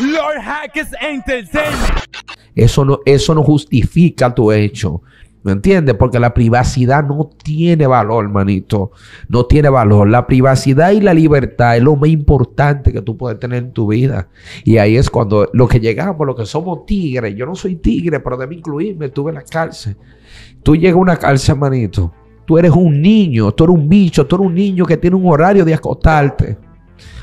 Lord Eso no, eso no justifica tu hecho. ¿Me entiendes? Porque la privacidad no tiene valor, manito. No tiene valor. La privacidad y la libertad es lo más importante que tú puedes tener en tu vida. Y ahí es cuando lo que llegamos, lo que somos tigres. Yo no soy tigre, pero debe incluirme. Estuve en la cárcel. Tú llegas a una cárcel, manito. Tú eres un niño, tú eres un bicho, tú eres un niño que tiene un horario de acostarte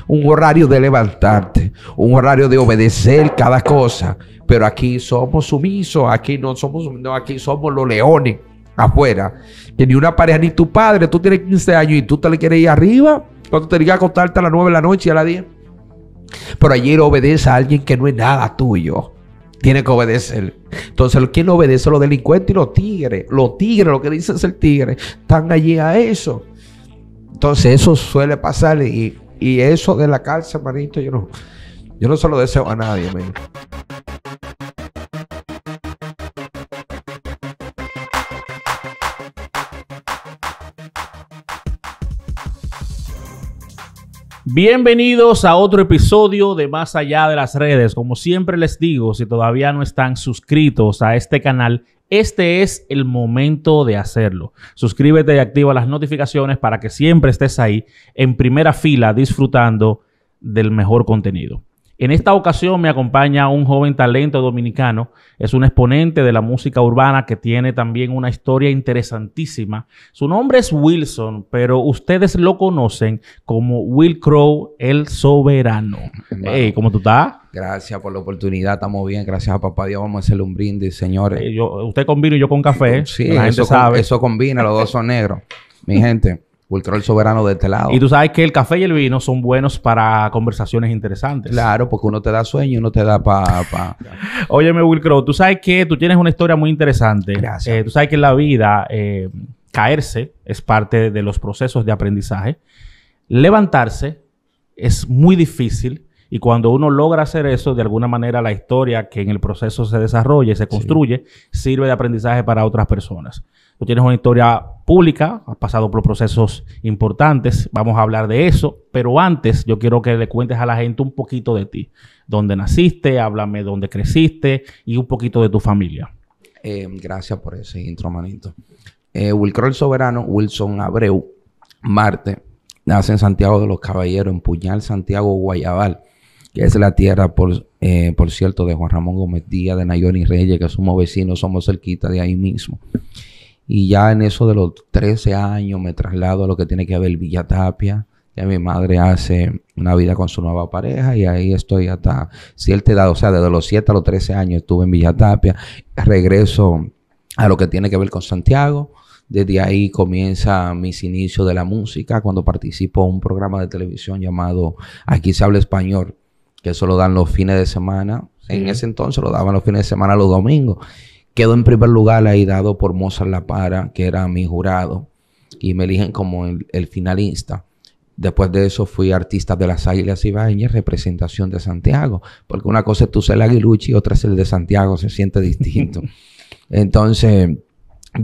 un horario de levantarte, un horario de obedecer cada cosa. Pero aquí somos sumisos, aquí no somos, no, aquí somos los leones afuera. Que ni una pareja ni tu padre, tú tienes 15 años y tú te le quieres ir arriba, cuando te diga acostarte a las 9 de la noche y a las 10. Pero allí obedece a alguien que no es nada tuyo. Tiene que obedecer. Entonces, ¿quién obedece? Los delincuentes y los tigres. Los tigres, lo que dice es el tigre, están allí a eso. Entonces, eso suele pasar y y eso de la calza, marito, yo no, yo no se lo deseo a nadie, Bienvenidos a otro episodio de Más allá de las redes. Como siempre les digo, si todavía no están suscritos a este canal, este es el momento de hacerlo. Suscríbete y activa las notificaciones para que siempre estés ahí en primera fila disfrutando del mejor contenido. En esta ocasión me acompaña un joven talento dominicano, es un exponente de la música urbana que tiene también una historia interesantísima. Su nombre es Wilson, pero ustedes lo conocen como Will Crow, el soberano. Hey, ¿Cómo tú estás? Gracias por la oportunidad, estamos bien, gracias a papá Dios, vamos a hacerle un brindis, señores. Yo, usted con vino y yo con café, sí, la gente sabe. eso combina, los dos son negros, mi gente el soberano de este lado. Y tú sabes que el café y el vino son buenos para conversaciones interesantes. Claro, porque uno te da sueño, uno te da pa... Óyeme, Wilcro, tú sabes que tú tienes una historia muy interesante. Gracias. Eh, tú sabes que en la vida eh, caerse es parte de los procesos de aprendizaje. Levantarse es muy difícil. Y cuando uno logra hacer eso, de alguna manera la historia que en el proceso se desarrolla y se construye, sirve de aprendizaje para otras personas. Tú tienes una historia pública, has pasado por procesos importantes, vamos a hablar de eso, pero antes yo quiero que le cuentes a la gente un poquito de ti, dónde naciste, háblame dónde creciste y un poquito de tu familia. Eh, gracias por ese intro, manito. Eh, Soberano, Wilson Abreu, Marte, nace en Santiago de los Caballeros, en Puñal, Santiago, Guayabal, que es la tierra, por, eh, por cierto, de Juan Ramón Gómez Díaz, de Nayoni Reyes, que somos vecinos, somos cerquita de ahí mismo. Y ya en eso de los 13 años me traslado a lo que tiene que ver Villa Tapia. Ya mi madre hace una vida con su nueva pareja y ahí estoy hasta cierta edad. O sea, desde los 7 a los 13 años estuve en Villa Tapia. Regreso a lo que tiene que ver con Santiago. Desde ahí comienza mis inicios de la música cuando participo en un programa de televisión llamado Aquí se habla español, que eso lo dan los fines de semana. En ese entonces lo daban los fines de semana los domingos. Quedo en primer lugar ahí dado por Mozart La Para, que era mi jurado, y me eligen como el, finalista. Después de eso fui artista de las Águilas Ibañez, representación de Santiago, porque una cosa es tú ser el aguiluchi y otra es el de Santiago, se siente distinto. Entonces,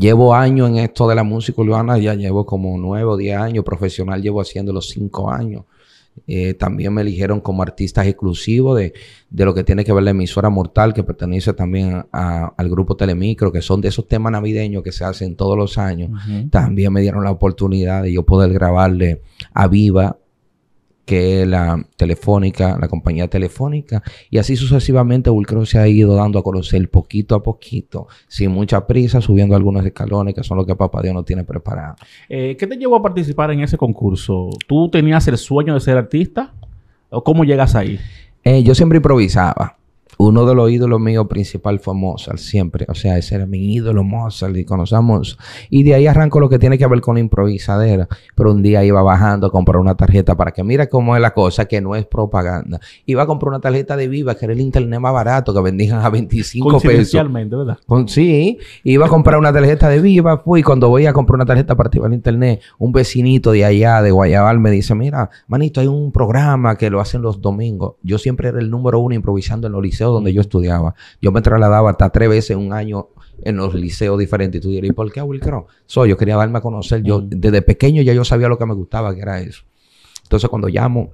llevo años en esto de la música urbana, ya llevo como nueve o diez años, profesional llevo haciendo los cinco años. Eh, también me eligieron como artista exclusivo de, de, lo que tiene que ver la emisora Mortal, que pertenece también al grupo Telemicro, que son de esos temas navideños que se hacen todos los años. También me dieron la oportunidad de yo poder grabarle a Viva que la telefónica, la compañía telefónica, y así sucesivamente Vulcro se ha ido dando a conocer poquito a poquito, sin mucha prisa, subiendo algunos escalones que son los que Papá Dios no tiene preparado. Eh, ¿Qué te llevó a participar en ese concurso? ¿Tú tenías el sueño de ser artista? ¿O cómo llegas ahí? Eh, yo siempre improvisaba uno de los ídolos míos principal fue Mozart, siempre. O sea, ese era mi ídolo Mozart y conocemos. Y de ahí arranco lo que tiene que ver con la improvisadera. Pero un día iba bajando a comprar una tarjeta para que mira cómo es la cosa, que no es propaganda. Iba a comprar una tarjeta de Viva, que era el internet más barato, que vendían a 25 pesos. ¿verdad? sí, iba a comprar una tarjeta de Viva, fui. Cuando voy a comprar una tarjeta para activar el internet, un vecinito de allá, de Guayabal, me dice, mira, manito, hay un programa que lo hacen los domingos. Yo siempre era el número uno improvisando en los liceos donde yo estudiaba. Yo me trasladaba hasta tres veces un año en los liceos diferentes. Y tú dirías, ¿y por qué Wilcro? soy yo quería darme a conocer. Yo, mm. desde pequeño ya yo sabía lo que me gustaba, que era eso. Entonces, cuando llamo,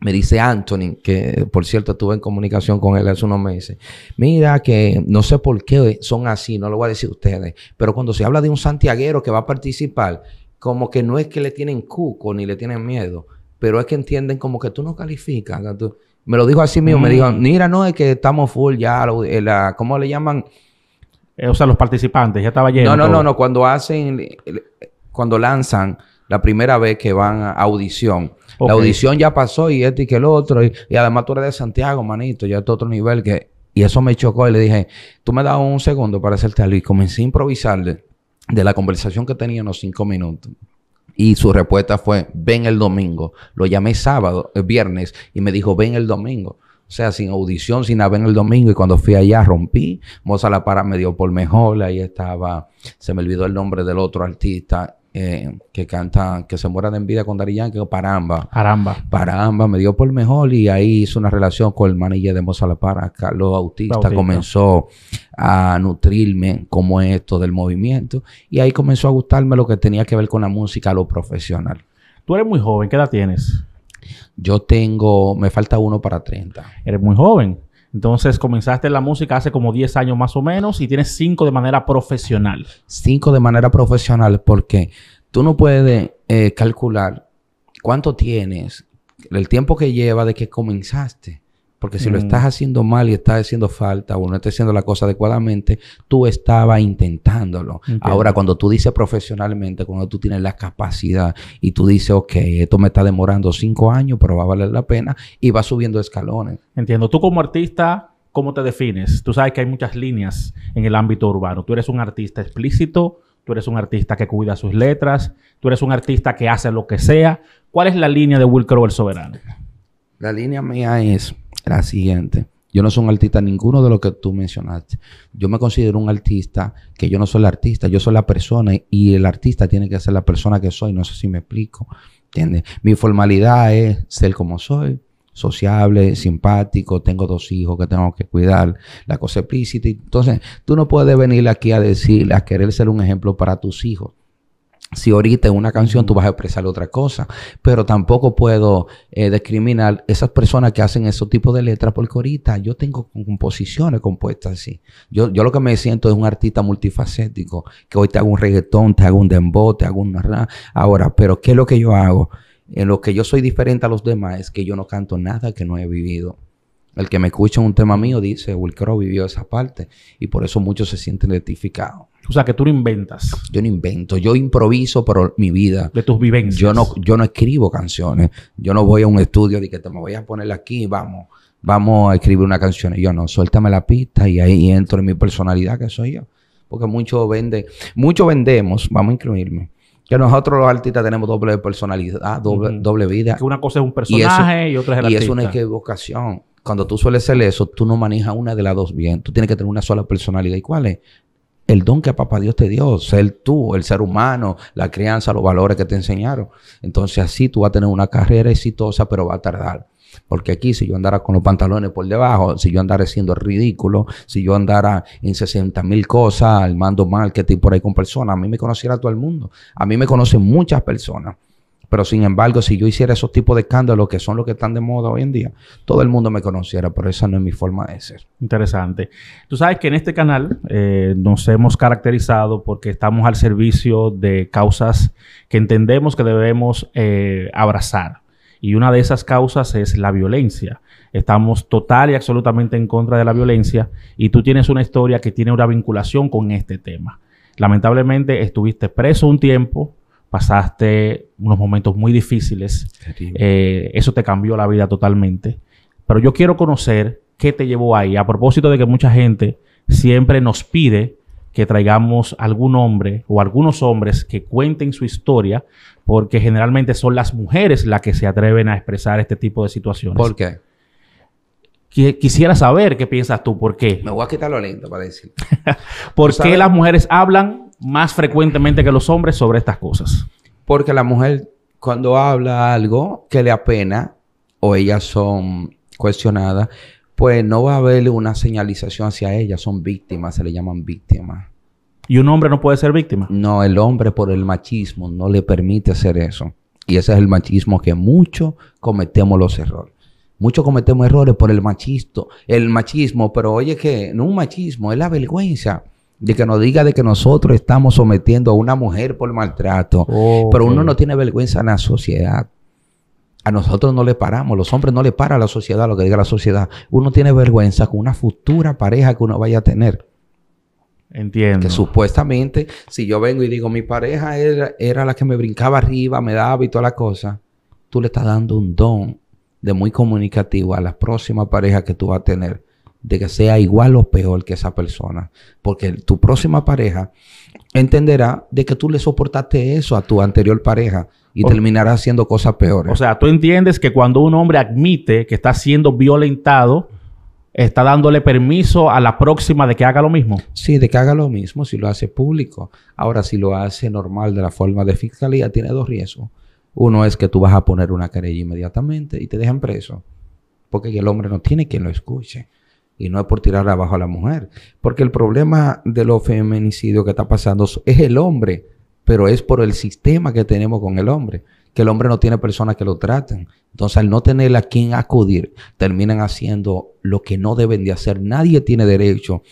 me dice Anthony, que por cierto estuve en comunicación con él hace unos meses, mira que no sé por qué son así, no lo voy a decir a ustedes, pero cuando se habla de un santiaguero que va a participar, como que no es que le tienen cuco ni le tienen miedo, pero es que entienden como que tú no calificas. Me lo dijo así mismo. Me dijo, mm. mira, no, es que estamos full ya. Eh, la, ¿Cómo le llaman? Eh, o sea, los participantes, ya estaba lleno. No, no, no, Cuando hacen, eh, cuando lanzan la primera vez que van a audición. La audición ya pasó y este y que el otro. Y, además tú eres de Santiago, manito. Ya es otro nivel que... Y eso me chocó y le dije, tú me das un segundo para hacerte algo. Y comencé a improvisarle de la conversación que tenía en cinco minutos. Y su respuesta fue, ven el domingo. Lo llamé sábado, eh, viernes, y me dijo, ven el domingo. O sea, sin audición, sin haber el domingo. Y cuando fui allá, rompí. Moza La Para me dio por mejor. Ahí estaba, se me olvidó el nombre del otro artista. Eh, que canta, que se muera de vida con Dari que Paramba. Paramba. Paramba me dio por mejor y ahí hizo una relación con el manager de Moza La Para, Carlos autista... comenzó a nutrirme como esto del movimiento y ahí comenzó a gustarme lo que tenía que ver con la música, lo profesional. Tú eres muy joven, ¿qué edad tienes? Yo tengo, me falta uno para 30. Eres muy joven. Entonces comenzaste la música hace como 10 años más o menos y tienes 5 de manera profesional. 5 de manera profesional porque tú no puedes eh, calcular cuánto tienes, el tiempo que lleva de que comenzaste. Porque si lo mm. estás haciendo mal y estás haciendo falta o no estás haciendo la cosa adecuadamente, tú estabas intentándolo. Ahora, cuando tú dices profesionalmente, cuando tú tienes la capacidad y tú dices, ok, esto me está demorando cinco años, pero va a valer la pena y va subiendo escalones. Entiendo. Tú como artista, ¿cómo te defines? Tú sabes que hay muchas líneas en el ámbito urbano. Tú eres un artista explícito, tú eres un artista que cuida sus letras, tú eres un artista que hace lo que sea. ¿Cuál es la línea de Will Crow Soberano? La línea mía es la siguiente. Yo no soy un artista ninguno de lo que tú mencionaste. Yo me considero un artista que yo no soy el artista, yo soy la persona y el artista tiene que ser la persona que soy. No sé si me explico. ¿Entiendes? Mi formalidad es ser como soy, sociable, simpático, tengo dos hijos que tengo que cuidar, la cosa explícita. Entonces, tú no puedes venir aquí a decir, a querer ser un ejemplo para tus hijos. Si ahorita es una canción tú vas a expresar otra cosa, pero tampoco puedo eh, discriminar esas personas que hacen esos tipo de letras, porque ahorita yo tengo composiciones compuestas así. Yo, yo lo que me siento es un artista multifacético, que hoy te hago un reggaetón, te hago un dembow, te hago una... Ahora, pero ¿qué es lo que yo hago? En lo que yo soy diferente a los demás es que yo no canto nada que no he vivido. El que me escucha un tema mío dice, Will vivió esa parte, y por eso muchos se sienten identificados. O sea, que tú no inventas. Yo no invento, yo improviso por mi vida. De tus vivencias. Yo no, yo no escribo canciones. Yo no voy a un estudio de que te me voy a poner aquí, vamos, vamos a escribir una canción. yo no, suéltame la pista y ahí entro en mi personalidad que soy yo. Porque mucho venden, muchos vendemos, vamos a incluirme. Que nosotros los artistas tenemos doble personalidad, doble, vida. Que una cosa es un personaje y, otra es la. y Y es una equivocación cuando tú sueles ser eso, tú no manejas una de las dos bien. Tú tienes que tener una sola personalidad. ¿Y cuál es? el don que papá Dios te dio, ser tú, el ser humano, la crianza, los valores que te enseñaron. Entonces así tú vas a tener una carrera exitosa, pero va a tardar. Porque aquí, si yo andara con los pantalones por debajo, si yo andara siendo ridículo, si yo andara en 60 mil cosas, armando marketing por ahí con personas, a mí me conociera todo el mundo. A mí me conocen muchas personas. Pero sin embargo, si yo hiciera esos tipos de escándalos que son los que están de moda hoy en día, todo el mundo me conociera, pero esa no es mi forma de ser. Interesante. Tú sabes que en este canal eh, nos hemos caracterizado porque estamos al servicio de causas que entendemos que debemos eh, abrazar. Y una de esas causas es la violencia. Estamos total y absolutamente en contra de la violencia y tú tienes una historia que tiene una vinculación con este tema. Lamentablemente estuviste preso un tiempo, pasaste unos momentos muy difíciles, eh, eso te cambió la vida totalmente, pero yo quiero conocer qué te llevó ahí, a propósito de que mucha gente siempre nos pide que traigamos algún hombre o algunos hombres que cuenten su historia, porque generalmente son las mujeres las que se atreven a expresar este tipo de situaciones. ¿Por qué? Quisiera saber qué piensas tú, ¿por qué? Me voy a quitar lo lento para decir. ¿Por qué las mujeres hablan más frecuentemente que los hombres sobre estas cosas? Porque la mujer cuando habla algo que le apena o ellas son cuestionadas, pues no va a haber una señalización hacia ellas, son víctimas, se le llaman víctimas. ¿Y un hombre no puede ser víctima? No, el hombre por el machismo no le permite hacer eso. Y ese es el machismo que muchos cometemos los errores. Muchos cometemos errores por el machismo, el machismo, pero oye que no un machismo, es la vergüenza de que nos diga de que nosotros estamos sometiendo a una mujer por maltrato. pero uno no tiene vergüenza en la sociedad. A nosotros no le paramos, los hombres no le paran a la sociedad lo que diga la sociedad. Uno tiene vergüenza con una futura pareja que uno vaya a tener. Entiendo. Que supuestamente, si yo vengo y digo, mi pareja era, era la que me brincaba arriba, me daba y toda la cosa, tú le estás dando un don de muy comunicativo a la próxima pareja que tú vas a tener de que sea igual o peor que esa persona, porque tu próxima pareja entenderá de que tú le soportaste eso a tu anterior pareja y terminará haciendo cosas peores. O sea, tú entiendes que cuando un hombre admite que está siendo violentado, está dándole permiso a la próxima de que haga lo mismo. Sí, de que haga lo mismo si lo hace público. Ahora, si lo hace normal de la forma de fiscalía, tiene dos riesgos. Uno es que tú vas a poner una querella inmediatamente y te dejan preso, porque el hombre no tiene quien lo escuche y no es por tirar abajo a la mujer, porque el problema de los feminicidios que está pasando es el hombre, pero es por el sistema que tenemos con el hombre, que el hombre no tiene personas que lo traten. Entonces, al no tener a quien acudir, terminan haciendo lo que no deben de hacer. Nadie tiene derecho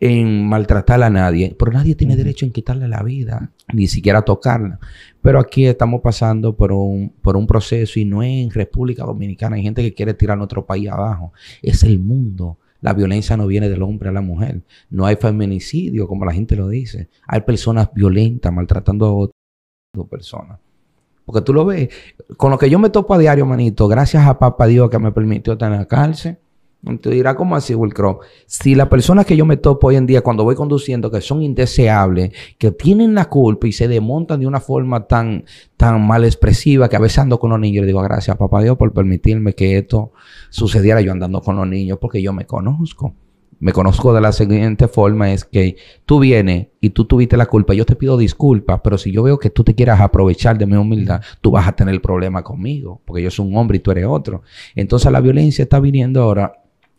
en maltratar a nadie, pero nadie tiene derecho en quitarle la vida, ni siquiera tocarla. Pero aquí estamos pasando por un, por un proceso y no es en República Dominicana, hay gente que quiere tirar nuestro país abajo, es el mundo. La violencia no viene del hombre a la mujer, no hay feminicidio como la gente lo dice, hay personas violentas maltratando a otras personas. Porque tú lo ves, con lo que yo me topo a diario, manito, gracias a papá Dios que me permitió estar en la cárcel, te dirá, ¿cómo así, Si las personas que yo me topo hoy en día cuando voy conduciendo, que son indeseables, que tienen la culpa y se desmontan de una forma tan, tan mal expresiva, que a veces ando con los niños y digo, gracias, papá Dios, por permitirme que esto sucediera yo andando con los niños, porque yo me conozco. Me conozco de la siguiente forma, es que tú vienes y tú tuviste la culpa, yo te pido disculpas, pero si yo veo que tú te quieras aprovechar de mi humildad, tú vas a tener problema conmigo, porque yo soy un hombre y tú eres otro. Entonces la violencia está viniendo ahora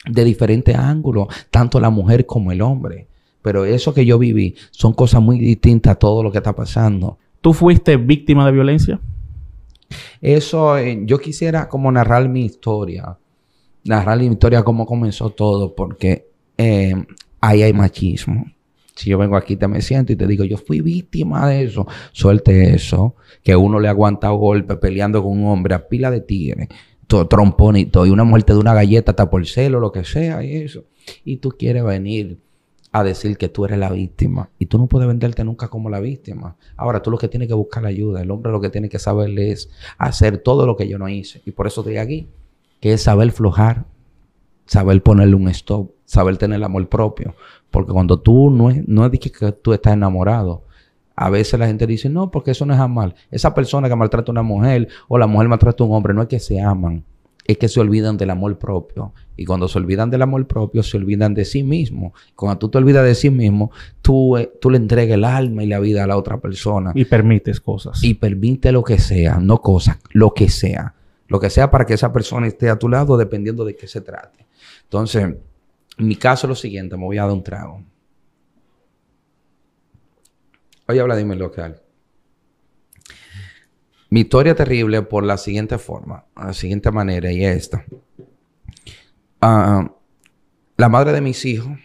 de diferentes ángulos, tanto la mujer como el hombre. Pero eso que yo viví son cosas muy distintas a todo lo que está pasando. ¿Tú fuiste víctima de violencia? Eso, eh, yo quisiera como narrar mi historia, narrar mi historia como comenzó todo, porque eh, ahí hay machismo. Si yo vengo aquí, te me siento y te digo, yo fui víctima de eso, suelte eso, que uno le ha aguanta golpes peleando con un hombre a pila de tigres y y una muerte de una galleta, o lo que sea y eso. Y tú quieres venir a decir que tú eres la víctima. Y tú no puedes venderte nunca como la víctima. Ahora, tú lo que tienes que buscar la ayuda. El hombre lo que tiene que saber es hacer todo lo que yo no hice. Y por eso estoy aquí, que es saber flojar, saber ponerle un stop, saber tener el amor propio. Porque cuando tú no es, no que tú estás enamorado, a veces la gente dice, no, porque eso no es amar. Esa persona que maltrata a una mujer o la mujer maltrata a un hombre, no es que se aman, es que se olvidan del amor propio. Y cuando se olvidan del amor propio, se olvidan de sí mismo. Cuando tú te olvidas de sí mismo, eh, tú, le entregas el alma y la vida a la otra persona. Y permites cosas. Y permite lo que sea, no cosas, lo que sea. Lo que sea para que esa persona esté a tu lado, dependiendo de qué se trate. Entonces, mi caso es lo siguiente, me voy a dar un trago y habla de lo local Mi historia terrible por la siguiente forma, la siguiente manera, y es esta. Ah, la madre de mis hijos,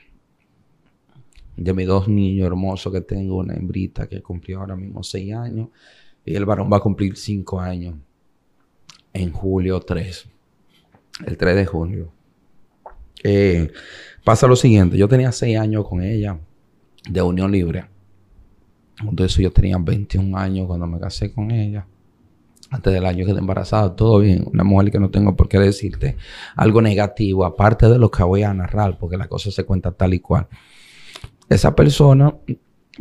de mis dos niños hermosos que tengo, una hembrita que cumplió ahora mismo seis años, y el varón va a cumplir cinco años en julio 3, el 3 de julio eh, pasa lo siguiente, yo tenía seis años con ella de unión libre. Entonces yo tenía 21 años cuando me casé con ella. Antes del año que quedé embarazada, todo bien. Una mujer que no tengo por qué decirte algo negativo, aparte de lo que voy a narrar, porque la cosa se cuenta tal y cual. Esa persona,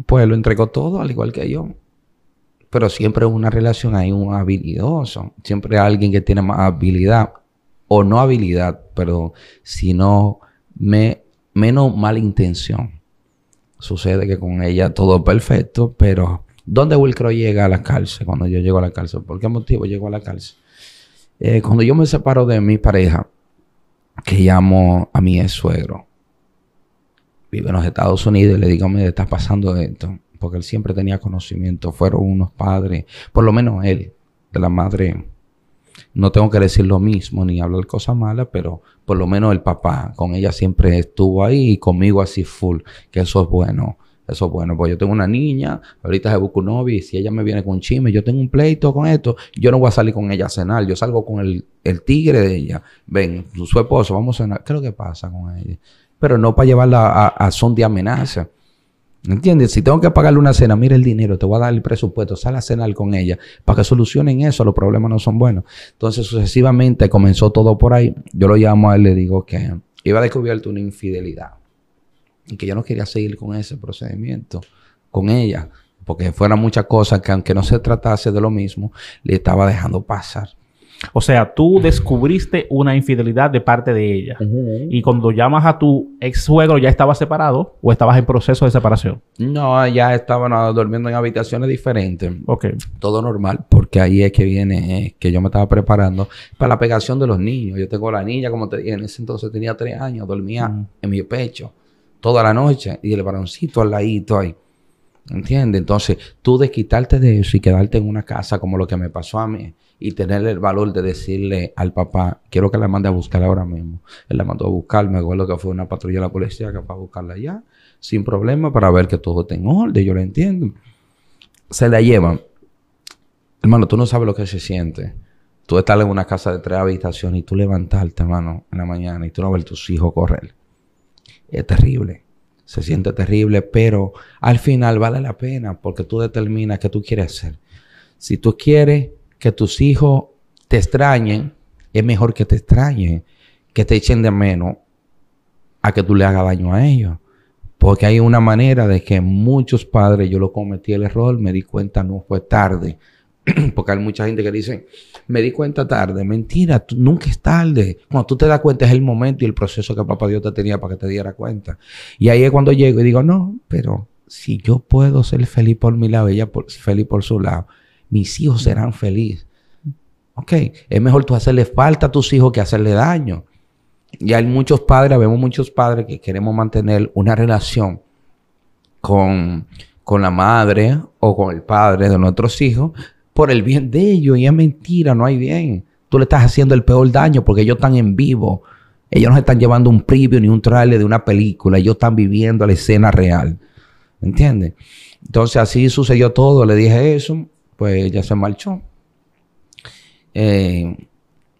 pues lo entregó todo, al igual que yo. Pero siempre en una relación hay un habilidoso, siempre hay alguien que tiene más habilidad, o no habilidad, perdón, sino me, menos mala intención. Sucede que con ella todo perfecto, pero ¿dónde Wilcro llega a la cárcel? Cuando yo llego a la cárcel, ¿por qué motivo llego a la cárcel? Eh, cuando yo me separo de mi pareja, que llamo a mi ex suegro, vive en los Estados Unidos y le digo, me está pasando esto, porque él siempre tenía conocimiento, fueron unos padres, por lo menos él, de la madre no tengo que decir lo mismo ni hablar cosas malas, pero por lo menos el papá con ella siempre estuvo ahí y conmigo así full, que eso es bueno. Eso es bueno, pues yo tengo una niña, ahorita se busca un novio y si ella me viene con chisme, yo tengo un pleito con esto, yo no voy a salir con ella a cenar, yo salgo con el, el tigre de ella, ven, su esposo, vamos a cenar, ¿qué es lo que pasa con ella? Pero no para llevarla a son de amenaza. ¿Entiendes? Si tengo que pagarle una cena, mira el dinero, te voy a dar el presupuesto, sal a cenar con ella, para que solucionen eso, los problemas no son buenos. Entonces, sucesivamente comenzó todo por ahí. Yo lo llamo a él, le digo que iba a descubierto una infidelidad y que yo no quería seguir con ese procedimiento, con ella, porque fueran muchas cosas que aunque no se tratase de lo mismo, le estaba dejando pasar. O sea, tú descubriste una infidelidad de parte de ella. Y cuando llamas a tu ex suegro, ¿ya estabas separado o estabas en proceso de separación? No, ya estaban durmiendo en habitaciones diferentes. Ok. Todo normal, porque ahí es que viene, eh, que yo me estaba preparando para la pegación de los niños. Yo tengo la niña, como te dije, en ese entonces tenía tres años, dormía en mi pecho toda la noche y el varoncito al ladito ahí. ¿Entiendes? Entonces, tú quitarte de eso y quedarte en una casa como lo que me pasó a mí y tener el valor de decirle al papá, quiero que la mande a buscar ahora mismo. Él la mandó a buscar, me acuerdo que fue una patrulla de la policía que para buscarla allá, sin problema, para ver que todo está en orden, yo lo entiendo. Se la llevan. Hermano, tú no sabes lo que se siente. Tú estar en una casa de tres habitaciones y tú levantarte, hermano, en la mañana y tú no ver a tus hijos correr. Es terrible se siente terrible, pero al final vale la pena porque tú determinas qué tú quieres hacer. Si tú quieres que tus hijos te extrañen, es mejor que te extrañen, que te echen de menos a que tú le hagas daño a ellos. Porque hay una manera de que muchos padres, yo lo cometí el error, me di cuenta, no fue tarde, porque hay mucha gente que dice, me di cuenta tarde, mentira, nunca es tarde. Cuando tú te das cuenta es el momento y el proceso que papá Dios te tenía para que te diera cuenta. Y ahí es cuando llego y digo, no, pero si yo puedo ser feliz por mi lado, ella feliz por su lado, mis hijos serán felices. Ok, es mejor tú hacerle falta a tus hijos que hacerle daño. Y hay muchos padres, vemos muchos padres que queremos mantener una relación con, con la madre o con el padre de nuestros hijos por el bien de ellos. Y es mentira, no hay bien. Tú le estás haciendo el peor daño porque ellos están en vivo. Ellos no están llevando un preview ni un trailer de una película. Ellos están viviendo la escena real. ¿Entiendes? Entonces así sucedió todo. Le dije eso. Pues ella se marchó. Eh,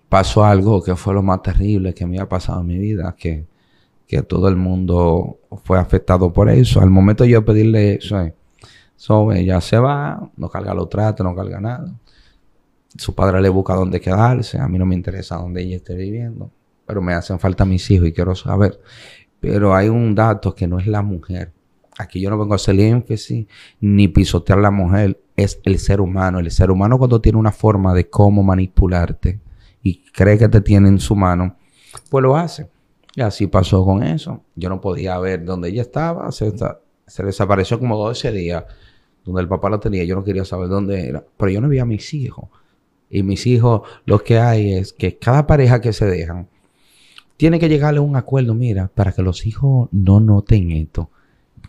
pasó algo que fue lo más terrible que me ha pasado en mi vida. Que, todo el mundo fue afectado por eso. Al momento de yo pedirle eso. Eh, So, ella se va, no carga los tratos, no carga nada. Su padre le busca dónde quedarse. A mí no me interesa dónde ella esté viviendo. Pero me hacen falta mis hijos y quiero saber. Pero hay un dato que no es la mujer. Aquí yo no vengo a hacer énfasis ni pisotear la mujer. Es el ser humano. El ser humano cuando tiene una forma de cómo manipularte y cree que te tiene en su mano, pues lo hace. Y así pasó con eso. Yo no podía ver dónde ella estaba. Se, se desapareció como 12 días donde el papá lo tenía, yo no quería saber dónde era, pero yo no vi a mis hijos. Y mis hijos, lo que hay es que cada pareja que se dejan, tiene que llegarle a un acuerdo, mira, para que los hijos no noten esto.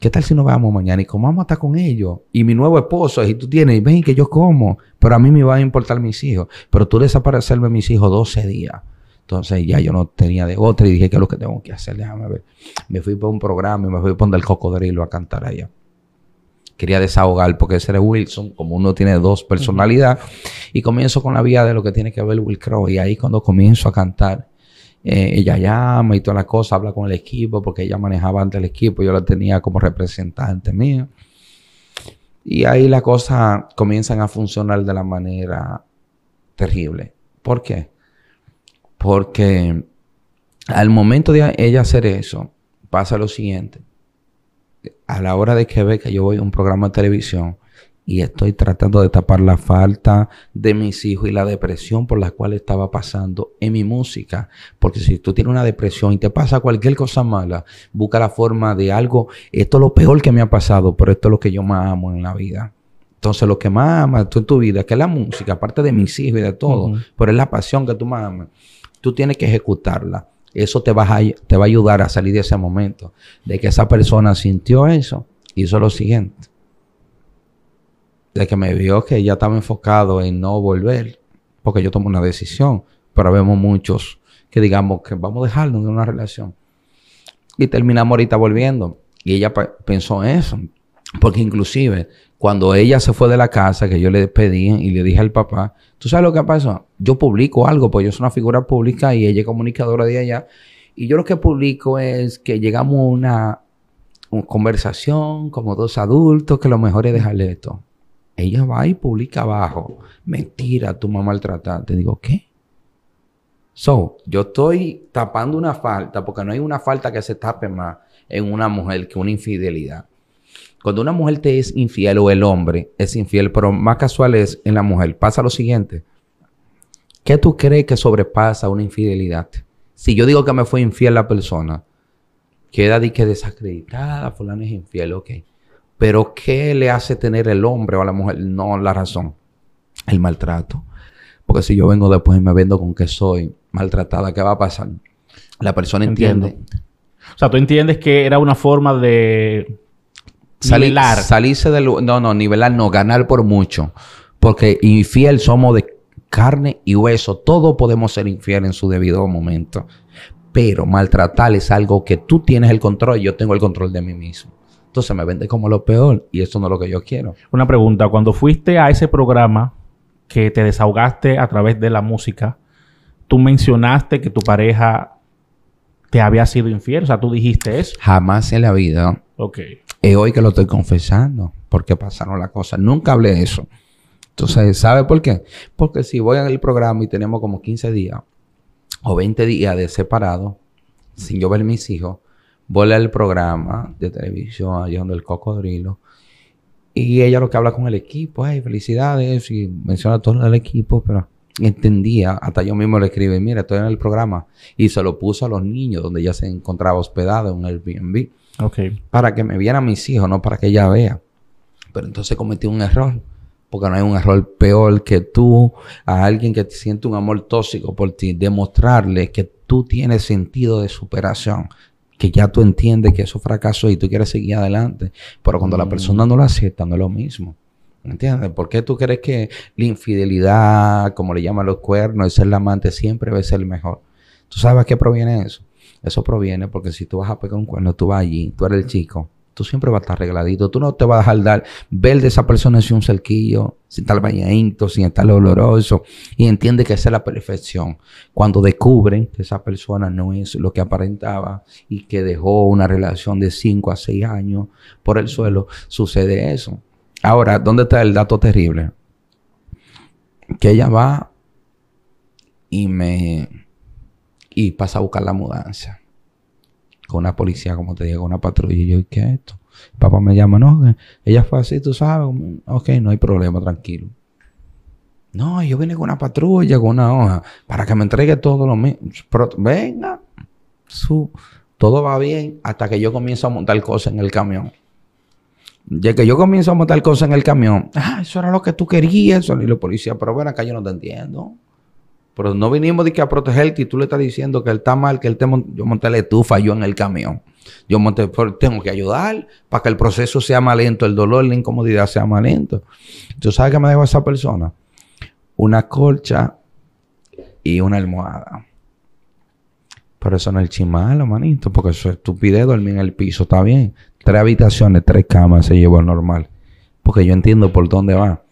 ¿Qué tal si nos vamos mañana y vamos a estar con ellos? Y mi nuevo esposo, y tú tienes, ven que yo como, pero a mí me van a importar mis hijos. Pero tú desaparecerme mis hijos 12 días. Entonces ya yo no tenía de otra y dije, ¿qué es lo que tengo que hacer? Déjame ver. Me fui para un programa y me fui poner el cocodrilo a cantar allá quería desahogar porque ese era Wilson, como uno tiene dos personalidades, y comienzo con la vía de lo que tiene que ver Will Crow, y ahí cuando comienzo a cantar, eh, ella llama y toda la cosa, habla con el equipo, porque ella manejaba antes el equipo, yo la tenía como representante mía, y ahí las cosas comienzan a funcionar de la manera terrible. ¿Por qué? Porque al momento de ella hacer eso, pasa lo siguiente a la hora de que ve que yo voy a un programa de televisión y estoy tratando de tapar la falta de mis hijos y la depresión por la cual estaba pasando en mi música. Porque si tú tienes una depresión y te pasa cualquier cosa mala, busca la forma de algo, esto es lo peor que me ha pasado, pero esto es lo que yo más amo en la vida. Entonces, lo que más amas tú en tu vida, que es la música, aparte de mis hijos y de todo, pero es la pasión que tú más amas, tú tienes que ejecutarla eso te va, a, te va a ayudar a salir de ese momento, de que esa persona sintió eso, hizo lo siguiente, de que me vio que ella estaba enfocado en no volver, porque yo tomo una decisión, pero vemos muchos que digamos que vamos a dejarnos de una relación y terminamos ahorita volviendo. Y ella pensó eso, porque inclusive cuando ella se fue de la casa, que yo le pedí y le dije al papá, ¿tú sabes lo que pasó? Yo publico algo, pues yo soy una figura pública y ella es comunicadora de allá. Y yo lo que publico es que llegamos a una, conversación como dos adultos, que lo mejor es dejarle esto. Ella va y publica abajo. Mentira, tu mamá Te Digo, ¿qué? So, yo estoy tapando una falta porque no hay una falta que se tape más en una mujer que una infidelidad. Cuando una mujer te es infiel o el hombre es infiel, pero más casual es en la mujer, pasa lo siguiente. ¿Qué tú crees que sobrepasa una infidelidad? Si yo digo que me fue infiel la persona, queda de que desacreditada, fulano es infiel, ok. Pero ¿qué le hace tener el hombre o la mujer? No, la razón, el maltrato. Porque si yo vengo después y me vendo con que soy maltratada, ¿qué va a pasar? La persona entiende. O sea, tú entiendes que era una forma de nivelar. Salirse del... No, no, nivelar no, ganar por mucho. Porque infiel somos de carne y hueso. Todos podemos ser infiel en su debido momento. Pero maltratar es algo que tú tienes el control y yo tengo el control de mí mismo. Entonces me vende como lo peor y eso no es lo que yo quiero. Una pregunta, cuando fuiste a ese programa que te desahogaste a través de la música, tú mencionaste que tu pareja te había sido infiel, o sea, tú dijiste eso. Jamás en la vida. Ok. Es hoy que lo estoy confesando, porque pasaron las cosas. Nunca hablé de eso. Entonces, ¿sabe por qué? Porque si voy al programa y tenemos como 15 días o 20 días de separado, sin yo ver mis hijos, voy al programa de televisión, allá donde el cocodrilo, y ella lo que habla con el equipo, ay, felicidades, y menciona todo el equipo, pero entendía, hasta yo mismo le escribí, mira, estoy en el programa, y se lo puso a los niños, donde ya se encontraba hospedado en el Airbnb. Para que me vieran mis hijos, no para que ella vea. Pero entonces cometí un error. Porque no hay un error peor que tú, a alguien que te siente un amor tóxico por ti, demostrarle que tú tienes sentido de superación, que ya tú entiendes que eso fracaso y tú quieres seguir adelante. Pero cuando la mm. persona no lo acepta, no es lo mismo. ¿Entiendes? ¿Por qué tú crees que la infidelidad, como le llaman los cuernos, el amante siempre va a ser el mejor? ¿Tú sabes a qué proviene eso? Eso proviene porque si tú vas a pegar un cuerno, tú vas allí, tú eres el chico, tú siempre vas a estar arregladito. Tú no te vas a dejar dar ver de esa persona sin un cerquillo, sin tal bañadito, sin estar doloroso. Y entiende que esa es la perfección. Cuando descubren que esa persona no es lo que aparentaba y que dejó una relación de 5 a 6 años por el suelo, sucede eso. Ahora, ¿dónde está el dato terrible? Que ella va y me y pasa a buscar la mudanza. Con una policía, como te digo, con una patrulla. Y yo, ¿qué es esto? Papá me llama, no, ella fue así, tú sabes. Ok, no hay problema, tranquilo. No, yo vine con una patrulla, con una hoja, para que me entregue todo lo mismo. venga, su, todo va bien hasta que yo comienzo a montar cosas en el camión. Ya que yo comienzo a montar cosas en el camión, ah, eso era lo que tú querías, eso. y la policía, pero bueno, acá yo no te entiendo. Pero no vinimos de que a proteger y tú le estás diciendo que él está mal, que él te yo monté la estufa, en el camión. Yo monté, tengo que ayudar para que el proceso sea más lento, el dolor, la incomodidad sea más lento. ¿Tú sabes qué me dejó esa persona? Una colcha y una almohada. Pero eso no es chimalo, manito, porque eso es estupidez dormir en el piso, está bien. Tres habitaciones, tres camas se llevó normal. Porque yo entiendo por dónde va.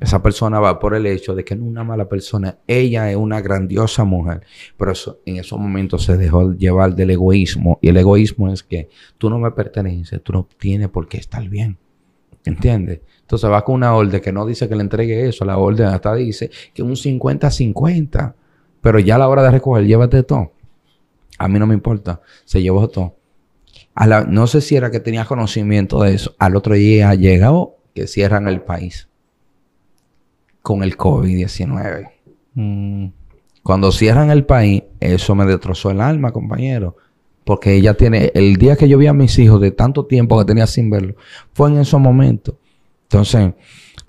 Esa persona va por el hecho de que no es una mala persona, ella es una grandiosa mujer, pero en esos momentos se dejó llevar del egoísmo y el egoísmo es que tú no me perteneces, tú no tienes por qué estar bien, ¿entiendes? Entonces va con una orden que no dice que le entregue eso, la orden hasta dice que un 50-50, pero ya a la hora de recoger, llévate todo. A mí no me importa, se llevó todo. A la, no sé si era que tenía conocimiento de eso, al otro día llegado que cierran el país con el COVID-19. Mm. Cuando cierran el país, eso me destrozó el alma, compañero. Porque ella tiene, el día que yo vi a mis hijos de tanto tiempo que tenía sin verlo, fue en esos momentos. Entonces,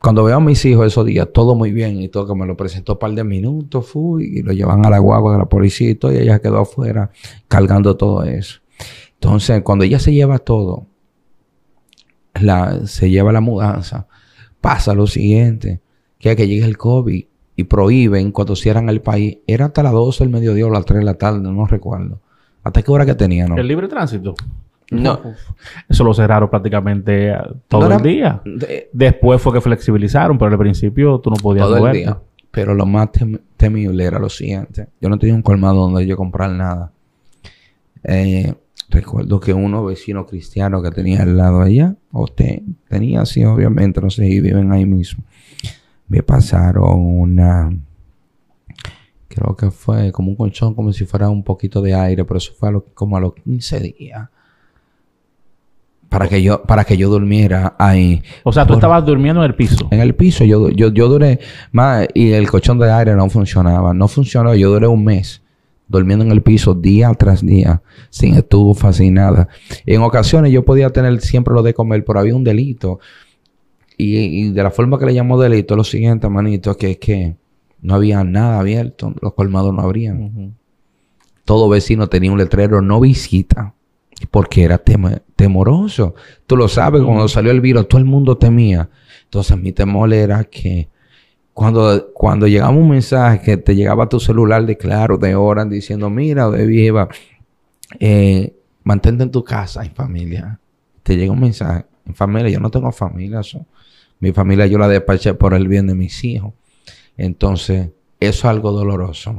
cuando veo a mis hijos esos días, todo muy bien y todo, que me lo presentó un par de minutos, fui y lo llevan a la guagua, De la policía y todo, y ella quedó afuera cargando todo eso. Entonces, cuando ella se lleva todo, la, se lleva la mudanza, pasa lo siguiente que llegue el COVID y prohíben cuando cierran el país, era hasta las 12 del mediodía o las 3 de la tarde, no recuerdo. ¿Hasta qué hora que tenían? ¿El libre tránsito? No. Eso lo cerraron prácticamente todo el día. Después fue que flexibilizaron, pero al principio tú no podías todo El día. Pero lo más temible era lo siguiente. Yo no tenía un colmado donde yo comprar nada. Eh, recuerdo que uno vecino cristiano que tenía al lado allá, o tenía, así obviamente, no sé, y viven ahí mismo me pasaron una, creo que fue como un colchón, como si fuera un poquito de aire, pero eso fue como a los 15 días. Para que, yo, para que yo durmiera ahí. O sea, tú estabas durmiendo en el piso. En el piso. Yo, yo, duré más y el colchón de aire no funcionaba. No funcionó. Yo duré un mes durmiendo en el piso día tras día, sin estuvo fascinada nada. En ocasiones yo podía tener siempre lo de comer, pero había un delito. Y, de la forma que le llamó delito lo siguiente, manito, que es que no había nada abierto, los colmados no abrían. Todo vecino tenía un letrero, no visita, porque era temoroso. Tú lo sabes, cuando salió el virus, todo el mundo temía. Entonces mi temor era que cuando, cuando llegaba un mensaje que te llegaba a tu celular de claro, de Oran, diciendo, mira, de viva, eh, mantente en tu casa, y familia, te llega un mensaje en familia. Yo no tengo familia. Mi familia yo la despaché por el bien de mis hijos. Entonces, eso es algo doloroso.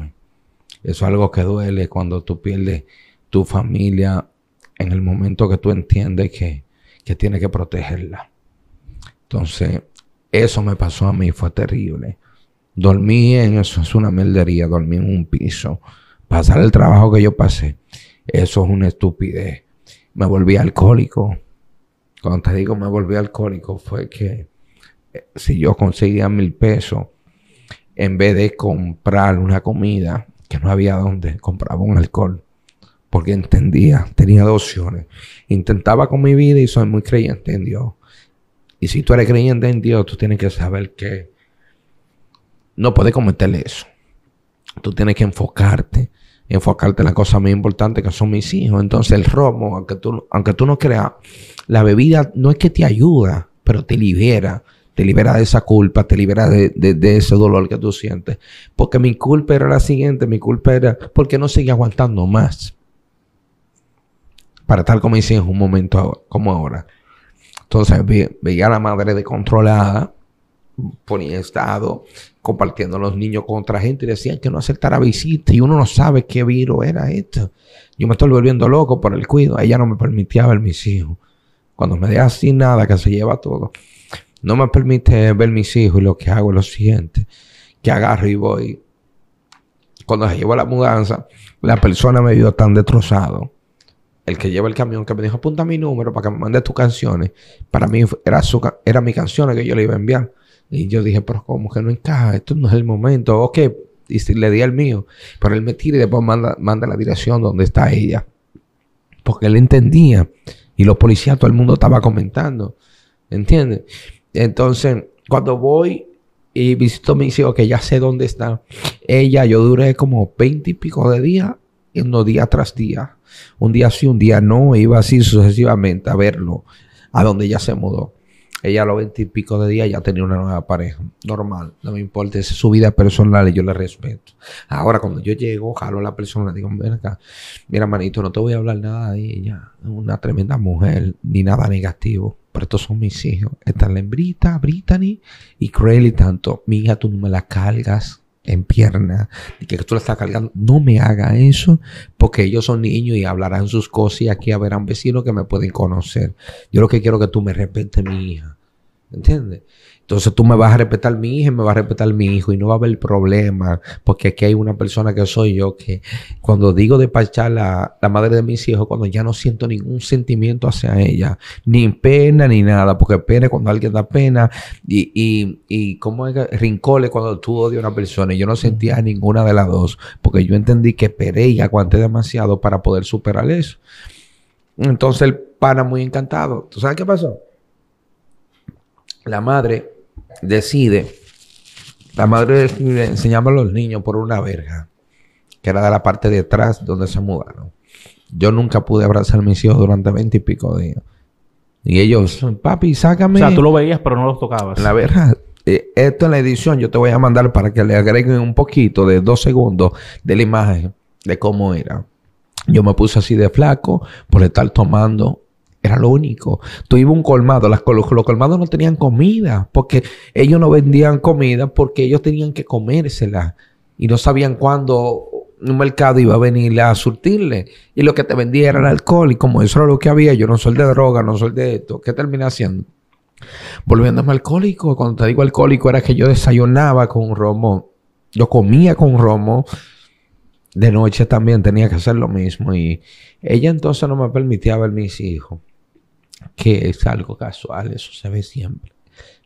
Eso es algo que duele cuando tú pierdes tu familia en el momento que tú entiendes que, que tienes que protegerla. Entonces, eso me pasó a mí, fue terrible. Dormí en eso, es una meldería, dormí en un piso. Pasar el trabajo que yo pasé, eso es una estupidez. Me volví alcohólico, cuando te digo me volví alcohólico fue que eh, si yo conseguía mil pesos, en vez de comprar una comida que no había dónde, compraba un alcohol. Porque entendía, tenía dos opciones. Intentaba con mi vida y soy muy creyente en Dios. Y si tú eres creyente en Dios, tú tienes que saber que no puedes cometer eso. Tú tienes que enfocarte, enfocarte en la cosa más importante que son mis hijos. Entonces el robo, aunque tú, aunque tú no creas, la bebida no es que te ayuda, pero te libera. Te libera de esa culpa, te libera de, ese dolor que tú sientes. Porque mi culpa era la siguiente, mi culpa era porque no seguía aguantando más. Para tal como hice en un momento como ahora. Entonces veía a la madre descontrolada, ponía estado, compartiendo los niños con otra gente y decían que no aceptara visita y uno no sabe qué virus era esto. Yo me estoy volviendo loco por el cuido. Ella no me permitía ver mis hijos. Cuando me deja sin nada, que se lleva todo, no me permite ver mis hijos y lo que hago es lo siguiente, que agarro y voy. Cuando se llevó la mudanza, la persona me vio tan destrozado. El que lleva el camión que me dijo, apunta mi número para que me mande tus canciones. Para mí era, era mi canción que yo le iba a enviar. Y yo dije, pero cómo que no encaja, esto no es el momento. Ok, y si le di el mío, pero él me tira y después manda, manda la dirección donde está ella. Porque él entendía y los policías, todo el mundo estaba comentando. ¿Entiendes? Entonces, cuando voy y visito a mis que ya sé dónde está. ella, yo duré como veinte y pico de días, no día tras día. Un día sí, un día no, iba así sucesivamente a verlo, a donde ella se mudó ella a los pico de días ya tenía una nueva pareja. Normal, no me importa, esa es su vida personal y yo la respeto. Ahora, cuando yo llego, jalo a la persona, digo, ven acá, mira, manito, no te voy a hablar nada de ella, una tremenda mujer, ni nada negativo. Pero estos son mis hijos. Están la hembrita, Brittany y y tanto. Mija, tú no me la cargas en pierna, y que tú le estás cargando. No me haga eso, porque ellos son niños y hablarán sus cosas y aquí habrá un vecino que me pueden conocer. Yo lo que quiero es que tú me respetes mi hija. ¿Entiendes? Entonces tú me vas a respetar mi hija y me vas a respetar mi hijo y no va a haber problema porque aquí hay una persona que soy yo que cuando digo despachar la, la madre de mis hijos, cuando ya no siento ningún sentimiento hacia ella, ni pena ni nada, porque pena cuando alguien da pena y, y, y como rincole cuando tú odias a una persona y yo no sentía ninguna de las dos porque yo entendí que esperé y aguanté demasiado para poder superar eso. Entonces el pana muy encantado. ¿Tú sabes qué pasó? La madre decide, la madre decide enseñaba a los niños por una verja, que era de la parte de atrás donde se mudaron. Yo nunca pude abrazar a mis hijos durante veinte y pico días. Y ellos, papi, sácame. O sea, tú lo veías, pero no los tocabas. La verja. Eh, esto en la edición yo te voy a mandar para que le agreguen un poquito de dos segundos de la imagen de cómo era. Yo me puse así de flaco por estar tomando era lo único. Tú ibas un colmado, los, colmados no tenían comida, porque ellos no vendían comida, porque ellos tenían que comérsela y no sabían cuándo un mercado iba a venir a surtirle. Y lo que te vendía era el alcohol. Y como eso era lo que había, yo no soy de droga, no soy de esto. ¿Qué terminé haciendo? Volviéndome alcohólico. Cuando te digo alcohólico era que yo desayunaba con romo. Yo comía con romo. De noche también tenía que hacer lo mismo. Y ella entonces no me permitía ver mis hijos que es algo casual, eso se ve siempre.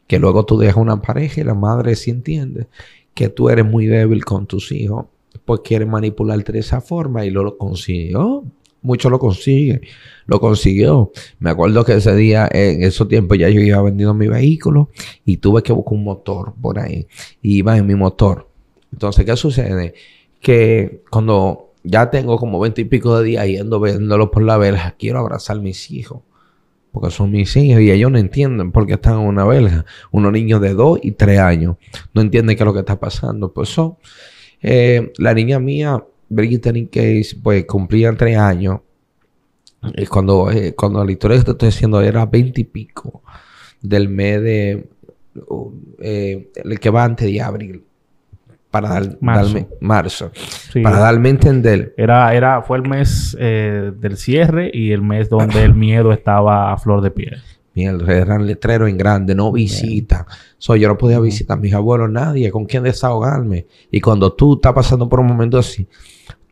Que luego tú dejas una pareja y la madre sí entiende que tú eres muy débil con tus hijos, pues quiere manipularte de esa forma y lo, lo consiguió. mucho lo consigue lo consiguió. Me acuerdo que ese día, en esos tiempos, ya yo iba vendiendo mi vehículo y tuve que buscar un motor por ahí. Y iba en mi motor. Entonces, ¿qué sucede? Que cuando ya tengo como veinte y pico de días yendo viéndolo por la verja, quiero abrazar a mis hijos porque son mis hijos y ellos no entienden porque están en una belga. Unos niños de dos y tres años no entienden qué es lo que está pasando. Por pues eso, eh, la niña mía, Brigitte Case, pues cumplía tres años. Y cuando, eh, cuando la historia que te estoy diciendo era 20 y pico del mes de. Eh, el que va antes de abril para marzo. darme marzo para darme entender era era fue el mes eh, del cierre y el mes donde el miedo estaba a flor de piel el eran letrero en grande, no visita. soy yo no podía visitar a mis abuelos, nadie, con quién desahogarme. Y cuando tú estás pasando por un momento así,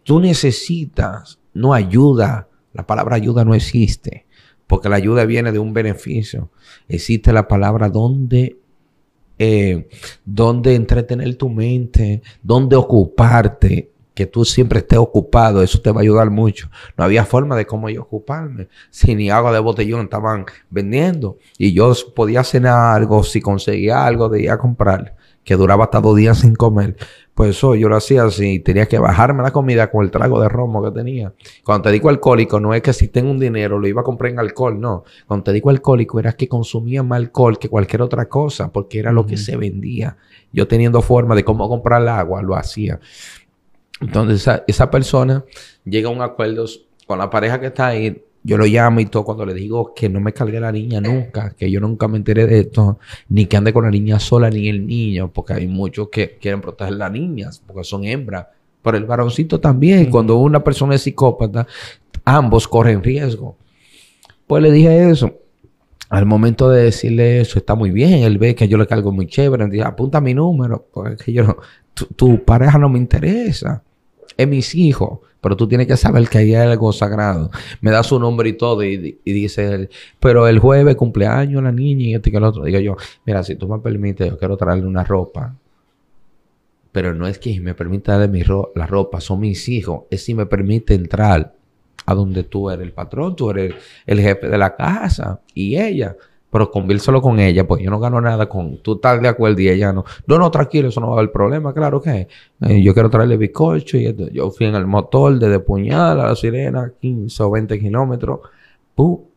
tú necesitas, no ayuda. La palabra ayuda no existe, porque la ayuda viene de un beneficio. Existe la palabra donde eh, dónde entretener tu mente, dónde ocuparte, que tú siempre estés ocupado, eso te va a ayudar mucho. No había forma de cómo yo ocuparme, si ni agua de botellón estaban vendiendo y yo podía cenar algo, si conseguía algo de ir comprar que duraba hasta dos días sin comer. Pues eso yo lo hacía así, tenía que bajarme la comida con el trago de romo que tenía. Cuando te digo alcohólico, no es que si tengo un dinero lo iba a comprar en alcohol, no. Cuando te digo alcohólico era que consumía más alcohol que cualquier otra cosa, porque era lo que se vendía. Yo teniendo forma de cómo comprar el agua, lo hacía. Entonces esa, esa persona llega a un acuerdo con la pareja que está ahí, yo lo llamo y todo cuando le digo que no me cargue la niña nunca, que yo nunca me enteré de esto, ni que ande con la niña sola ni el niño, porque hay muchos que quieren proteger a las niñas, porque son hembras, pero el varoncito también, cuando una persona es psicópata, ambos corren riesgo. Pues le dije eso. Al momento de decirle eso, está muy bien. Él ve que yo le cargo muy chévere. Dice, apunta mi número. Porque yo no, tu, tu pareja no me interesa. Es mis hijos pero tú tienes que saber que hay algo sagrado. Me da su nombre y todo. Y, dice pero el jueves cumpleaños la niña y este y que el otro. Digo yo, mira, si tú me permites, yo quiero traerle una ropa. Pero no es que me permita darle la ropa, son mis hijos. Es si me permite entrar a donde tú eres el patrón, tú eres el jefe de la casa. Y ella, pero convírselo con ella, pues yo no gano nada con tú tal de acuerdo y ella no. No, no, tranquilo, eso no va a haber problema, claro que eh, yo quiero traerle bizcocho y yo fui en el motor desde Puñal a la sirena, 15 o 20 kilómetros, ¡pum!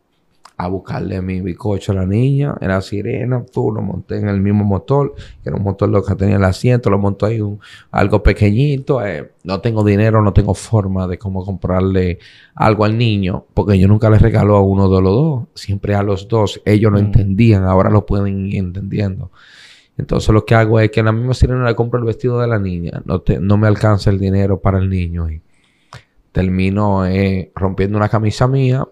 a buscarle mi bicocho a la niña. Era sirena, tú lo monté en el mismo motor, que era un motor lo que tenía el asiento, lo montó ahí algo pequeñito. Eh, no tengo dinero, no tengo forma de cómo comprarle algo al niño, porque yo nunca le regalo a uno de los dos, siempre a los dos. Ellos no mm. entendían, ahora lo pueden ir entendiendo. Entonces lo que hago es que en la misma sirena le compro el vestido de la niña, no, no me alcanza el dinero para el niño. Y termino eh, rompiendo una camisa mía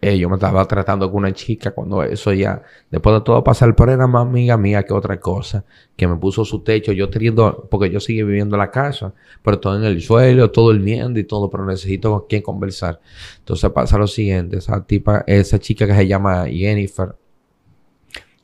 eh, yo me estaba tratando con una chica cuando eso ya, después de todo pasar por era más amiga mía que otra cosa, que me puso su techo, yo teniendo, porque yo sigue viviendo en la casa, pero todo en el suelo, todo durmiendo y todo, pero necesito con quien conversar. Entonces pasa lo siguiente, esa tipa, esa chica que se llama Jennifer,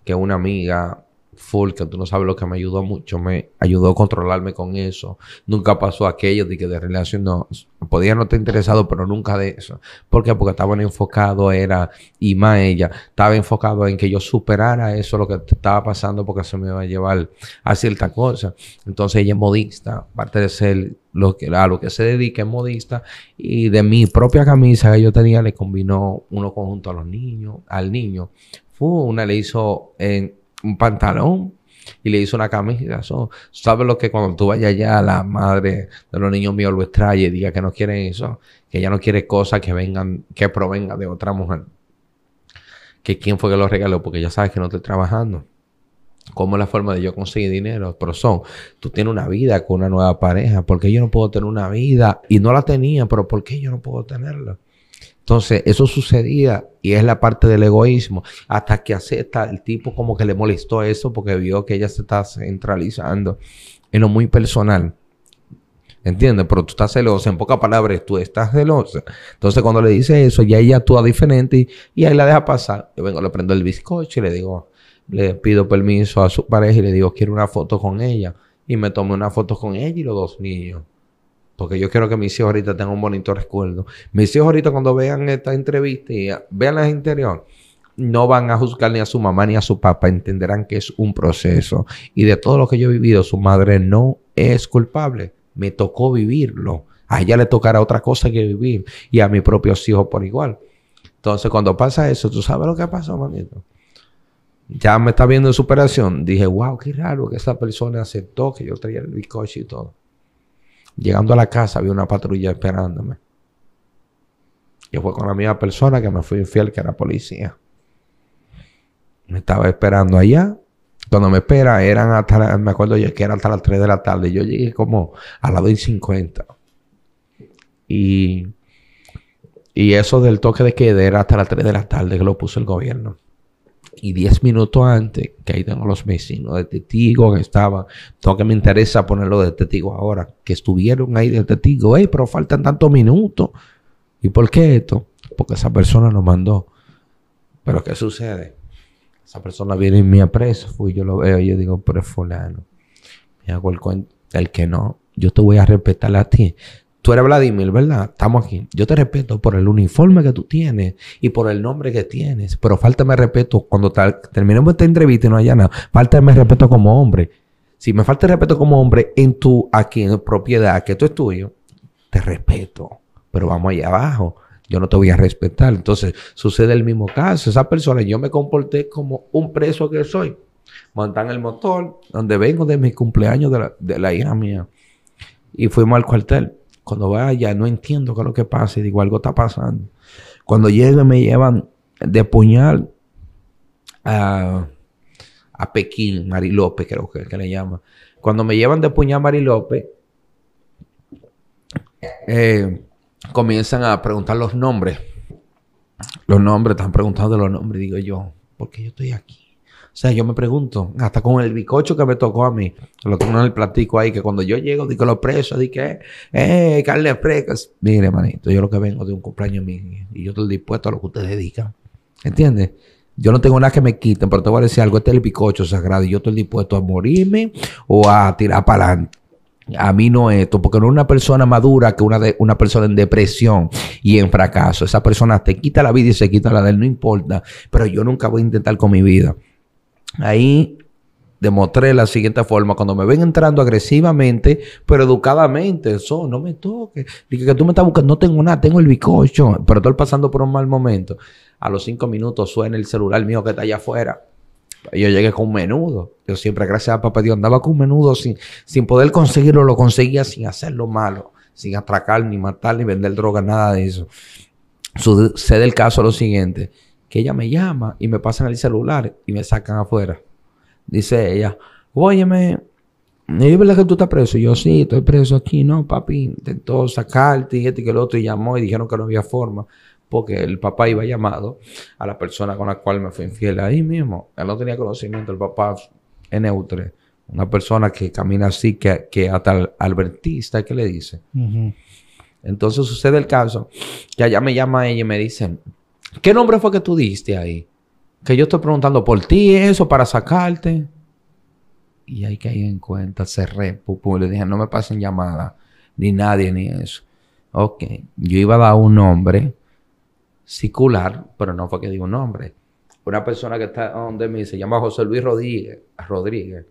que es una amiga full, que tú no sabes lo que me ayudó mucho, me ayudó a controlarme con eso. Nunca pasó aquello de que de relación no, podía no estar interesado, pero nunca de eso. ¿Por qué? Porque estaba enfocado era, y más ella, estaba enfocado en que yo superara eso, lo que estaba pasando, porque se me iba a llevar a cierta cosa. Entonces ella es modista, aparte de ser lo que, a lo que se dedica es modista, y de mi propia camisa que yo tenía le combinó uno conjunto a los niños, al niño. Fue una le hizo en un pantalón y le hizo una camisa. ¿Sabes lo que cuando tú vayas allá, la madre de los niños míos lo extrae y diga que no quiere eso? Que ella no quiere cosas que vengan, que provengan de otra mujer. Que quién fue que lo regaló, porque ya sabes que no estoy trabajando. ¿Cómo es la forma de yo conseguir dinero? Pero son, tú tienes una vida con una nueva pareja. ¿Por qué yo no puedo tener una vida? Y no la tenía, pero ¿por qué yo no puedo tenerla? Entonces, eso sucedía y es la parte del egoísmo. Hasta que acepta, el tipo como que le molestó eso porque vio que ella se está centralizando en lo muy personal. ¿Entiendes? Pero tú estás celosa, en pocas palabras, tú estás celosa. Entonces, cuando le dice eso, ya ella actúa diferente y, y ahí la deja pasar. Yo vengo, le prendo el bizcocho y le digo, le pido permiso a su pareja y le digo, quiero una foto con ella. Y me tomé una foto con ella y los dos niños. Porque yo quiero que mis hijos ahorita tengan un bonito recuerdo. Mis hijos ahorita cuando vean esta entrevista y vean las interior, no van a juzgar ni a su mamá ni a su papá. Entenderán que es un proceso. Y de todo lo que yo he vivido, su madre no es culpable. Me tocó vivirlo. A ella le tocará otra cosa que vivir. Y a mis propios hijos por igual. Entonces, cuando pasa eso, ¿tú sabes lo que ha pasado, manito? Ya me está viendo en superación. Dije, wow, qué raro que esa persona aceptó que yo traía el bizcocho y todo. Llegando a la casa vi una patrulla esperándome. Y fue con la misma persona que me fui infiel, que era policía. Me estaba esperando allá. Cuando me espera, eran hasta, me acuerdo yo que era hasta las 3 de la tarde. Yo llegué como a las 2 y 50. Y, y eso del toque de queda era hasta las 3 de la tarde que lo puso el gobierno y 10 minutos antes, que ahí tengo los vecinos de testigo que estaban, todo que me interesa ponerlo de testigo ahora, que estuvieron ahí de testigo, hey, pero faltan tantos minutos. ¿Y por qué esto? Porque esa persona nos mandó. Pero ¿qué sucede? Esa persona viene en mi apresa, fui yo lo veo y yo digo, pero es fulano. Me hago el el que no, yo te voy a respetar a ti Tú eres Vladimir, ¿verdad? Estamos aquí. Yo te respeto por el uniforme que tú tienes y por el nombre que tienes, pero falta me respeto cuando terminemos esta entrevista y no haya nada. me respeto como hombre. Si me falta el respeto como hombre en tu, aquí, en propiedad, que esto es tuyo, te respeto, pero vamos allá abajo. Yo no te voy a respetar. Entonces, sucede el mismo caso. Esa persona, yo me comporté como un preso que soy. Montan el motor, donde vengo de mi cumpleaños de de la hija mía. Y fuimos al cuartel cuando vaya, no entiendo qué es lo que pasa y digo, algo está pasando. Cuando y me llevan de puñal a, a Pekín, López, creo que, que le llama. Cuando me llevan de puñal a López, eh, comienzan a preguntar los nombres. Los nombres, están preguntando los nombres. Digo yo, ¿por qué yo estoy aquí? O sea, yo me pregunto, hasta con el bicocho que me tocó a mí, lo tengo en el platico ahí, que cuando yo llego, digo los presos, digo, eh, eh, carne fresca. Mire, manito, yo lo que vengo de un cumpleaños mío y yo estoy dispuesto a lo que ustedes dedican. ¿Entiendes? Yo no tengo nada que me quiten, pero te voy a decir algo, este es el bicocho sagrado y yo estoy dispuesto a morirme o a tirar para adelante. A mí no esto, porque no es una persona madura que una, de, una persona en depresión y en fracaso. Esa persona te quita la vida y se quita la de él, no importa, pero yo nunca voy a intentar con mi vida. Ahí demostré la siguiente forma. Cuando me ven entrando agresivamente, pero educadamente, eso, no me toque, Dije que tú me estás buscando, no tengo nada, tengo el bicocho, pero estoy pasando por un mal momento. A los cinco minutos suena el celular mío que está allá afuera. Yo llegué con un menudo. Yo siempre, gracias a papá Dios, andaba con un menudo sin, sin poder conseguirlo, lo conseguía sin hacerlo malo, sin atracar, ni matar, ni vender droga, nada de eso. Sucede el caso lo siguiente que ella me llama y me pasan el celular y me sacan afuera. Dice ella, óyeme, ¿es verdad que tú estás preso? yo, sí, estoy preso aquí. No, papi, intentó sacarte y este y que el otro y llamó y dijeron que no había forma porque el papá iba llamado a la persona con la cual me fui infiel ahí mismo. Él no tenía conocimiento, el papá es neutre. Una persona que camina así, que, que hasta el albertista, que le dice? Entonces sucede el caso que allá me llama ella y me dicen, ¿Qué nombre fue que tú diste ahí? Que yo estoy preguntando por ti, eso, para sacarte. Y hay que ahí en cuenta, cerré, pum, Le dije, no me pasen llamada ni nadie, ni eso. Ok, yo iba a dar un nombre circular, pero no fue que di un nombre. Una persona que está donde mí se llama José Luis Rodríguez. Rodríguez.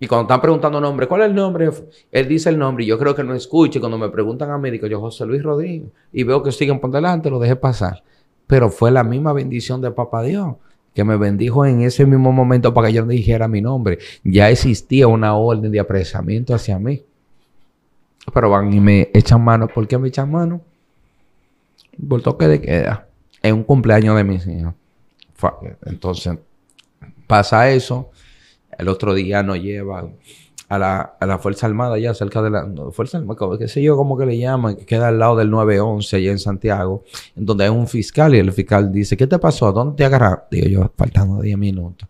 Y cuando están preguntando nombre, ¿cuál es el nombre? Él dice el nombre y yo creo que no escucha. Y cuando me preguntan a mí, digo yo José Luis Rodríguez. Y veo que siguen por delante, lo dejé pasar. Pero fue la misma bendición de Papá Dios que me bendijo en ese mismo momento para que yo no dijera mi nombre. Ya existía una orden de apresamiento hacia mí. Pero van y me echan mano. ¿Por qué me echan mano? Por toque de queda. En un cumpleaños de mis hijos. Entonces, pasa eso. El otro día nos lleva a la, Fuerza Armada allá cerca de la Fuerza Armada, qué sé yo cómo que le llaman, que queda al lado del 911 allá en Santiago, en donde hay un fiscal y el fiscal dice, ¿qué te pasó? ¿Dónde te agarraron? Digo yo, faltando 10 minutos.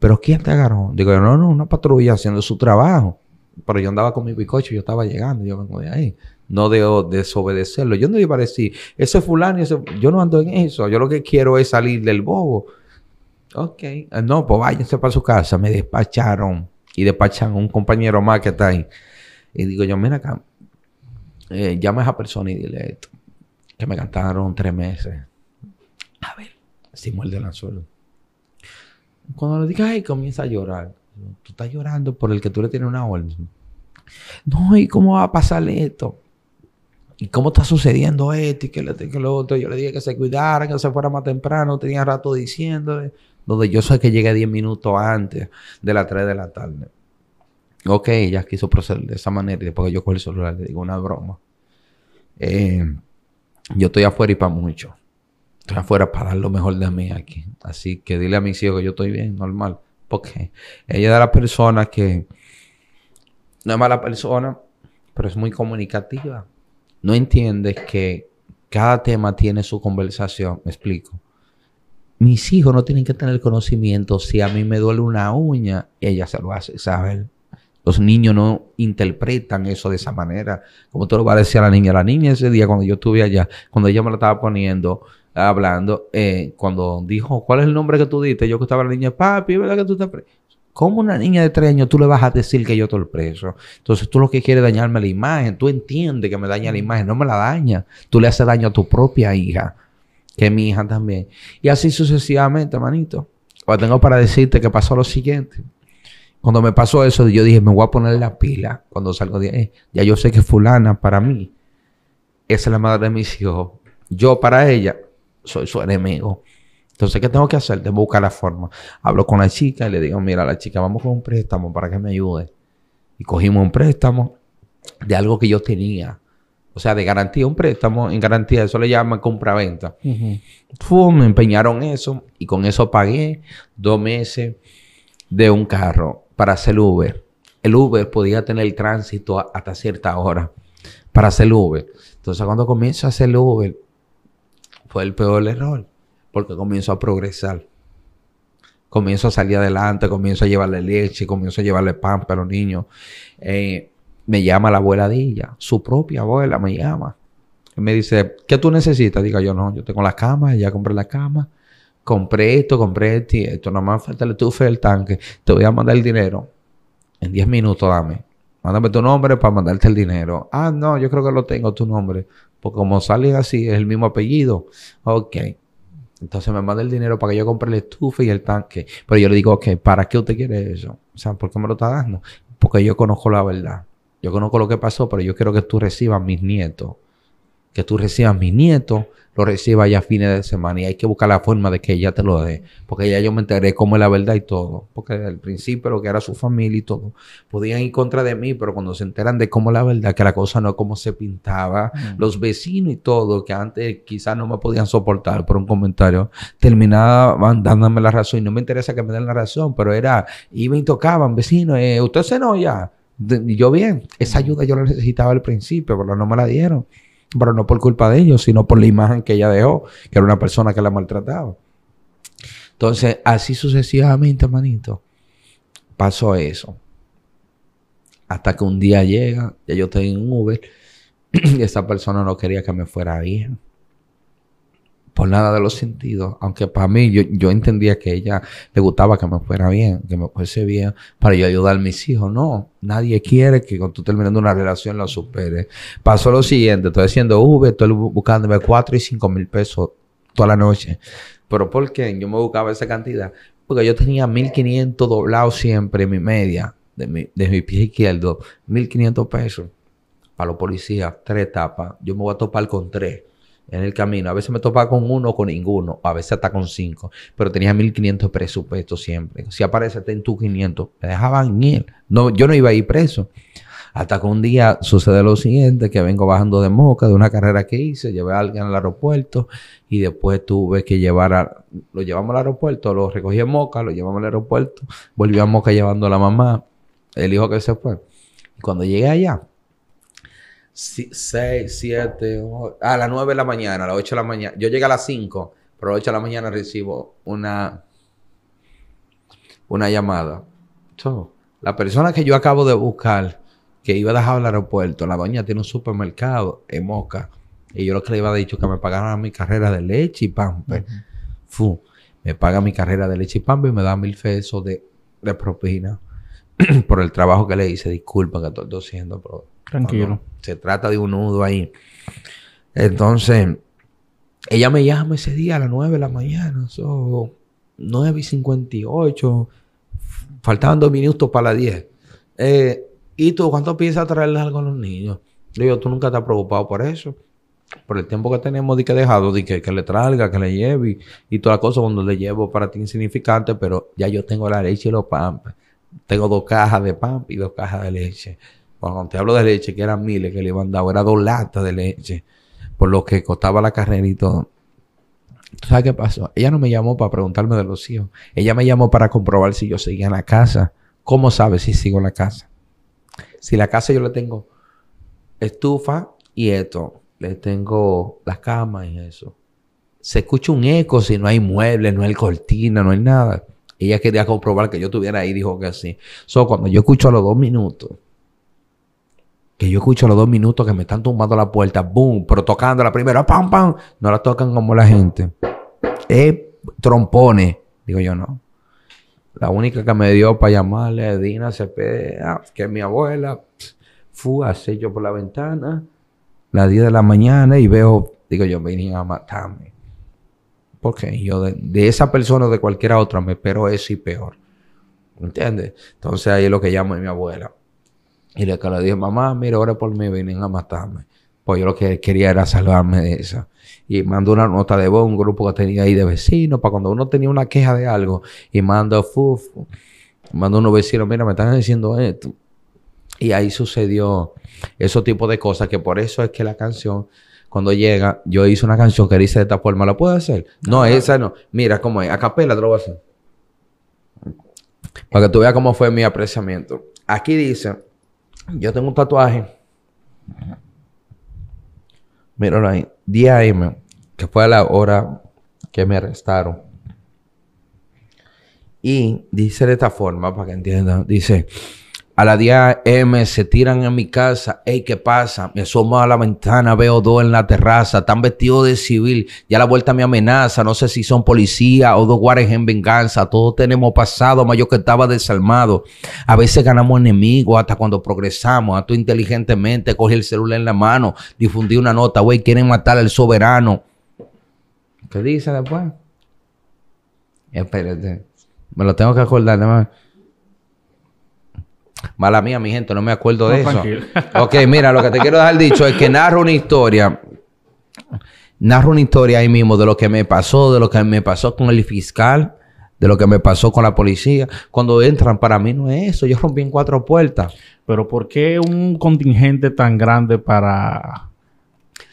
¿Pero quién te agarró? Digo yo, no, no, una patrulla haciendo su trabajo. Pero yo andaba con mi bicocho, yo estaba llegando, yo vengo de ahí. No debo desobedecerlo. Yo no iba a decir, ese fulano, ese... yo no ando en eso. Yo lo que quiero es salir del bobo. Ok. No, pues váyanse para su casa. Me despacharon y despachan un compañero más que está ahí. Y digo yo, mira acá, eh, llama a esa persona y dile esto. Que me cantaron tres meses. A ver, si muerde el anzuelo. Cuando le digas, ay, comienza a llorar. Tú estás llorando por el que tú le tienes una orden. No, ¿y cómo va a pasar esto? ¿Y cómo está sucediendo esto? Y que, le que lo otro. Yo le dije que se cuidara, que se fuera más temprano. Tenía rato diciéndole. Entonces yo sé que llegué 10 minutos antes de las 3 de la tarde. Ok, ella quiso proceder de esa manera y después yo cojo el celular le digo una broma. Eh, yo estoy afuera y para mucho. Estoy afuera para dar lo mejor de mí aquí. Así que dile a mis hijos que yo estoy bien, normal. Porque ella es de la persona que no es mala persona, pero es muy comunicativa. No entiendes que cada tema tiene su conversación. Me explico mis hijos no tienen que tener conocimiento si a mí me duele una uña, ella se lo hace, ¿sabes? Los niños no interpretan eso de esa manera. Como tú lo vas a decir a la niña, la niña ese día cuando yo estuve allá, cuando ella me la estaba poniendo, hablando, eh, cuando dijo, ¿cuál es el nombre que tú diste? Yo que estaba la niña, papi, ¿verdad que tú estás preso? ¿Cómo una niña de tres años tú le vas a decir que yo estoy preso? Entonces tú lo que quieres es dañarme la imagen, tú entiendes que me daña la mm. imagen, no me la daña. Tú le haces daño a tu propia hija que mi hija también. Y así sucesivamente, manito. O tengo para decirte que pasó lo siguiente. Cuando me pasó eso, yo dije, me voy a poner la pila. Cuando salgo de ahí. ya yo sé que fulana para mí es la madre de mis hijos. Yo para ella soy su enemigo. Entonces, ¿qué tengo que hacer? De buscar la forma. Hablo con la chica y le digo, mira, la chica, vamos con un préstamo para que me ayude. Y cogimos un préstamo de algo que yo tenía o sea, de garantía, un préstamo en garantía, eso le llaman compraventa. venta me empeñaron eso y con eso pagué dos meses de un carro para hacer Uber. El Uber podía tener tránsito hasta cierta hora para hacer Uber. Entonces, cuando comienzo a hacer Uber, fue el peor error, porque comienzo a progresar. Comienzo a salir adelante, comienzo a llevarle leche, comienzo a llevarle pan para los niños. Eh, me llama la abuela de ella, su propia abuela me llama. me dice, ¿qué tú necesitas? Diga yo, no, yo tengo las camas, ya compré las camas, compré esto, compré esto y esto, nada más falta el estufa el tanque, te voy a mandar el dinero. En 10 minutos dame. Mándame tu nombre para mandarte el dinero. Ah, no, yo creo que lo tengo, tu nombre. Porque como sale así, es el mismo apellido. Ok. Entonces me manda el dinero para que yo compre el estufa y el tanque. Pero yo le digo, ok, ¿para qué usted quiere eso? O sea, ¿por qué me lo está dando? Porque yo conozco la verdad. Yo conozco lo que pasó, pero yo quiero que tú recibas mis nietos. Que tú recibas mis nietos, lo recibas ya a fines de semana. Y hay que buscar la forma de que ella te lo dé. Porque ya yo me enteré cómo es la verdad y todo. Porque al principio lo que era su familia y todo. Podían ir contra de mí, pero cuando se enteran de cómo es la verdad, que la cosa no es como se pintaba, mm. los vecinos y todo, que antes quizás no me podían soportar por un comentario, terminaban dándome la razón. Y no me interesa que me den la razón, pero era, iban y tocaban, vecinos, eh, usted se no ya yo bien, esa ayuda yo la necesitaba al principio, pero no me la dieron. Pero no por culpa de ellos, sino por la imagen que ella dejó, que era una persona que la maltrataba. Entonces, así sucesivamente, hermanito, pasó eso. Hasta que un día llega, ya yo estoy en un Uber, y esa persona no quería que me fuera bien por nada de los sentidos, aunque para mí yo, yo entendía que ella le gustaba que me fuera bien, que me fuese bien, para yo ayudar a mis hijos. No, nadie quiere que cuando tú terminando una relación lo supere. Pasó lo siguiente, estoy haciendo V, estoy buscándome 4 y cinco mil pesos toda la noche. Pero ¿por qué? Yo me buscaba esa cantidad. Porque yo tenía 1500 doblados siempre en mi media, de mi, de pie izquierdo, 1500 pesos. Para los policías, tres etapas. Yo me voy a topar con tres en el camino. A veces me topaba con uno o con ninguno, a veces hasta con cinco, pero tenía 1500 presupuestos siempre. Si aparece en tu 500, me dejaban ir. No, yo no iba a ir preso. Hasta que un día sucede lo siguiente, que vengo bajando de Moca, de una carrera que hice, llevé a alguien al aeropuerto y después tuve que llevar a... Lo llevamos al aeropuerto, lo recogí en Moca, lo llevamos al aeropuerto, volví a Moca llevando a la mamá, el hijo que se fue. Y cuando llegué allá, 6, 7, a las 9 de la mañana, a las 8 de la mañana. Yo llegué a las 5, pero a las 8 de la mañana recibo una, una llamada. la persona que yo acabo de buscar, que iba a dejar el aeropuerto, la doña tiene un supermercado en Moca. Y yo lo que le iba a dicho que me pagara mi carrera de leche y pampe. Pues, me paga mi carrera de leche y pampe pues, y me da mil pesos de, propina por el trabajo que le hice. Disculpa que estoy dociendo, pero Tranquilo. se trata de un nudo ahí. Entonces, ella me llama ese día a las 9 de la mañana. Son 9 y 58. Faltaban dos minutos para las 10. Eh, ¿Y tú cuánto piensas traerle algo a los niños? Le digo, tú nunca te has preocupado por eso. Por el tiempo que tenemos de que dejado, de que, que le traiga, que le lleve y, todas toda cosas cosa cuando le llevo para ti insignificante, pero ya yo tengo la leche y los pampas. Tengo dos cajas de pampas y dos cajas de leche. Cuando te hablo de leche, que eran miles que le iban dado, era dos latas de leche, por lo que costaba la carrera y todo. ¿Tú sabes qué pasó? Ella no me llamó para preguntarme de los hijos. Ella me llamó para comprobar si yo seguía en la casa. ¿Cómo sabe si sigo en la casa? Si la casa yo le tengo estufa y esto, le tengo las camas y eso. Se escucha un eco si no hay muebles, no hay cortina, no hay nada. Ella quería comprobar que yo estuviera ahí, dijo que sí. solo cuando yo escucho a los dos minutos, que yo escucho los dos minutos que me están tumbando la puerta, boom, pero tocando la primera, pam, pam, no la tocan como la gente. Es trompone. Digo yo, no. La única que me dio para llamarle a Dina Cepeda, que es mi abuela, fue a yo por la ventana, las 10 de la mañana, y veo, digo yo, venían a matarme. Porque yo de, esa persona o de cualquiera otra me espero eso y peor. ¿Entiendes? Entonces ahí es lo que llamo a mi abuela y le dije, mamá, mira, ahora por mí vienen a matarme. Pues yo lo que quería era salvarme de esa. Y mandó una nota de voz, un grupo que tenía ahí de vecinos, para cuando uno tenía una queja de algo, y mando, fuf, mando unos vecinos, mira, me están diciendo esto. Y ahí sucedió esos tipo de cosas, que por eso es que la canción cuando llega, yo hice una canción que dice de esta forma, ¿la puedo hacer? No, esa no. Mira cómo es, a capela te lo voy Para que tú veas cómo fue mi apreciamiento. Aquí dice, yo tengo un tatuaje. Míralo ahí. Día M. que fue a la hora que me arrestaron. Y dice de esta forma, para que entiendan. Dice, a la 10 M se tiran en mi casa. Ey, ¿qué pasa? Me asomo a la ventana, veo dos en la terraza. Están vestidos de civil. Ya la vuelta me amenaza. No sé si son policía o dos guares en venganza. Todos tenemos pasado, mayor que estaba desarmado. A veces ganamos enemigos hasta cuando progresamos. A tú inteligentemente coge el celular en la mano, difundí una nota. Güey, quieren matar al soberano. ¿Qué dice después? Espérate. Me lo tengo que acordar, nada más. Mala mía, mi gente, no me acuerdo de eso. Ok, mira, lo que te quiero dejar dicho es que narro una historia. Narro una historia ahí mismo de lo que me pasó, de lo que me pasó con el fiscal, de lo que me pasó con la policía. Cuando entran, para mí no es eso. Yo rompí en cuatro puertas. Pero ¿por qué un contingente tan grande para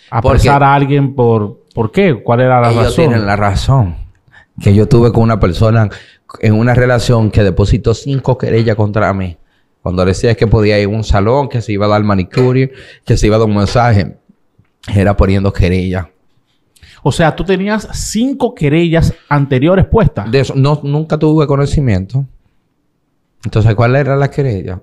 apresar a alguien por... ¿Por qué? ¿Cuál era la razón? tienen la razón. Que yo tuve con una persona en una relación que depositó cinco querellas contra mí cuando decías que podía ir a un salón, que se iba a dar manicurio, que se iba a dar un mensaje. era poniendo querellas. O sea, tú tenías cinco querellas anteriores puestas. De eso no, nunca tuve conocimiento. Entonces, ¿cuál era la querella?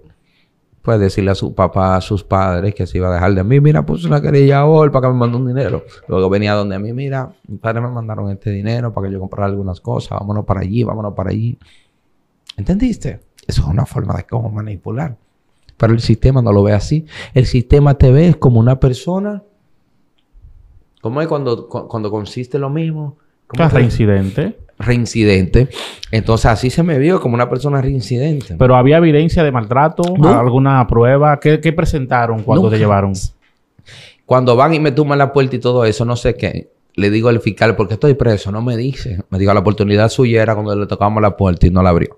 Pues decirle a su papá, a sus padres, que se iba a dejar de mí. Mira, puse una querella hoy para que me mande un dinero. Luego venía donde a mí, mira, mis padres me mandaron este dinero para que yo comprara algunas cosas. Vámonos para allí, vámonos para allí. ¿Entendiste? Eso es una forma de cómo manipular. Pero el sistema no lo ve así. El sistema te ve como una persona. ¿Cómo es cuando, cuando consiste lo mismo? Ah, reincidente. Reincidente. Entonces así se me vio como una persona reincidente. Pero había evidencia de maltrato, alguna prueba. ¿Qué, presentaron cuando te llevaron? Cuando van y me tumban la puerta y todo eso, no sé qué. Le digo al fiscal, porque estoy preso? No me dice. Me digo, la oportunidad suya era cuando le tocábamos la puerta y no la abrió.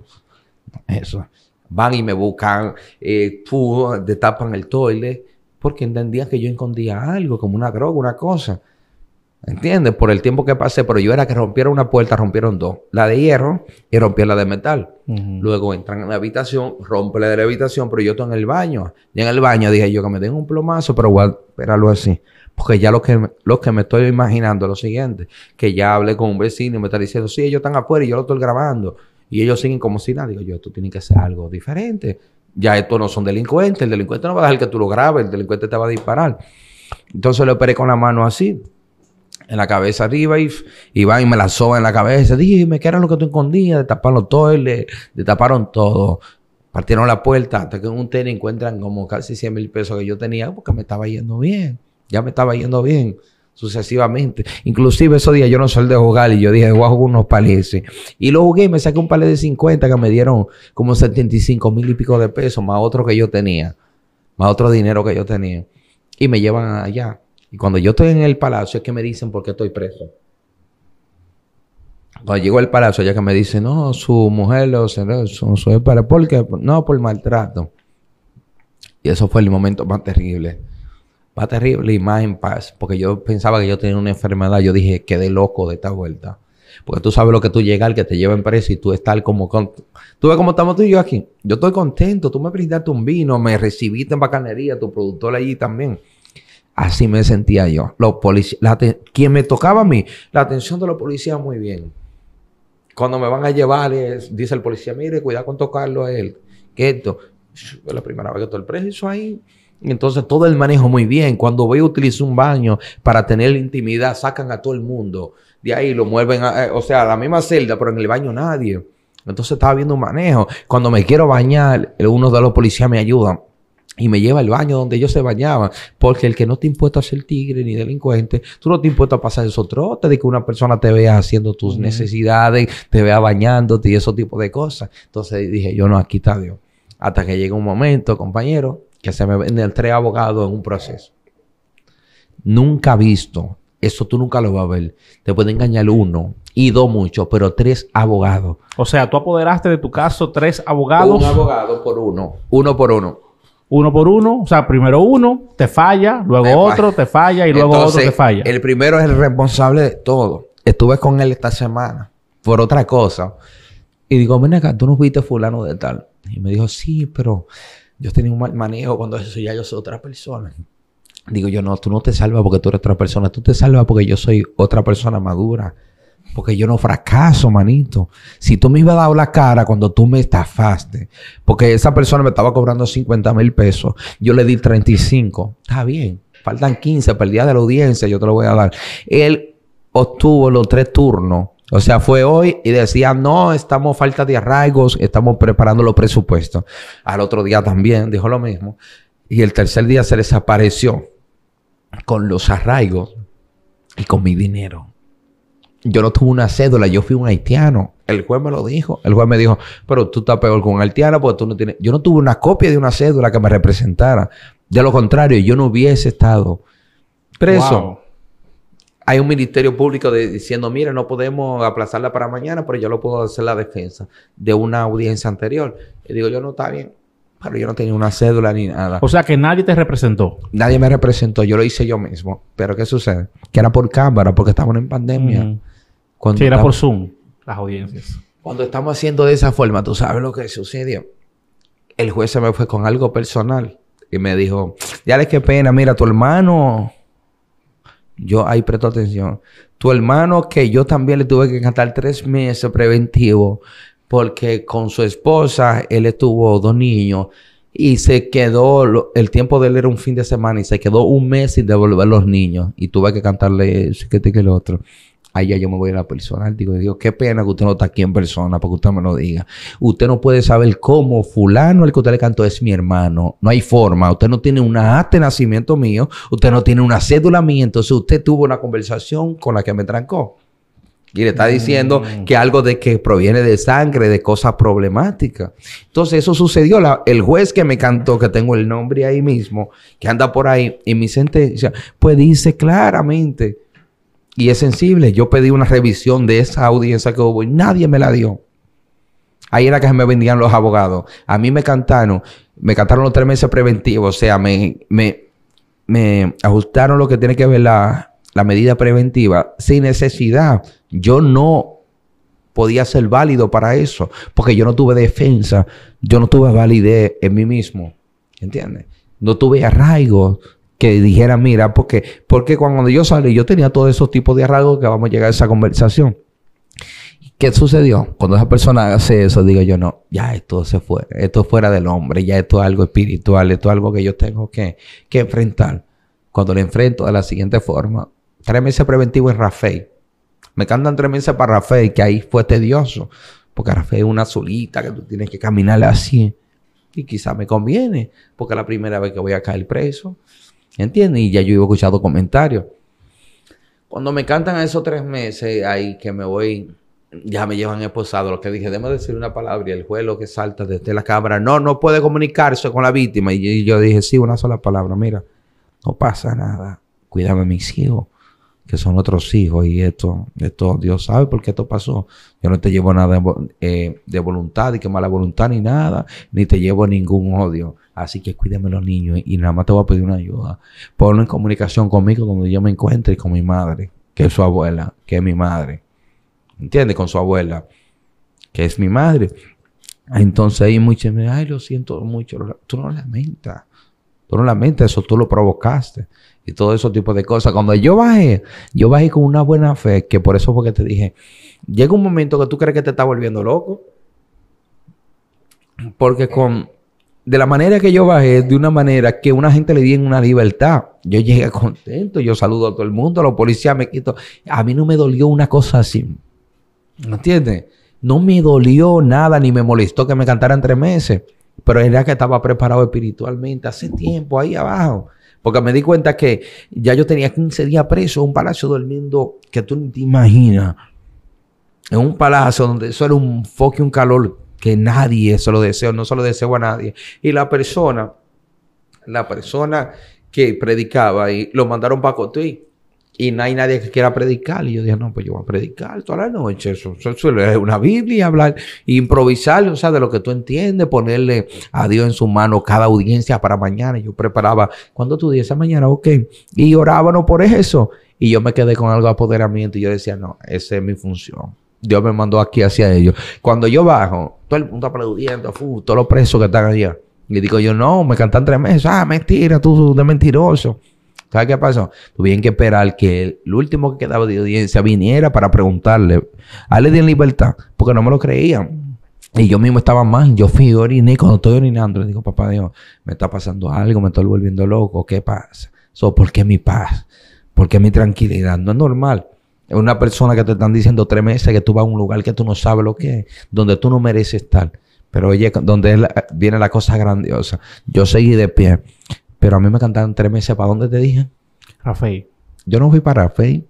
Eso. Van y me buscan, eh, tú, te tapan el toile, porque entendían que yo escondía algo, como una droga, una cosa. ¿Entiendes? Por el tiempo que pasé, pero yo era que rompiera una puerta, rompieron dos. La de hierro y rompieron la de metal. Luego entran en la habitación, rompen la de la habitación, pero yo estoy en el baño. Y en el baño dije yo que me den un plomazo, pero voy a así. Porque ya lo que, lo que me estoy imaginando es lo siguiente, que ya hablé con un vecino y me está diciendo, sí, ellos están afuera y yo lo estoy grabando. Y ellos siguen como si nada. Digo yo, esto tiene que ser algo diferente. Ya estos no son delincuentes. El delincuente no va a dejar que tú lo grabes. El delincuente te va a disparar. Entonces le operé con la mano así. En la cabeza arriba y, y y me la en la cabeza. dije, ¿qué era lo que tú escondías? tapar los toiles, taparon todo. Partieron la puerta hasta que en un tenis encuentran como casi 100 mil pesos que yo tenía porque me estaba yendo bien. Ya me estaba yendo bien sucesivamente. Inclusive esos días yo no soy de jugar y yo dije, voy a jugar unos Y lo jugué me saqué un palé de 50 que me dieron como 75 mil y pico de pesos, más otro que yo tenía, más otro dinero que yo tenía. Y me llevan allá. Y cuando yo estoy en el palacio es que me dicen por qué estoy preso. Cuando llego al palacio, ya que me dicen, no, su mujer lo su, para, ¿por No, por maltrato. Y eso fue el momento más terrible ...va terrible y más en paz. Porque yo pensaba que yo tenía una enfermedad. Yo dije, quedé loco de esta vuelta. Porque tú sabes lo que tú llegas, que te en preso y tú estás como... Con... Tú ves cómo estamos tú y yo aquí. Yo estoy contento. Tú me brindaste un vino, me recibiste en bacanería, tu productor allí también. Así me sentía yo. Los policías... Quien me tocaba a mí, la atención de los policías muy bien. Cuando me van a llevar, eh, dice el policía, mire, cuidado con tocarlo a él. Que esto... Es la primera vez que estoy preso ahí. Entonces todo el manejo muy bien. Cuando voy a utilizar un baño para tener intimidad, sacan a todo el mundo. De ahí lo mueven, eh, o sea, a la misma celda, pero en el baño nadie. Entonces estaba viendo un manejo. Cuando me quiero bañar, uno de los policías me ayuda y me lleva al baño donde ellos se bañaban. Porque el que no te impuesto a ser tigre ni delincuente, tú no te impuesto a pasar esos trotes de que una persona te vea haciendo tus necesidades, te vea bañándote y ese tipo de cosas. Entonces dije, yo no, aquí está Dios. Hasta que llega un momento, compañero, que se me venden tres abogados en un proceso. Nunca visto, eso tú nunca lo vas a ver. Te puede engañar uno y dos mucho, pero tres abogados. O sea, tú apoderaste de tu caso tres abogados. Un abogado por uno, uno por uno. Uno por uno, o sea, primero uno te falla, luego otro te falla y luego otro te falla. El primero es el responsable de todo. Estuve con él esta semana por otra cosa. Y digo, mira acá, tú no fuiste fulano de tal. Y me dijo, sí, pero yo tenía un mal manejo cuando eso ya yo soy otra persona. Digo yo, no, tú no te salvas porque tú eres otra persona, tú te salvas porque yo soy otra persona madura, porque yo no fracaso, manito. Si tú me ibas a dar la cara cuando tú me estafaste, porque esa persona me estaba cobrando 50 mil pesos, yo le di 35, está bien, faltan 15, perdí de la audiencia yo te lo voy a dar. Él obtuvo los tres turnos o sea, fue hoy y decía, no, estamos falta de arraigos, estamos preparando los presupuestos. Al otro día también dijo lo mismo. Y el tercer día se desapareció con los arraigos y con mi dinero. Yo no tuve una cédula, yo fui un haitiano. El juez me lo dijo. El juez me dijo, pero tú estás peor con un haitiano porque tú no tienes... Yo no tuve una copia de una cédula que me representara. De lo contrario, yo no hubiese estado preso hay un ministerio público diciendo, mira, no podemos aplazarla para mañana, pero yo lo puedo hacer la defensa de una audiencia anterior. Y digo, yo no está bien, pero yo no tenía una cédula ni nada. O sea que nadie te representó. Nadie me representó, yo lo hice yo mismo. Pero ¿qué sucede? Que era por cámara, porque estábamos en pandemia. sí, era por Zoom, las audiencias. Cuando estamos haciendo de esa forma, tú sabes lo que sucedió. El juez se me fue con algo personal y me dijo, ya les qué pena, mira, tu hermano yo ahí presto atención. Tu hermano, que yo también le tuve que cantar tres meses preventivo, porque con su esposa él estuvo dos niños y se quedó, el tiempo de él era un fin de semana y se quedó un mes sin devolver los niños. Y tuve que cantarle este, que el otro. Ahí ya yo me voy a la personal. Digo, Dios, qué pena que usted no está aquí en persona para que usted me lo diga. Usted no puede saber cómo fulano el que usted le cantó es mi hermano. No hay forma. Usted no tiene una acta de nacimiento mío. Usted no tiene una cédula mía. Entonces usted tuvo una conversación con la que me trancó. Y le está mm. diciendo que algo de que proviene de sangre, de cosas problemáticas. Entonces, eso sucedió. La, el juez que me cantó, que tengo el nombre ahí mismo, que anda por ahí, y mi sentencia, pues dice claramente y es sensible. Yo pedí una revisión de esa audiencia que hubo y nadie me la dio. Ahí era que me vendían los abogados. A mí me cantaron, me cantaron los tres meses preventivos. O sea, me, me, me ajustaron lo que tiene que ver la, la medida preventiva sin necesidad. Yo no podía ser válido para eso, porque yo no tuve defensa, yo no tuve validez en mí mismo, ¿entiendes? No tuve arraigo que dijera, mira, porque, porque cuando yo salí, yo tenía todos esos tipos de arragos que vamos a llegar a esa conversación. ¿Qué sucedió? Cuando esa persona hace eso, digo yo, no, ya esto se fue, esto es fuera del hombre, ya esto es algo espiritual, esto es algo que yo tengo que, enfrentar. Cuando lo enfrento de la siguiente forma, tres meses preventivos en Rafael. Me cantan tres meses para Rafael, que ahí fue tedioso, porque Rafael es una solita que tú tienes que caminar así. Y quizá me conviene, porque es la primera vez que voy a caer preso entiende Y ya yo iba escuchando comentarios. Cuando me cantan esos tres meses, ahí que me voy, ya me llevan esposado. Lo que dije, déjame decir una palabra y el juez que salta desde la cámara, no, no puede comunicarse con la víctima. Y yo dije, sí, una sola palabra, mira, no pasa nada, cuídame a mis hijos que son otros hijos y esto, esto Dios sabe por qué esto pasó. Yo no te llevo nada de eh, voluntad y que mala voluntad ni nada, ni te llevo ningún odio. Así que cuídame los niños y nada más te voy a pedir una ayuda. Ponlo en comunicación conmigo donde yo me encuentre y con mi madre, que es su abuela, que es mi madre. ¿Entiendes? Con su abuela, que es mi madre. Entonces ahí muchos me ay, lo siento mucho. Tú no lamentas. Tú no lamentas eso, tú lo provocaste. Y todo ese tipo de cosas. Cuando yo bajé, yo bajé con una buena fe, que por eso fue que te dije, llega un momento que tú crees que te está volviendo loco. Porque con de la manera que yo bajé, de una manera que una gente le di en una libertad. Yo llegué contento, yo saludo a todo el mundo, a los policías me quito. A mí no me dolió una cosa así. ¿Me entiendes? No me dolió nada ni me molestó que me cantaran tres meses. Pero era que estaba preparado espiritualmente hace tiempo ahí abajo. Porque me di cuenta que ya yo tenía 15 días preso en un palacio durmiendo que tú ni te imaginas. En un palacio donde eso era un y un calor que nadie se lo deseo, no se lo deseo a nadie. Y la persona, la persona que predicaba y lo mandaron para Cotuí. Y no hay nadie que quiera predicar. Y yo dije, no, pues yo voy a predicar toda la noche. Eso, suele es una Biblia, hablar, improvisar, o sea, de lo que tú entiendes, ponerle a Dios en su mano cada audiencia para mañana. yo preparaba, cuando tú dices mañana? Ok. Y orábamos por eso. Y yo me quedé con algo de apoderamiento y yo decía, no, esa es mi función. Dios me mandó aquí hacia ellos. Cuando yo bajo, todo el mundo aplaudiendo, fu, todos los presos que están allá. Y digo yo, no, me cantan tres meses. Ah, mentira, tú de mentiroso. ¿Sabes qué pasó? Tuvieron que esperar que el, último que quedaba de audiencia viniera para preguntarle. A le en libertad, porque no me lo creían. Y yo mismo estaba mal. Yo fui oriné. Cuando estoy orinando, le digo, papá Dios, me está pasando algo, me estoy volviendo loco. ¿Qué pasa? ¿Por qué mi paz? ¿Por qué mi tranquilidad? No es normal. Una persona que te están diciendo tres meses que tú vas a un lugar que tú no sabes lo que es, donde tú no mereces estar. Pero oye, donde viene la cosa grandiosa. Yo seguí de pie, pero a mí me cantaron tres meses. ¿Para dónde te dije? Rafael. Yo no fui para Rafael.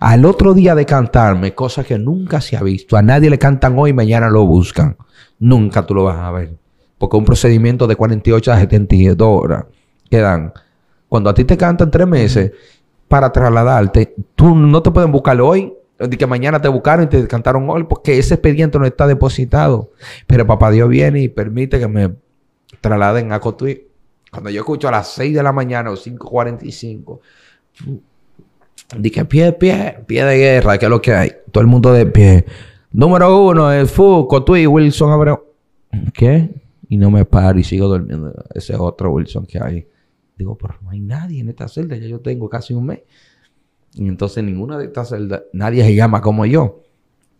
Al otro día de cantarme, Cosa que nunca se ha visto. A nadie le cantan hoy, mañana lo buscan. Nunca tú lo vas a ver. Porque un procedimiento de 48 a 72 horas quedan. Cuando a ti te cantan tres meses, para trasladarte, tú no te pueden buscar hoy, de que mañana te buscaron y te cantaron hoy, porque ese expediente no está depositado. Pero papá Dios viene y permite que me trasladen a Cotuí. Cuando yo escucho a las 6 de la mañana o 5.45, dije pie, pie, pie de guerra, que es lo que hay. Todo el mundo de pie. Número uno, es FU, Cotuí, Wilson Abreu. ¿Qué? Y no me paro y sigo durmiendo. Ese es otro Wilson que hay. Digo, pero no hay nadie en esta celda, ya yo tengo casi un mes. Y entonces ninguna de estas celdas, nadie se llama como yo.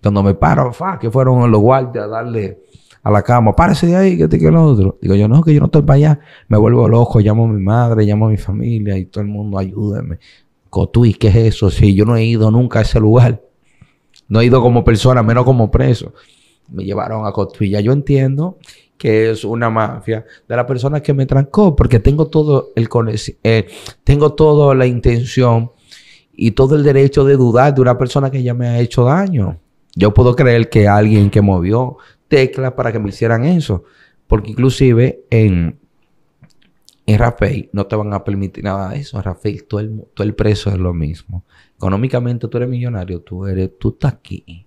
Cuando me paro, fa, que fueron los guardias a darle a la cama, párese de ahí, que te este, quede lo otro. Digo yo, no, que yo no estoy para allá. Me vuelvo loco, llamo a mi madre, llamo a mi familia y todo el mundo, ayúdame. Cotuí, ¿qué es eso? Si yo no he ido nunca a ese lugar. No he ido como persona, menos como preso. Me llevaron a Cotuí, ya yo entiendo que es una mafia, de la persona que me trancó, porque tengo todo el eh, tengo toda la intención y todo el derecho de dudar de una persona que ya me ha hecho daño. Yo puedo creer que alguien que movió teclas para que me hicieran eso, porque inclusive en en Rafael no te van a permitir nada de eso. Rafael, todo el, todo el preso es lo mismo. Económicamente tú eres millonario, tú eres, tú estás aquí.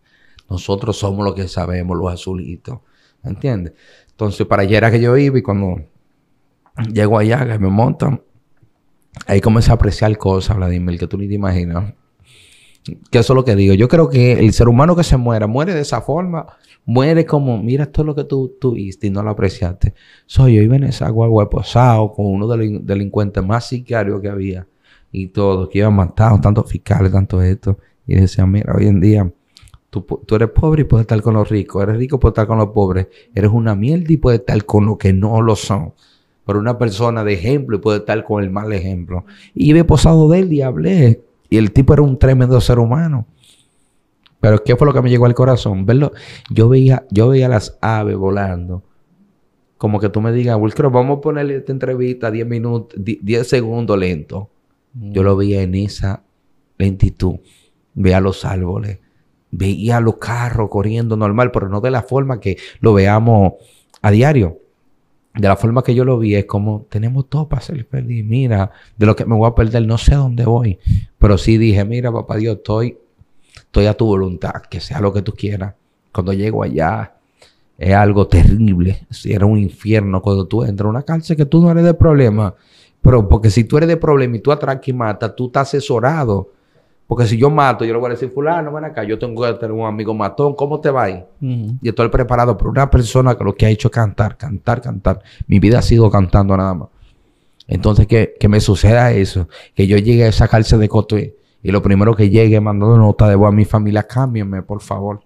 Nosotros somos los que sabemos, los azulitos. ¿Entiendes? Entonces, para allá era que yo iba y cuando llego allá, que me montan, ahí comencé a apreciar cosas, Vladimir, que tú ni te imaginas. Que eso es lo que digo. Yo creo que el ser humano que se muera, muere de esa forma, muere como, mira todo lo que tú tuviste y no lo apreciaste. Soy yo iba en esa guagua posado con uno de los delincuentes más sicarios que había y todo, que iban matados, tantos fiscales, tanto esto. Y decía, mira, hoy en día Tú, eres pobre y puedes estar con los ricos, eres rico y puedes estar con los pobres, eres una mierda y puedes estar con los que no lo son. Pero una persona de ejemplo y puede estar con el mal ejemplo. Y ve posado de él y hablé. Y el tipo era un tremendo ser humano. Pero ¿qué fue lo que me llegó al corazón? Verlo, yo veía, yo veía las aves volando. Como que tú me digas, Wilcro, vamos a ponerle esta entrevista 10 minutos, 10 segundos lento. Yo mm. lo veía en esa lentitud. Vea los árboles veía los carros corriendo normal, pero no de la forma que lo veamos a diario. De la forma que yo lo vi es como, tenemos todo para ser y mira, de lo que me voy a perder, no sé dónde voy, pero sí dije, mira, papá Dios, estoy, estoy a tu voluntad, que sea lo que tú quieras. Cuando llego allá, es algo terrible, era un infierno cuando tú entras a una cárcel que tú no eres de problema, pero porque si tú eres de problema y tú atrás y tú estás asesorado porque si yo mato, yo le voy a decir, fulano, ven acá, yo tengo que tener un amigo matón, ¿cómo te va Y estoy preparado por una persona que lo que ha hecho es cantar, cantar, cantar. Mi vida ha sido cantando nada más. Entonces, que, que me suceda eso, que yo llegue a esa cárcel de coto y, lo primero que llegue mandando nota de voz a mi familia, cámbienme, por favor,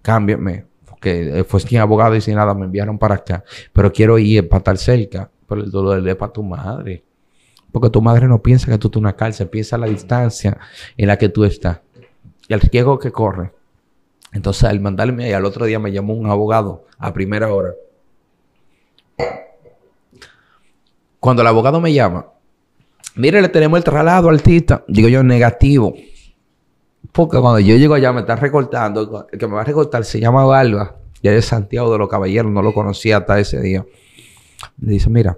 cámbienme. Porque eh, fue sin abogado y sin nada, me enviaron para acá. Pero quiero ir para estar cerca, pero el dolor es para tu madre. Porque tu madre no piensa que tú estás en una cárcel, piensa la distancia en la que tú estás y el riesgo que corre. Entonces, al mandarme y al otro día me llamó un abogado a primera hora. Cuando el abogado me llama, mire, le tenemos el traslado artista. Digo yo, negativo. Porque cuando yo llego allá me está recortando. El que me va a recortar se llama Barba. Ya es Santiago de los Caballeros, no lo conocía hasta ese día. me dice, mira,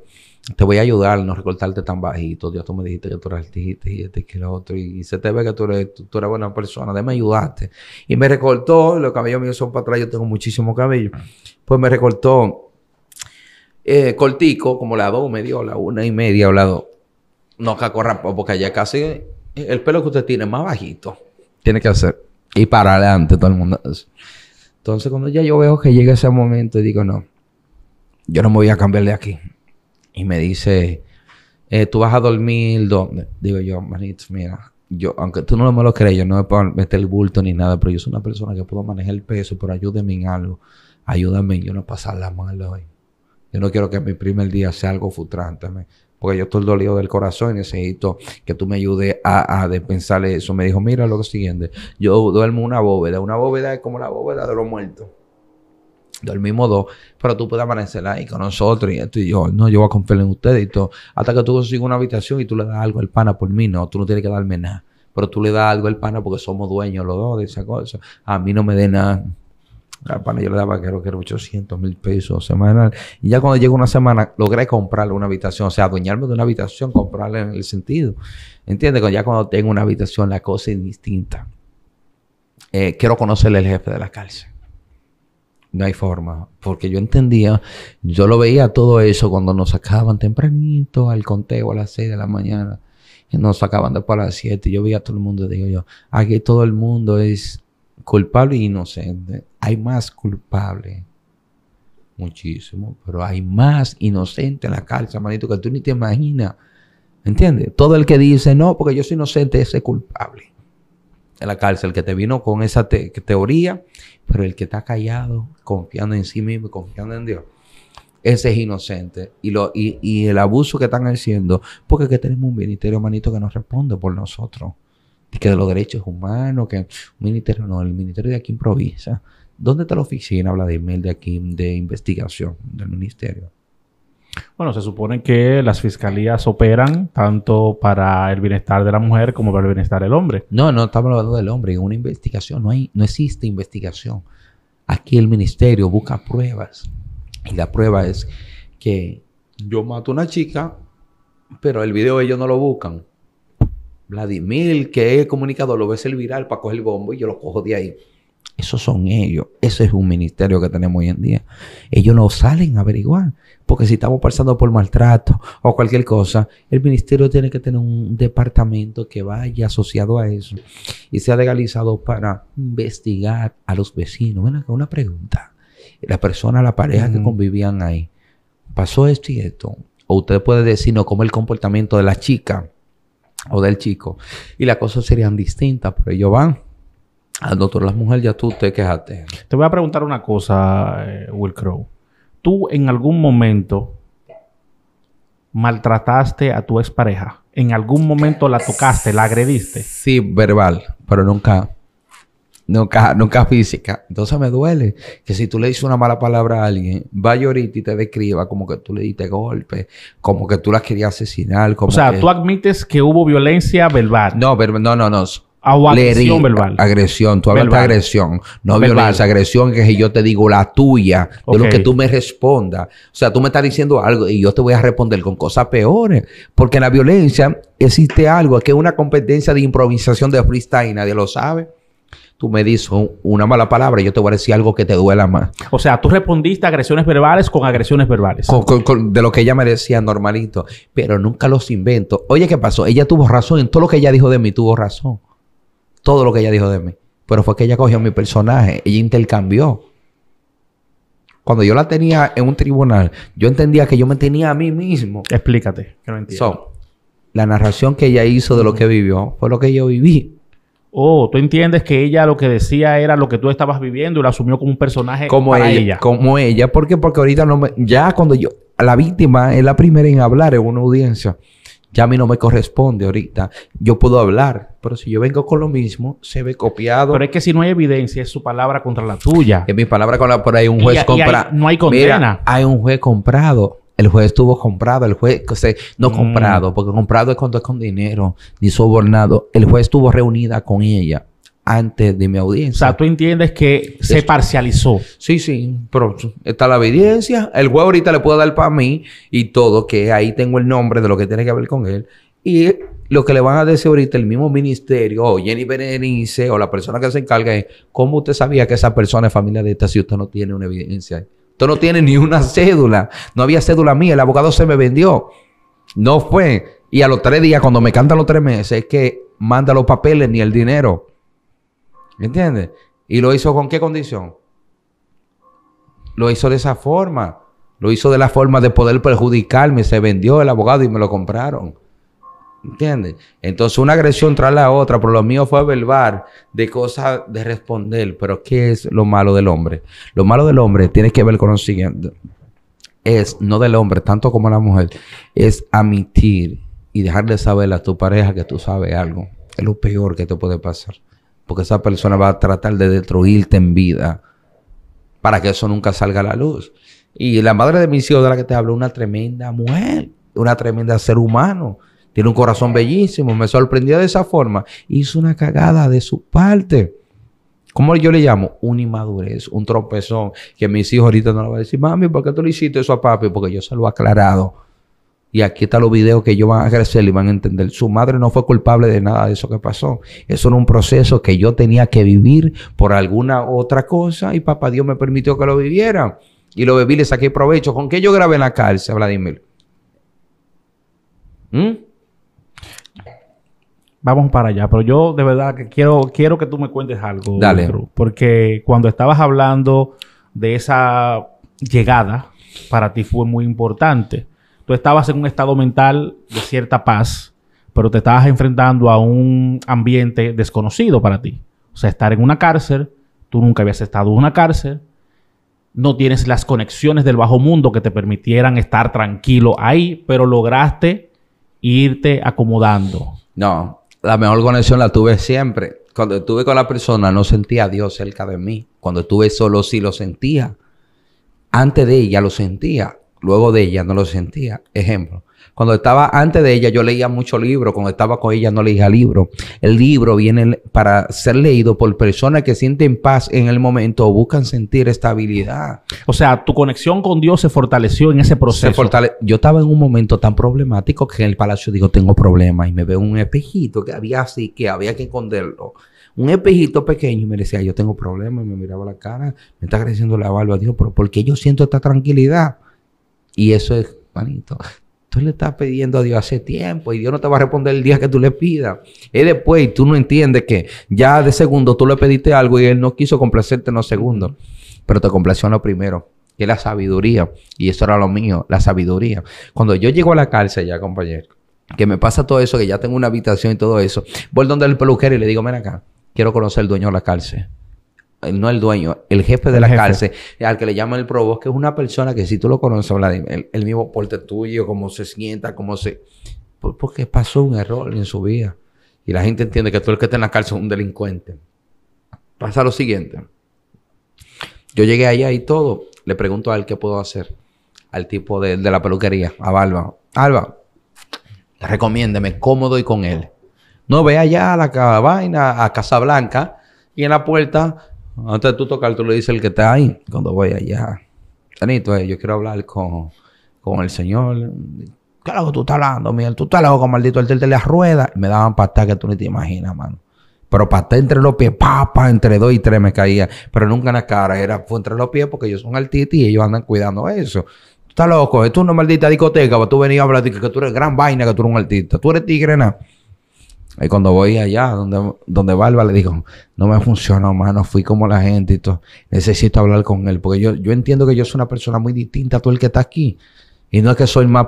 te voy a ayudar, no recortarte tan bajito. Dios tú me dijiste que tú eras artista y este que lo otro. Y se te ve que tú eres, tú, eres buena persona, me ayudaste... Y me recortó, los cabellos míos son para atrás, yo tengo muchísimo cabello. Pues me recortó eh, cortico, como la dos me dio, la una y media o la dos. No cacorra, porque allá casi el pelo que usted tiene ...es más bajito. Tiene que hacer. Y para adelante todo el mundo. Entonces cuando ya yo veo que llega ese momento y digo, no, yo no me voy a cambiar de aquí y me dice, eh, tú vas a dormir ¿dónde? Digo yo, manito, mira, yo, aunque tú no me lo crees, yo no me puedo meter el bulto ni nada, pero yo soy una persona que puedo manejar el peso, pero ayúdeme en algo. Ayúdame yo no pasarla mal hoy. Yo no quiero que mi primer día sea algo frustrante, porque yo estoy dolido del corazón y necesito que tú me ayudes a, a eso. Me dijo, mira lo siguiente, yo duermo una bóveda. Una bóveda es como la bóveda de los muertos dormimos dos, pero tú puedes amanecer ahí con nosotros y esto y yo, no, yo voy a confiar en ustedes y todo. Hasta que tú consigas una habitación y tú le das algo al pana por mí, no, tú no tienes que darme nada. Pero tú le das algo al pana porque somos dueños los dos de esa cosa. A mí no me dé nada. Al pana yo le daba, creo que era 800 mil pesos semanal. Y ya cuando llegó una semana, logré comprarle una habitación, o sea, adueñarme de una habitación, comprarle en el sentido. ¿Entiendes? Ya cuando tengo una habitación, la cosa es distinta. Eh, quiero conocerle al jefe de la cárcel. No hay forma, porque yo entendía, yo lo veía todo eso cuando nos sacaban tempranito al conteo a las seis de la mañana, y nos sacaban después a las 7, yo veía a todo el mundo, digo yo, aquí todo el mundo es culpable e inocente, hay más culpable, muchísimo, pero hay más inocente en la cárcel, hermanito, que tú ni te imaginas, ¿entiendes? Todo el que dice, no, porque yo soy inocente, ese es culpable la cárcel, que te vino con esa teoría, pero el que está callado, confiando en sí mismo, confiando en Dios, ese es inocente. Y, lo, y, el abuso que están haciendo, porque tenemos un ministerio, manito que nos responde por nosotros. Que de los derechos humanos, que un ministerio, no, el ministerio de aquí improvisa. ¿Dónde está la oficina, Vladimir, de aquí, de investigación del ministerio? Bueno, se supone que las fiscalías operan tanto para el bienestar de la mujer como para el bienestar del hombre. No, no estamos hablando del hombre. En una investigación no, hay, no existe investigación. Aquí el ministerio busca pruebas. Y la prueba es que yo mato a una chica, pero el video ellos no lo buscan. Vladimir, que es el comunicador, lo ves el viral para coger el bombo y yo lo cojo de ahí. Esos son ellos. Ese es un ministerio que tenemos hoy en día. Ellos no salen a averiguar. Porque si estamos pasando por maltrato o cualquier cosa, el ministerio tiene que tener un departamento que vaya asociado a eso y sea legalizado para investigar a los vecinos. una pregunta. La persona, la pareja que convivían ahí, ¿pasó esto y esto? O usted puede decirnos cómo el comportamiento de la chica o del chico. Y las cosas serían distintas, pero ellos van al doctor las mujeres ya tú te quejaste. Te voy a preguntar una cosa, eh, Will Crow. ¿Tú en algún momento maltrataste a tu expareja? ¿En algún momento la tocaste, la agrediste? Sí, verbal, pero nunca, nunca, nunca física. Entonces me duele que si tú le dices una mala palabra a alguien, vaya ahorita y te describa como que tú le diste golpes. como que tú la querías asesinar. o sea, tú admites que hubo violencia verbal. No, no, no, no agresión verbal. Agresión. Tú hablas de agresión. No violencia. Agresión que yo te digo la tuya, de lo que tú me respondas. O sea, tú me estás diciendo algo y yo te voy a responder con cosas peores. Porque en la violencia existe algo es que es una competencia de improvisación de freestyle. y Nadie lo sabe. Tú me dices una mala palabra y yo te voy a decir algo que te duela más. O sea, tú respondiste agresiones verbales con agresiones verbales. de lo que ella me decía normalito. Pero nunca los invento. Oye, ¿qué pasó? Ella tuvo razón. En todo lo que ella dijo de mí tuvo razón todo lo que ella dijo de mí. Pero fue que ella cogió mi personaje, ella intercambió. Cuando yo la tenía en un tribunal, yo entendía que yo me tenía a mí mismo. Explícate, que no entiendo. la narración que ella hizo de lo que vivió fue lo que yo viví. Oh, tú entiendes que ella lo que decía era lo que tú estabas viviendo y lo asumió como un personaje como ella, Como ella. ¿Por qué? Porque ahorita no me... Ya cuando yo... La víctima es la primera en hablar en una audiencia ya a mí no me corresponde ahorita. Yo puedo hablar, pero si yo vengo con lo mismo, se ve copiado. Pero es que si no hay evidencia, es su palabra contra la tuya. Es mi palabra contra la... Pero hay un juez comprado. No hay condena. hay un juez comprado. El juez estuvo comprado, el juez, no mm. comprado, porque comprado es cuando es con dinero, ni sobornado. El juez estuvo reunida con ella antes de mi audiencia. O sea, tú entiendes que se parcializó. Sí, sí, pero está la evidencia, el juez ahorita le puede dar para mí y todo, que ahí tengo el nombre de lo que tiene que ver con él. Y lo que le van a decir ahorita el mismo ministerio, o Jenny Berenice, o la persona que se encarga es, ¿cómo usted sabía que esa persona es familia de esta si usted no tiene una evidencia? Usted no tiene ni una cédula, no había cédula mía, el abogado se me vendió. No fue. Y a los tres días, cuando me cantan los tres meses, es que manda los papeles ni el dinero. ¿Me entiendes? ¿Y lo hizo con qué condición? Lo hizo de esa forma. Lo hizo de la forma de poder perjudicarme. Se vendió el abogado y me lo compraron. ¿Entiendes? Entonces una agresión tras la otra, Por lo mío fue verbar de cosas de responder. Pero ¿qué es lo malo del hombre? Lo malo del hombre tiene que ver con lo siguiente. Es, no del hombre, tanto como la mujer, es admitir y dejarle saber a tu pareja que tú sabes algo. Es lo peor que te puede pasar porque esa persona va a tratar de destruirte en vida para que eso nunca salga a la luz. Y la madre de mis hijos de la que te hablo, una tremenda mujer, una tremenda ser humano. Tiene un corazón bellísimo, me sorprendió de esa forma. Hizo una cagada de su parte. ¿Cómo yo le llamo? Una inmadurez, un tropezón. Que mis hijos ahorita no lo van a decir, mami, ¿por qué tú le hiciste eso a papi? Porque yo se lo he aclarado. Y aquí están los videos que ellos van a crecer y van a entender. Su madre no fue culpable de nada de eso que pasó. Eso era un proceso que yo tenía que vivir por alguna otra cosa y papá Dios me permitió que lo viviera. Y lo viví, le saqué provecho. ¿Con qué yo grabé en la cárcel, Vladimir? ¿Mm? Vamos para allá, pero yo de verdad que quiero, quiero que tú me cuentes algo. Dale. porque cuando estabas hablando de esa llegada, para ti fue muy importante estabas en un estado mental de cierta paz, pero te estabas enfrentando a un ambiente desconocido para ti. O sea, estar en una cárcel, tú nunca habías estado en una cárcel, no tienes las conexiones del bajo mundo que te permitieran estar tranquilo ahí, pero lograste irte acomodando. No, la mejor conexión la tuve siempre. Cuando estuve con la persona no sentía a Dios cerca de mí. Cuando estuve solo sí lo sentía. Antes de ella lo sentía luego de ella no lo sentía. Ejemplo. Cuando estaba antes de ella, yo leía mucho libro. Cuando estaba con ella, no leía libro. El libro viene para ser leído por personas que sienten paz en el momento o buscan sentir estabilidad. O sea, tu conexión con Dios se fortaleció en ese proceso. yo estaba en un momento tan problemático que en el palacio digo, tengo problemas. Y me veo un espejito que había así, que había que esconderlo. Un espejito pequeño y me decía, yo tengo problemas. Y me miraba la cara, me está creciendo la barba. Digo, pero ¿por qué yo siento esta tranquilidad? Y eso es, manito, tú le estás pidiendo a Dios hace tiempo y Dios no te va a responder el día que tú le pidas. Y después tú no entiendes que ya de segundo tú le pediste algo y Él no quiso complacerte en los segundos, pero te complació en lo primero, que es la sabiduría. Y eso era lo mío, la sabiduría. Cuando yo llego a la cárcel ya, compañero, que me pasa todo eso, que ya tengo una habitación y todo eso, voy donde el peluquero y le digo, ven acá, quiero conocer al dueño de la cárcel. Eh, no el dueño, el jefe de la cárcel, al que le llama el probos, que es una persona que si tú lo conoces, el, mismo porte tuyo, cómo se sienta, cómo se... Porque pasó un error en su vida. Y la gente entiende que tú el que está en la cárcel es un delincuente. Pasa lo siguiente. Yo llegué allá y todo. Le pregunto a él qué puedo hacer. Al tipo de, la peluquería, a Alba. Alba, recomiéndeme cómo doy con él. No, ve allá a la vaina, a Casablanca. Y en la puerta antes de tú tocar, tú le dices el que está ahí. Cuando voy allá, Tanito, eh, yo quiero hablar con, con el señor. ¿Qué loco tú estás hablando, Miguel? Tú estás loco, maldito. El de las ruedas. me daban pasta que tú ni te imaginas, mano. Pero paté entre los pies, papa, entre dos y tres me caía. Pero nunca en la cara. Era, fue entre los pies porque ellos son artistas y ellos andan cuidando eso. Tú estás loco. Esto es una maldita discoteca. Tú venías a hablar de que tú eres gran vaina, que tú eres un artista. Tú eres tigre, nada. Y cuando voy allá, donde, donde Barba, le digo, no me funcionó más, no fui como la gente y todo. Necesito hablar con él, porque yo, yo entiendo que yo soy una persona muy distinta a todo el que está aquí. Y no es que soy más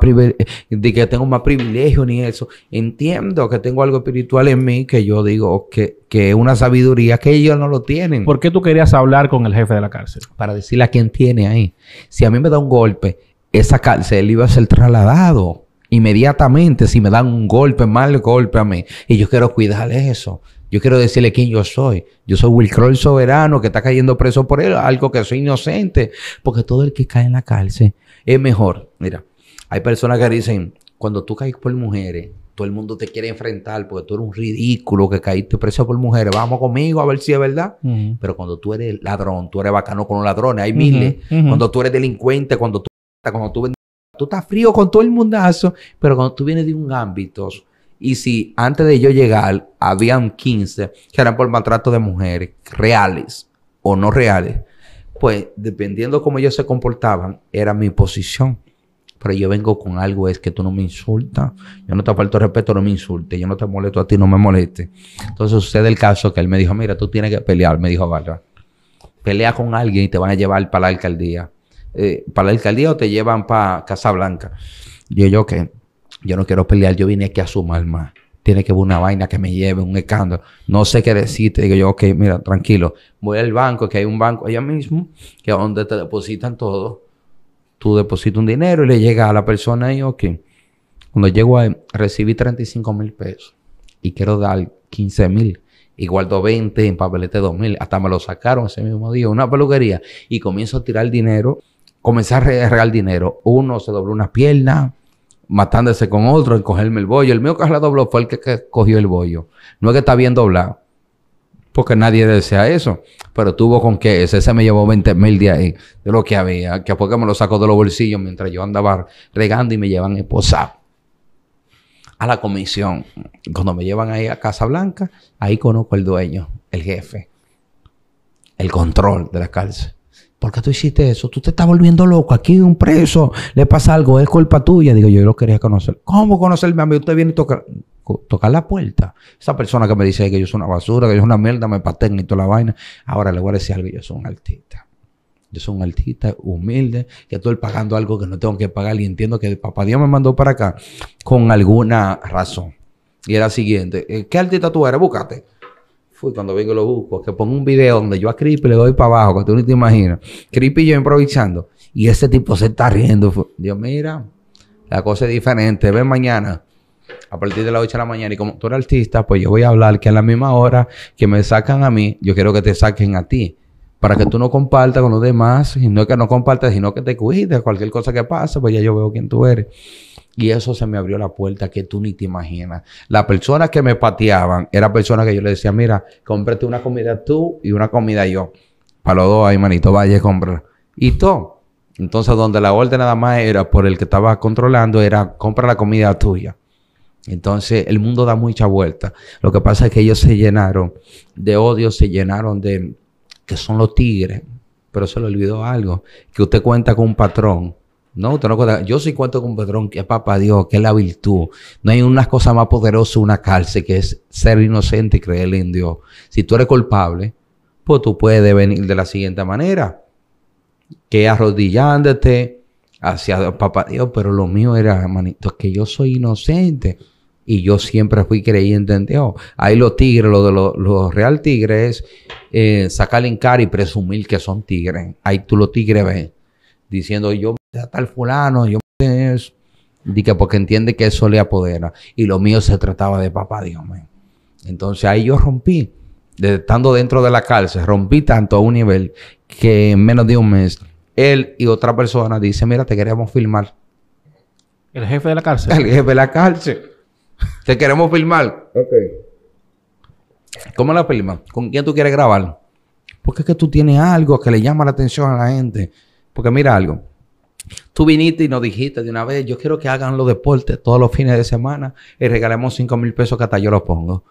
ni que tengo más privilegio ni eso. Entiendo que tengo algo espiritual en mí que yo digo que, que una sabiduría que ellos no lo tienen. ¿Por qué tú querías hablar con el jefe de la cárcel? Para decirle a quién tiene ahí. Si a mí me da un golpe, esa cárcel iba a ser trasladado inmediatamente si me dan un golpe, mal golpe a mí. Y yo quiero cuidarle eso. Yo quiero decirle quién yo soy. Yo soy Will el soberano que está cayendo preso por él, algo que soy inocente. Porque todo el que cae en la cárcel es mejor. Mira, hay personas que dicen, cuando tú caes por mujeres, todo el mundo te quiere enfrentar porque tú eres un ridículo que caíste preso por mujeres. Vamos conmigo a ver si es verdad. Pero cuando tú eres ladrón, tú eres bacano con los ladrones, hay miles. Cuando tú eres delincuente, cuando tú cuando tú Tú estás frío con todo el mundazo, pero cuando tú vienes de un ámbito, y si antes de yo llegar habían 15 que eran por maltrato de mujeres, reales o no reales, pues dependiendo cómo ellos se comportaban, era mi posición. Pero yo vengo con algo, es que tú no me insultas, yo no te falto respeto, no me insultes, yo no te molesto a ti, no me moleste. Entonces sucede el caso que él me dijo, mira, tú tienes que pelear, me dijo valga Pelea con alguien y te van a llevar para la alcaldía. Eh, para la alcaldía o te llevan para Casablanca. Yo, yo que yo no quiero pelear, yo vine aquí a sumar más. Tiene que haber una vaina que me lleve, un escándalo. No sé qué decirte. Digo yo, ok, mira, tranquilo. Voy al banco, que hay un banco allá mismo, que es donde te depositan todo. Tú depositas un dinero y le llega a la persona y, ok. Cuando llego a recibí 35 mil pesos y quiero dar 15 mil y guardo 20 en papelete 2 mil. Hasta me lo sacaron ese mismo día, una peluquería, y comienzo a tirar dinero. Comencé a regar dinero. Uno se dobló una pierna, matándose con otro, en cogerme el bollo. El mío que la dobló fue el que, cogió el bollo. No es que está bien doblado, porque nadie desea eso. Pero tuvo con qué. Ese, me llevó 20 mil de ahí, de lo que había, que a que me lo sacó de los bolsillos mientras yo andaba regando y me llevan esposado a la comisión. Cuando me llevan ahí a Casa Blanca, ahí conozco al dueño, el jefe, el control de la cárcel. ¿por qué tú hiciste eso? Tú te estás volviendo loco, aquí un preso, le pasa algo, es culpa tuya. Digo, yo lo quería conocer. ¿Cómo conocerme a mí? Usted viene y toca, tocar la puerta. Esa persona que me dice que yo soy una basura, que yo soy una mierda, me paten y toda la vaina. Ahora le voy a decir algo, yo soy un artista. Yo soy un artista humilde, que estoy pagando algo que no tengo que pagar y entiendo que papá Dios me mandó para acá con alguna razón. Y era siguiente, eh, ¿qué artista tú eres? Búscate y cuando vengo lo busco, que pongo un video donde yo a Creepy le doy para abajo, que tú ni te imaginas. Creepy yo improvisando. Y ese tipo se está riendo. Dios, mira, la cosa es diferente. Ven mañana a partir de las 8 de la mañana. Y como tú eres artista, pues yo voy a hablar que a la misma hora que me sacan a mí, yo quiero que te saquen a ti. Para que tú no compartas con los demás, y no que no compartas, sino que te cuides. Cualquier cosa que pase, pues ya yo veo quién tú eres. Y eso se me abrió la puerta que tú ni te imaginas. Las personas que me pateaban eran personas que yo le decía, mira, cómprate una comida tú y una comida yo. Para los dos ahí, manito, vaya, comprar. Y todo. Entonces, donde la orden nada más era por el que estaba controlando, era compra la comida tuya. Entonces, el mundo da mucha vuelta. Lo que pasa es que ellos se llenaron de odio, se llenaron de que son los tigres, pero se le olvidó algo, que usted cuenta con un patrón no, usted no Yo sí cuento con un Pedrón, que es papá Dios, que es la virtud. No hay una cosa más poderosa una cárcel que es ser inocente y creer en Dios. Si tú eres culpable, pues tú puedes venir de la siguiente manera. Que arrodillándote hacia papá Dios, pero lo mío era, hermanito, que yo soy inocente. Y yo siempre fui creyente en Dios. Ahí los tigres, lo de los real tigres, es eh, en cara y presumir que son tigres. Ahí tú los tigres ves diciendo yo tal fulano, yo me eso. que porque entiende que eso le apodera. Y lo mío se trataba de papá Dios. mío, Entonces ahí yo rompí, estando dentro de la cárcel, rompí tanto a un nivel que en menos de un mes él y otra persona dice, mira, te queremos filmar. El jefe de la cárcel. El jefe de la cárcel. te queremos filmar. Ok. ¿Cómo la filma? ¿Con quién tú quieres grabar? Porque es que tú tienes algo que le llama la atención a la gente. Porque mira algo. Tú viniste y nos dijiste de una vez, yo quiero que hagan los deportes todos los fines de semana y regalemos 5 mil pesos que hasta yo los pongo.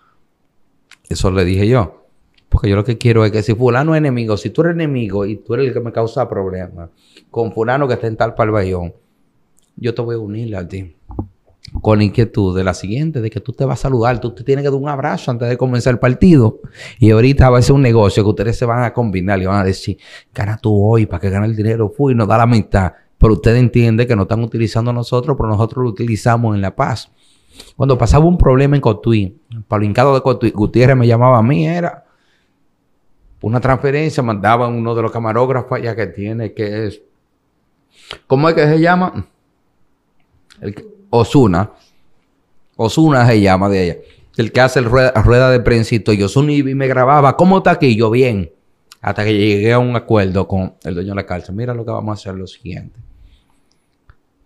Eso le dije yo. Porque yo lo que quiero es que si fulano es enemigo, si tú eres enemigo y tú eres el que me causa problemas con fulano que está en tal palbayón, yo te voy a unir a ti. Con inquietud de la siguiente, de que tú te vas a saludar, tú te tienes que dar un abrazo antes de comenzar el partido. Y ahorita va a ser un negocio que ustedes se van a combinar y van a decir, gana tú hoy para que gane el dinero, fui, nos da la mitad pero usted entiende que no están utilizando nosotros, pero nosotros lo utilizamos en La Paz. Cuando pasaba un problema en Cotuí, el Hincado de Cotuí, Gutiérrez me llamaba a mí, era una transferencia, mandaba uno de los camarógrafos ya que tiene, que es, ¿cómo es que se llama? Osuna. Osuna se llama de ella. El que hace el rueda, de prensito, y Osuna y me grababa, ¿cómo está aquí? Yo bien. Hasta que llegué a un acuerdo con el dueño de la cárcel. Mira lo que vamos a hacer lo siguiente.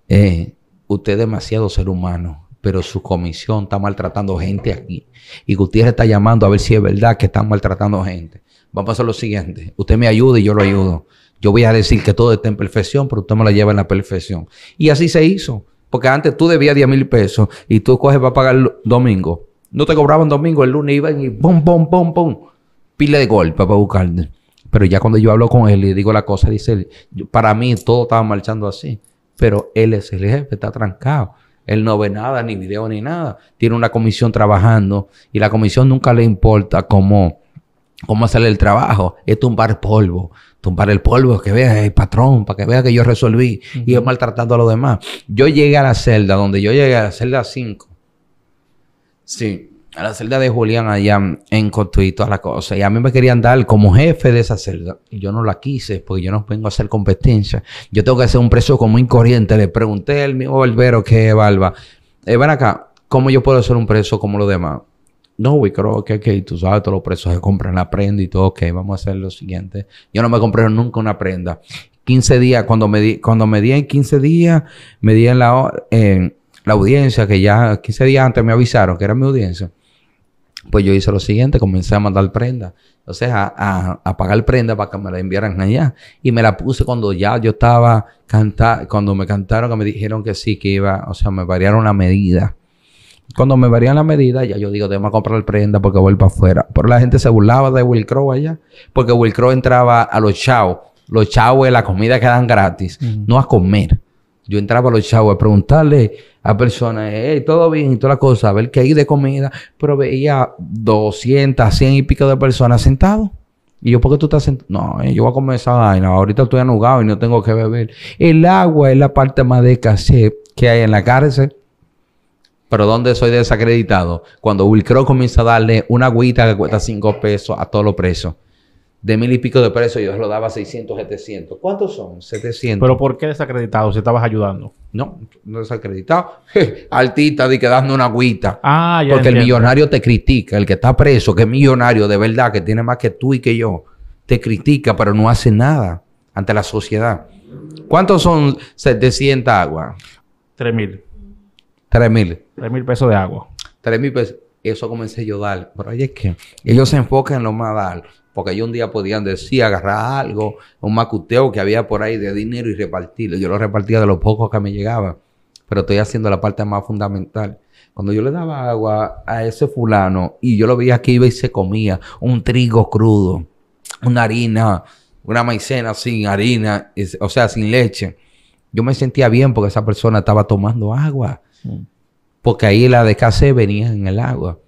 Eh, usted es demasiado ser humano, pero su comisión está maltratando gente aquí. Y Gutiérrez está llamando a ver si es verdad que están maltratando gente. Vamos a hacer lo siguiente. Usted me ayuda y yo lo ayudo. Yo voy a decir que todo está en perfección, pero usted me la lleva en la perfección. Y así se hizo. Porque antes tú debías 10 mil pesos y tú coges para pagar el domingo. No te cobraban domingo, el lunes iban y pum, pum, pum, pum. Pile de golpe para buscarte. Pero ya cuando yo hablo con él y digo la cosa, dice él, para mí todo estaba marchando así, pero él es el jefe, está trancado. Él no ve nada, ni video, ni nada. Tiene una comisión trabajando y la comisión nunca le importa cómo, cómo hacerle el trabajo. Es tumbar polvo. Tumbar el polvo, que vea el patrón, para que vea que yo resolví y es maltratando a los demás. Yo llegué a la celda, donde yo llegué a la celda 5. Sí a la celda de Julián allá en Cotuí todas las cosas. Y a mí me querían dar como jefe de esa celda. Y yo no la quise porque yo no vengo a hacer competencia. Yo tengo que hacer un preso como incorriente... Le pregunté al mismo barbero que barba. Eh, Van acá, ¿cómo yo puedo ser un preso como los demás? No, güey, creo que, que tú sabes, todos los presos se compran la prenda y todo. Ok, vamos a hacer lo siguiente. Yo no me compré nunca una prenda. 15 días, cuando me di, cuando me di en 15 días, me di en la, en la audiencia, que ya 15 días antes me avisaron que era mi audiencia pues yo hice lo siguiente, comencé a mandar prenda, o sea, a, pagar prenda para que me la enviaran allá. Y me la puse cuando ya yo estaba cantando, cuando me cantaron, que me dijeron que sí, que iba, o sea, me variaron la medida. Cuando me varían la medida, ya yo digo, tengo que comprar prenda porque voy para afuera. Pero la gente se burlaba de Will Crow allá, porque Will Crow entraba a los chao. Los chao es la comida que dan gratis, no a comer. Yo entraba a los chavos a preguntarle a personas, todo bien y toda las cosa, a ver qué hay de comida, pero veía 200, 100 y pico de personas sentados. Y yo, ¿por qué tú estás sentado? No, eh, yo voy a comer esa vaina. Ahorita estoy anugado y no tengo que beber. El agua es la parte más de que hay en la cárcel. Pero ¿dónde soy desacreditado? Cuando Wilcro comienza a darle una agüita que cuesta 5 pesos a todos los presos de mil y pico de presos, yo lo daba 600, 700. ¿Cuántos son? 700. ¿Pero por qué desacreditado si estabas ayudando? No, no desacreditado. Altita de que dando una agüita. Ah, Porque el millonario te critica, el que está preso, que es millonario de verdad, que tiene más que tú y que yo, te critica, pero no hace nada ante la sociedad. ¿Cuántos son 700 agua 3 mil. 3 mil. 3 mil pesos de agua. 3 mil pesos. Eso comencé yo a dar. Pero oye, es que ellos se enfocan en lo más alto porque yo un día podían decir, agarrar algo, un macuteo que había por ahí de dinero y repartirlo. Yo lo repartía de los pocos que me llegaba, pero estoy haciendo la parte más fundamental. Cuando yo le daba agua a ese fulano y yo lo veía que iba y se comía un trigo crudo, una harina, una maicena sin harina, o sea, sin leche, yo me sentía bien porque esa persona estaba tomando agua. Mm. Porque ahí la de venía en el agua.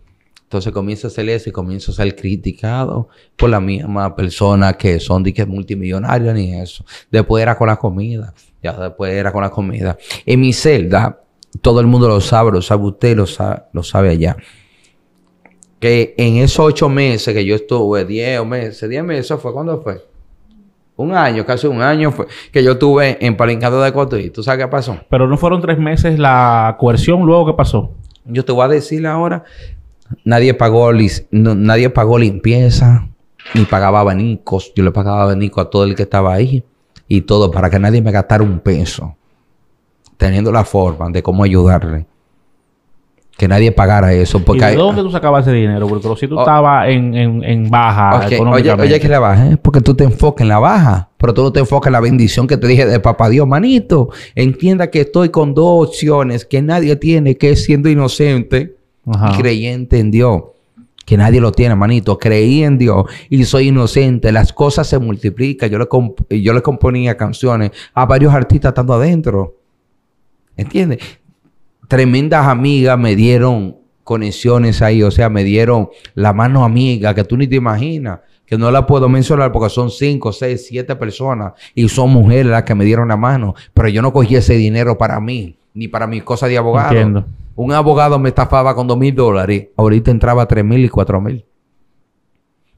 Entonces comienza a hacer eso y comienzo a ser criticado por la misma persona que son diques multimillonarios ni eso. Después era con la comida. Ya después era con la comida. En mi celda, todo el mundo lo sabe, lo sabe usted, lo sabe, lo allá. Que en esos ocho meses que yo estuve, diez meses, diez meses fue, ¿cuándo fue? Un año, casi un año fue que yo estuve palincado de Ecuador... y tú sabes qué pasó. Pero no fueron tres meses la coerción luego qué pasó. Yo te voy a decir ahora Nadie pagó, nadie pagó limpieza, ni pagaba abanicos. Yo le pagaba abanicos a todo el que estaba ahí y todo para que nadie me gastara un peso. Teniendo la forma de cómo ayudarle. Que nadie pagara eso. Porque ¿Y ¿De dónde tú sacabas ese dinero? Porque si tú oh. estabas en, en, baja Oye, oye que la baja. ¿eh? Porque tú te enfocas en la baja. Pero tú no te enfocas en la bendición que te dije de papá Dios. Manito, entienda que estoy con dos opciones que nadie tiene, que siendo inocente creyente en Dios. Que nadie lo tiene, manito. Creí en Dios y soy inocente. Las cosas se multiplican. Yo le, yo le componía canciones a varios artistas estando adentro. ¿Entiendes? Tremendas amigas me dieron conexiones ahí. O sea, me dieron la mano amiga que tú ni te imaginas que no la puedo mencionar porque son cinco seis siete personas y son mujeres las que me dieron la mano, pero yo no cogí ese dinero para mí, ni para mis cosas de abogado. Un abogado me estafaba con dos mil dólares. Ahorita entraba tres mil y cuatro mil.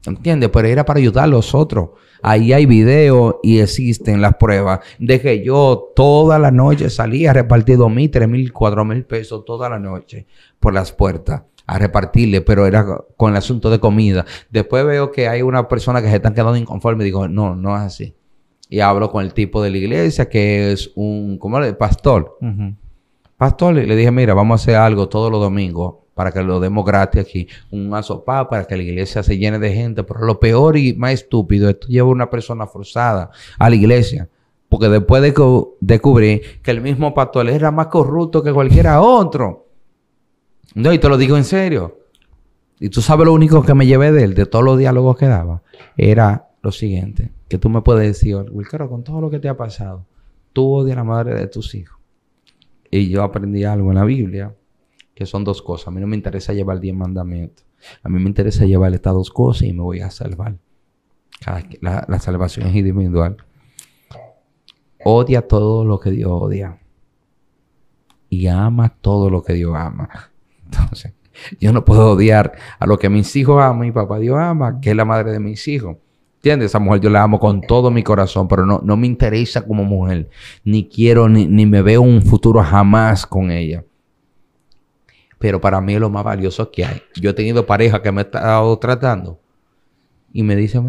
¿Entiendes? Pero era para ayudar a los otros. Ahí hay video y existen las pruebas de que yo toda la noche salía a repartir dos mil, tres mil, cuatro mil pesos toda la noche por las puertas a repartirle, pero era con el asunto de comida. Después veo que hay una persona que se están quedando inconforme y digo, no, no es así. Y hablo con el tipo de la iglesia que es un, ¿cómo era? Pastor. Pastor, le dije, mira, vamos a hacer algo todos los domingos para que lo demos gratis aquí, un asopado para que la iglesia se llene de gente. Pero lo peor y más estúpido, esto lleva a una persona forzada a la iglesia. Porque después de que descubrí que el mismo pastor era más corrupto que cualquiera otro. No, y te lo digo en serio. Y tú sabes lo único que me llevé de él, de todos los diálogos que daba, era lo siguiente. Que tú me puedes decir, Wilcaro, con todo lo que te ha pasado, tú odias a la madre de tus hijos y yo aprendí algo en la Biblia, que son dos cosas. A mí no me interesa llevar diez mandamientos. A mí me interesa llevar estas dos cosas y me voy a salvar. Ah, la, salvación es individual. Odia todo lo que Dios odia. Y ama todo lo que Dios ama. Entonces, yo no puedo odiar a lo que mis hijos aman, mi papá Dios ama, que es la madre de mis hijos. ¿Entiendes? Esa mujer yo la amo con todo mi corazón, pero no, me interesa como mujer. Ni quiero, ni, me veo un futuro jamás con ella pero para mí es lo más valioso que hay. Yo he tenido pareja que me ha estado tratando y me dice,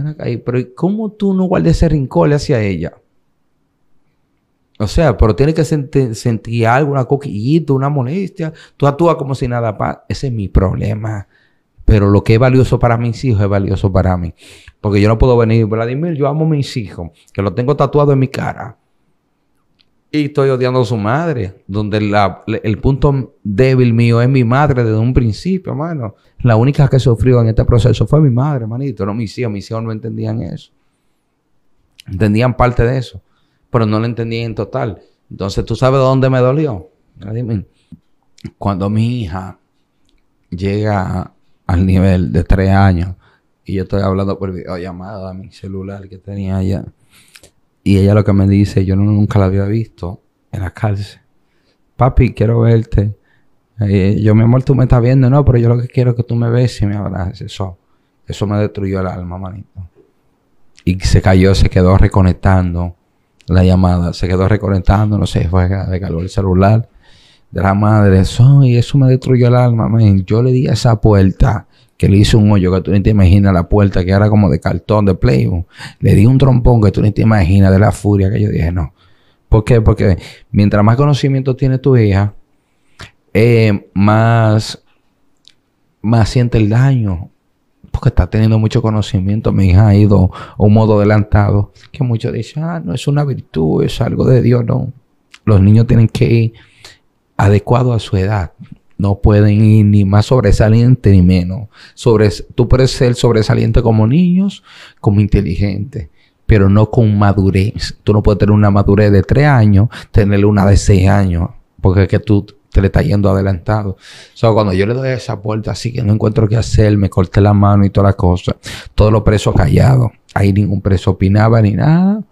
pero ¿cómo tú no guardas ese rincón hacia ella? O sea, pero tiene que sentir algo, una coquillita, una molestia. Tú actúas como si nada pasa. Ese es mi problema pero lo que es valioso para mis hijos es valioso para mí. Porque yo no puedo venir, Vladimir, yo amo a mis hijos, que lo tengo tatuado en mi cara. Y estoy odiando a su madre, donde el punto débil mío es mi madre desde un principio, hermano. La única que sufrió en este proceso fue mi madre, hermanito, no mis hijos. Mis hijos no entendían eso. Entendían parte de eso, pero no lo entendían en total. Entonces, ¿tú sabes dónde me dolió? Vladimir? Cuando mi hija llega al nivel de tres años. Y yo estoy hablando por llamada a mi celular que tenía allá. Y ella lo que me dice, yo nunca la había visto en la cárcel. Papi, quiero verte. Eh, yo, mi amor, tú me estás viendo, no, pero yo lo que quiero es que tú me ves y me abraces. Eso, eso me destruyó el alma, manito. Y se cayó, se quedó reconectando la llamada, se quedó reconectando, no sé, fue de calor el celular de la madre, eso, y eso me destruyó el alma, Yo le di a esa puerta que le hice un hoyo que tú ni te imaginas la puerta que era como de cartón de playboy. Le di un trompón que tú ni te imaginas de la furia que yo dije, no. ¿Por qué? Porque mientras más conocimiento tiene tu hija, eh, más, más siente el daño. Porque está teniendo mucho conocimiento. Mi hija ha ido a un modo adelantado que muchos dicen, ah, no es una virtud, es algo de Dios, no. Los niños tienen que ir adecuado a su edad. No pueden ir ni más sobresaliente ni menos. Sobre, tú puedes ser sobresaliente como niños, como inteligente, pero no con madurez. Tú no puedes tener una madurez de tres años, tener una de seis años, porque es que tú te le está yendo adelantado. O cuando yo le doy esa puerta así que no encuentro qué hacer, me corté la mano y toda la cosa, todos los presos callados. Ahí ningún preso opinaba ni nada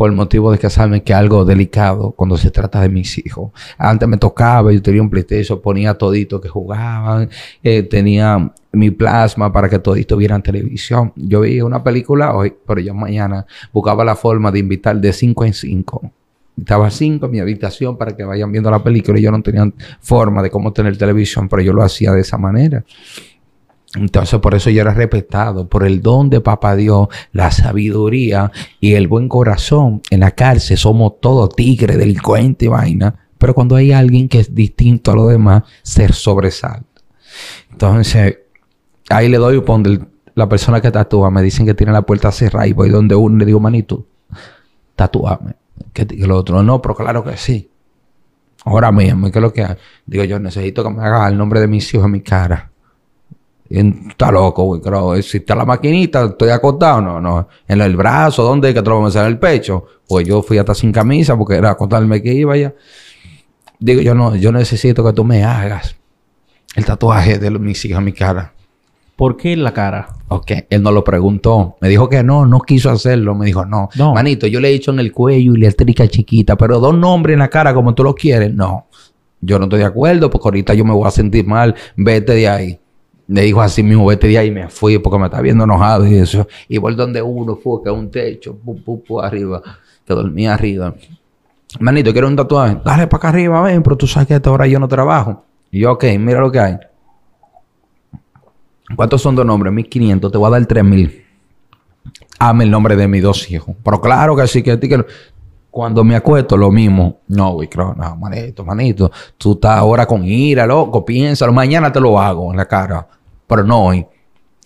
por el motivo de que saben que algo delicado cuando se trata de mis hijos. Antes me tocaba, yo tenía un PlayStation, ponía todito que jugaban, eh, tenía mi plasma para que todito vieran televisión. Yo veía una película hoy, pero yo mañana buscaba la forma de invitar de cinco en cinco. estaba cinco en mi habitación para que vayan viendo la película y yo no tenía forma de cómo tener televisión, pero yo lo hacía de esa manera. Entonces por eso yo era respetado, por el don de papá Dios, la sabiduría y el buen corazón. En la cárcel somos todos tigres, delincuentes y vaina, pero cuando hay alguien que es distinto a los demás, se sobresalta. Entonces, ahí le doy, cuando la persona que tatúa, me dicen que tiene la puerta cerrada y voy donde uno le digo, manito, tatúame. Que, el otro, no, pero claro que sí. Ahora mismo, ¿qué es lo que Digo, yo necesito que me haga el nombre de mis hijos en mi cara Está loco, güey. si está la maquinita, estoy acostado. No, no. En el brazo, ¿dónde? Que te en el pecho. Pues yo fui hasta sin camisa porque era acostarme que iba ya. Digo, yo no, yo necesito que tú me hagas el tatuaje de mis hijos mi cara. ¿Por qué en la cara? Ok, él no lo preguntó. Me dijo que no, no quiso hacerlo. Me dijo, no. no. Manito, yo le he hecho en el cuello y la estrica chiquita, pero dos nombres en la cara como tú lo quieres. No, yo no estoy de acuerdo porque ahorita yo me voy a sentir mal. Vete de ahí le dijo así mismo, vete día y me fui porque me estaba viendo enojado y eso. Y donde uno fue, que un techo, pum, pum, pum, arriba, que dormía arriba. Manito, quiero un tatuaje. Dale para acá arriba, ven, pero tú sabes que a esta hora yo no trabajo. Y yo, ok, mira lo que hay. ¿Cuántos son dos nombres? 1500, te voy a dar 3000. Ame el nombre de mis dos hijos. Pero claro que sí, que, cuando me acuesto, lo mismo. No, güey, creo, no, manito, manito. Tú estás ahora con ira, loco, piénsalo. Mañana te lo hago en la cara pero no hoy.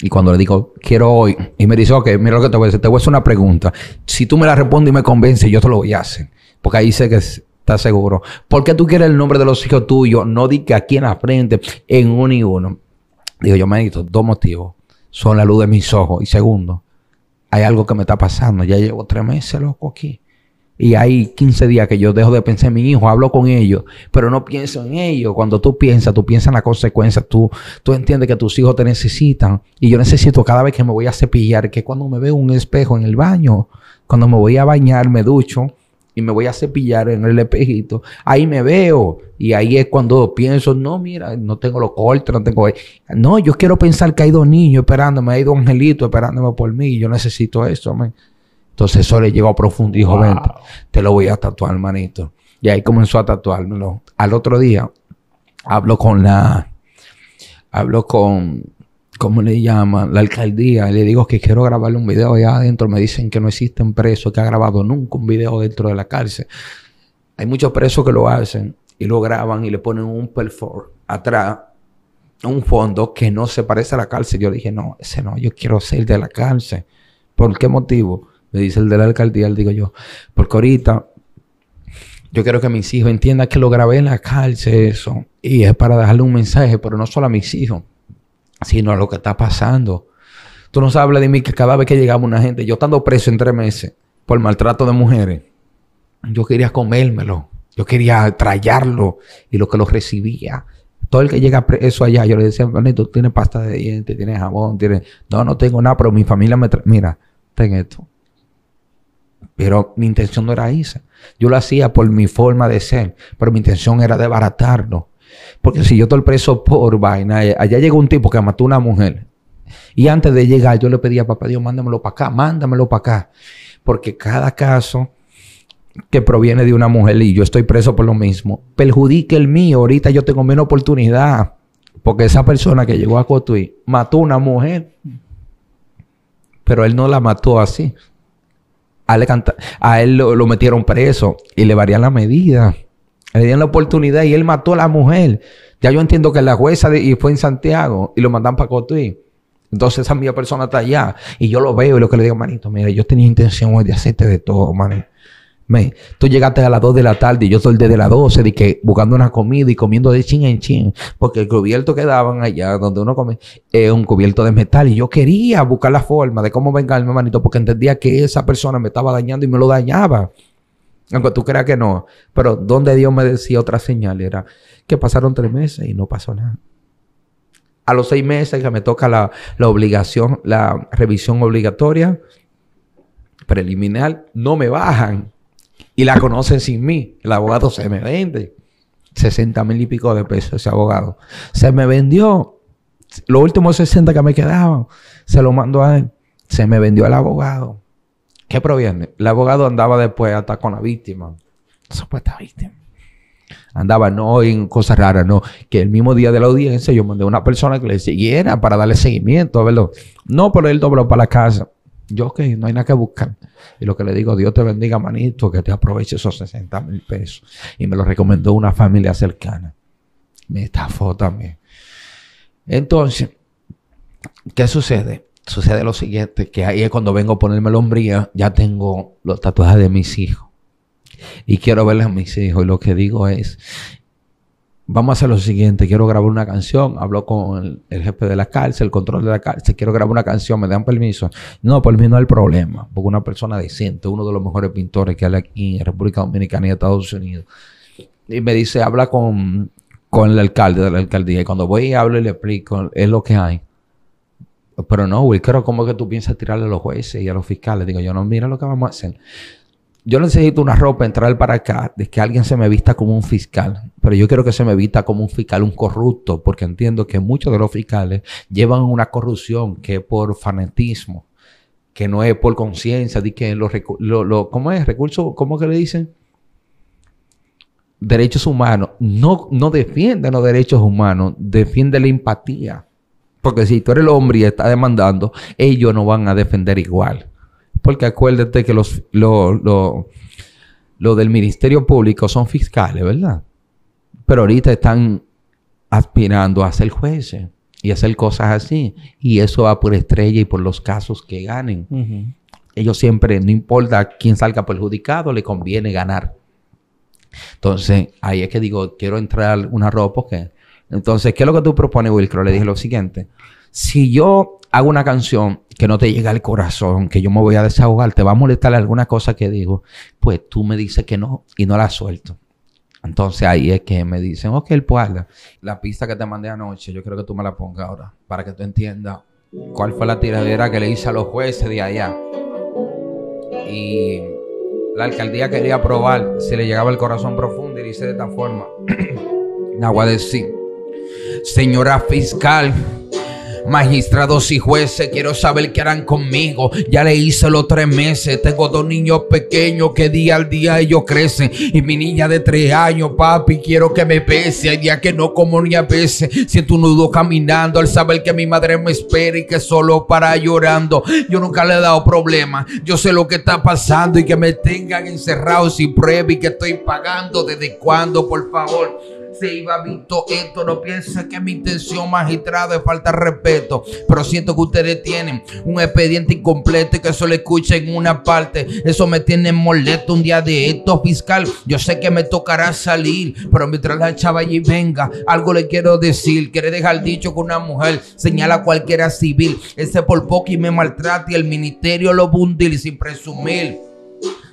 Y cuando le digo, quiero hoy, y me dice, ok, mira lo que te voy a decir, te voy a hacer una pregunta. Si tú me la respondes y me convences, yo te lo voy a hacer. Porque ahí sé que estás seguro. ¿Por qué tú quieres el nombre de los hijos tuyos? No di que aquí en la frente, en uno y uno. Digo, yo, me manito, dos motivos. Son la luz de mis ojos. Y segundo, hay algo que me está pasando. Ya llevo tres meses, loco, aquí. Y hay 15 días que yo dejo de pensar en mi hijo, hablo con ellos, pero no pienso en ellos. Cuando tú piensas, tú piensas en las consecuencias, tú, tú entiendes que tus hijos te necesitan. Y yo necesito cada vez que me voy a cepillar, que cuando me veo un espejo en el baño, cuando me voy a bañar, me ducho y me voy a cepillar en el espejito, ahí me veo. Y ahí es cuando pienso, no, mira, no tengo los cortes, no tengo... E-, no, yo quiero pensar que hay dos niños esperándome, hay dos angelitos esperándome por mí, yo necesito eso, amén. Entonces eso le llegó profundo y dijo, te lo voy a tatuar, manito. Y ahí comenzó a tatuármelo. Al otro día, hablo con la... Hablo con... ¿Cómo le llaman? La alcaldía. Y le digo que quiero grabarle un video allá adentro. Me dicen que no existen presos que ha grabado nunca un video dentro de la cárcel. Hay muchos presos que lo hacen y lo graban y le ponen un perfor atrás un fondo que no se parece a la cárcel. Yo dije, no, ese no, yo quiero salir de la cárcel. ¿Por qué motivo? me dice el de la alcaldía, le digo yo, porque ahorita yo quiero que mis hijos entiendan que lo grabé en la cárcel, eso, y es para dejarle un mensaje, pero no solo a mis hijos, sino a lo que está pasando. Tú no sabes, de mí que cada vez que llegaba una gente, yo estando preso en tres meses por maltrato de mujeres, yo quería comérmelo, yo quería trallarlo y lo que lo recibía. Todo el que llega preso allá, yo le decía, tú tienes pasta de dientes, tienes jabón, tienes... No, no tengo nada, pero mi familia me... trae. Mira, ten esto. Pero mi intención no era esa. Yo lo hacía por mi forma de ser, pero mi intención era desbaratarlo. Porque si yo estoy preso por vaina, eh, allá llegó un tipo que mató a una mujer. Y antes de llegar, yo le pedía a papá Dios, mándamelo para acá, mándamelo para acá. Porque cada caso que proviene de una mujer y yo estoy preso por lo mismo, perjudique el mío. Ahorita yo tengo menos oportunidad. Porque esa persona que llegó a Cotuí mató a una mujer, pero él no la mató así a él, a él lo, metieron preso y le varían la medida. Le dieron la oportunidad y él mató a la mujer. Ya yo entiendo que la jueza y fue en Santiago y lo mandan para Cotuí. Entonces esa mía persona está allá y yo lo veo y lo que le digo, manito, mira, yo tenía intención hoy de hacerte de todo, manito tú llegaste a las 2 de la tarde y yo soy de las 12 que, buscando una comida y comiendo de chin en chin, porque el cubierto que daban allá donde uno come es un cubierto de metal y yo quería buscar la forma de cómo vengarme, hermanito, porque entendía que esa persona me estaba dañando y me lo dañaba. Aunque tú creas que no, pero donde Dios me decía otra señal era que pasaron tres meses y no pasó nada. A los seis meses que me toca la, la obligación, la revisión obligatoria preliminar, no me bajan. Y la conocen sin mí. El abogado se me vende. 60 mil y pico de pesos ese abogado. Se me vendió. Los últimos 60 que me quedaban, se lo mandó a él. Se me vendió al abogado. ¿Qué proviene? El abogado andaba después hasta con la víctima. Supuesta víctima. Andaba no en cosas raras, no. Que el mismo día de la audiencia yo mandé a una persona que le siguiera para darle seguimiento, ¿verdad? No, pero él dobló para la casa. Yo, que no hay nada que buscar. Y lo que le digo, Dios te bendiga, manito, que te aproveche esos 60 mil pesos. Y me lo recomendó una familia cercana. Me estafó también. Entonces, ¿qué sucede? Sucede lo siguiente, que ahí es cuando vengo a ponerme la hombría, ya tengo los tatuajes de mis hijos. Y quiero verles a mis hijos. Y lo que digo es, vamos a hacer lo siguiente, quiero grabar una canción, hablo con el, jefe de la cárcel, el control de la cárcel, quiero grabar una canción, me dan permiso. No, por mí no el problema, porque una persona decente, uno de los mejores pintores que hay aquí en República Dominicana y Estados Unidos, y me dice, habla con, el alcalde de la alcaldía, y cuando voy y hablo y le explico, es lo que hay. Pero no, Wilker, ¿cómo como que tú piensas tirarle a los jueces y a los fiscales. Digo, yo no, mira lo que vamos a hacer yo necesito una ropa, entrar para acá, de que alguien se me vista como un fiscal, pero yo quiero que se me vista como un fiscal, un corrupto, porque entiendo que muchos de los fiscales llevan una corrupción que es por fanatismo, que no es por conciencia, de que los, lo, ¿cómo es? Recursos, ¿cómo que le dicen? Derechos humanos. No, no defienden los derechos humanos, defiende la empatía. Porque si tú eres el hombre y estás demandando, ellos no van a defender igual porque acuérdate que los, lo, del Ministerio Público son fiscales, ¿verdad? Pero ahorita están aspirando a ser jueces y hacer cosas así. Y eso va por estrella y por los casos que ganen. Ellos siempre, no importa quién salga perjudicado, le conviene ganar. Entonces, ahí es que digo, quiero entrar una ropa porque... Entonces, ¿qué es lo que tú propones, Wilcro? Le dije lo siguiente si yo hago una canción que no te llega al corazón, que yo me voy a desahogar, te va a molestar alguna cosa que digo, pues tú me dices que no y no la suelto. Entonces ahí es que me dicen, ok, pues La pista que te mandé anoche, yo creo que tú me la pongas ahora, para que tú entiendas cuál fue la tiradera que le hice a los jueces de allá. Y la alcaldía quería probar si le llegaba el corazón profundo y dice de esta forma, de decir, señora fiscal, Magistrados y jueces, quiero saber qué harán conmigo. Ya le hice los tres meses. Tengo dos niños pequeños que día al día ellos crecen. Y mi niña de tres años, papi, quiero que me pese. Hay días que no como ni a veces. Siento un nudo caminando al saber que mi madre me espera y que solo para llorando. Yo nunca le he dado problema. Yo sé lo que está pasando y que me tengan encerrado sin prueba y que estoy pagando desde cuándo, por favor se iba visto esto. No piensa que mi intención, magistrado, es falta de respeto. Pero siento que ustedes tienen un expediente incompleto y que solo escuchen en una parte. Eso me tiene molesto un día de esto, fiscal. Yo sé que me tocará salir, pero mientras la chava allí venga, algo le quiero decir. Quiere dejar dicho que una mujer señala cualquiera civil. Ese por poco y me maltrata y el ministerio lo bundil sin presumir.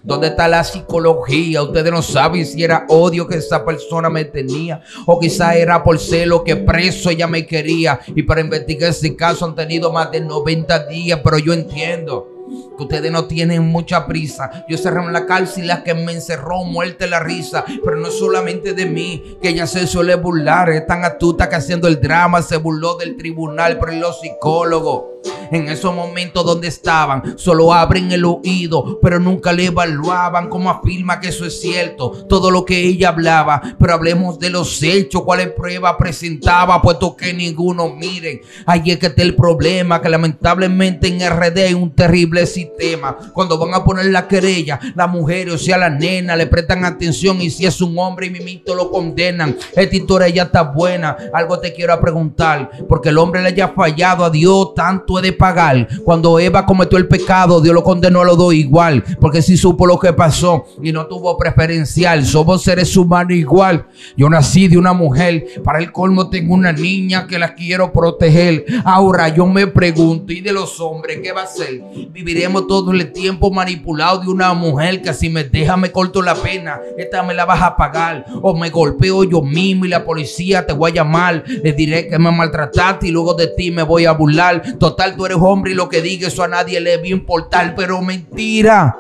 ¿Dónde está la psicología? Ustedes no saben si era odio que esa persona me tenía o quizá era por celo que preso ella me quería. Y para investigar ese caso han tenido más de 90 días, pero yo entiendo que ustedes no tienen mucha prisa. Yo cerré en la cárcel la que me encerró, muerte la risa. Pero no solamente de mí, que ella se suele burlar. Es tan astuta que haciendo el drama se burló del tribunal, pero los psicólogos. En esos momentos donde estaban, solo abren el oído, pero nunca le evaluaban. Como afirma que eso es cierto, todo lo que ella hablaba. Pero hablemos de los hechos, cuáles pruebas presentaba, puesto que ninguno miren. Ahí es que está el problema, que lamentablemente en RD hay un terrible sistema. Cuando van a poner la querella, La mujer o sea, la nena le prestan atención y si es un hombre y mito lo condenan. Esta historia ya está buena. Algo te quiero preguntar, porque el hombre le haya fallado a Dios tanto de pagar. Cuando Eva cometió el pecado, Dios lo condenó a los dos igual, porque si supo lo que pasó y no tuvo preferencial. Somos seres humanos igual. Yo nací de una mujer, para el colmo tengo una niña que la quiero proteger. Ahora yo me pregunto, ¿y de los hombres qué va a ser? Viviremos todo el tiempo manipulado de una mujer que si me deja me corto la pena, esta me la vas a pagar o me golpeo yo mismo y la policía te voy a llamar, le diré que me maltrataste y luego de ti me voy a burlar. Total tú eres hombre y lo que diga eso a nadie le va importar, pero mentira.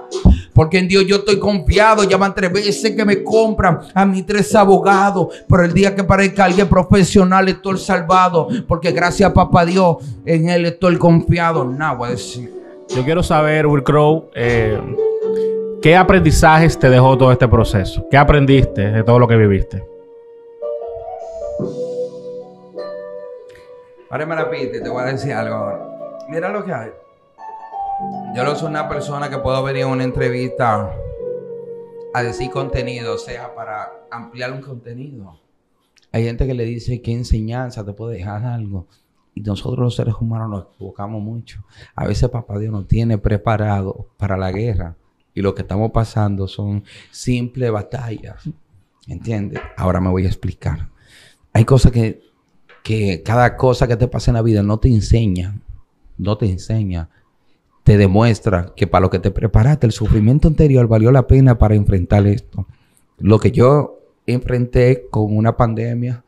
Porque en Dios yo estoy confiado. Llaman tres veces que me compran a mis tres abogados. Pero el día que parezca alguien profesional estoy salvado. Porque gracias papá Dios, en él estoy confiado. Nada, voy decir. Yo quiero saber, Will Crow, eh, ¿qué aprendizajes te dejó todo este proceso? ¿Qué aprendiste de todo lo que viviste? Ahora te voy a decir algo ahora. Mira lo que hay. Yo no soy una persona que puedo venir a una entrevista a decir contenido, o sea, para ampliar un contenido. Hay gente que le dice que enseñanza te puede dejar algo. Y nosotros los seres humanos nos equivocamos mucho. A veces papá Dios nos tiene preparado para la guerra. Y lo que estamos pasando son simples batallas. ¿Entiendes? Ahora me voy a explicar. Hay cosas que, que cada cosa que te pasa en la vida no te enseña no te enseña, te demuestra que para lo que te preparaste, el sufrimiento anterior valió la pena para enfrentar esto. Lo que yo enfrenté con una pandemia,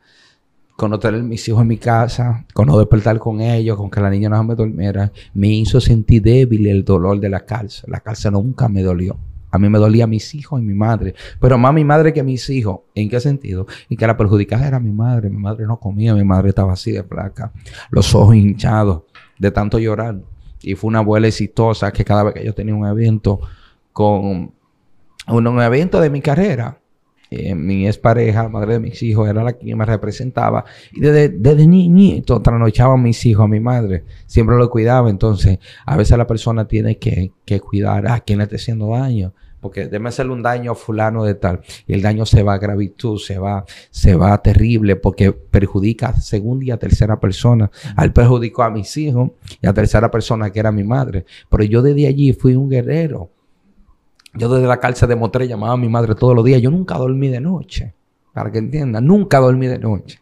con no tener mis hijos en mi casa, con no despertar con ellos, con que la niña no me durmiera, me hizo sentir débil el dolor de la calza. La calza nunca me dolió. A mí me dolía mis hijos y mi madre, pero más mi madre que mis hijos. ¿En qué sentido? Y que la perjudicada era mi madre. Mi madre no comía, mi madre estaba así de placa, los ojos hinchados de tanto llorar. Y fue una abuela exitosa que cada vez que yo tenía un evento con un, evento de mi carrera, eh, mi mi pareja madre de mis hijos, era la que me representaba. Y desde, desde niñito trasnochaba a mis hijos, a mi madre. Siempre lo cuidaba. Entonces, a veces la persona tiene que, que cuidar a quien le esté haciendo daño porque déme hacerle un daño a fulano de tal, y el daño se va a gravitud, se va, se va terrible, porque perjudica a segunda y a tercera persona. Al perjudicó a mis hijos y a tercera persona que era mi madre. Pero yo desde allí fui un guerrero. Yo desde la cárcel de Motré llamaba a mi madre todos los días. Yo nunca dormí de noche, para que entiendan, nunca dormí de noche.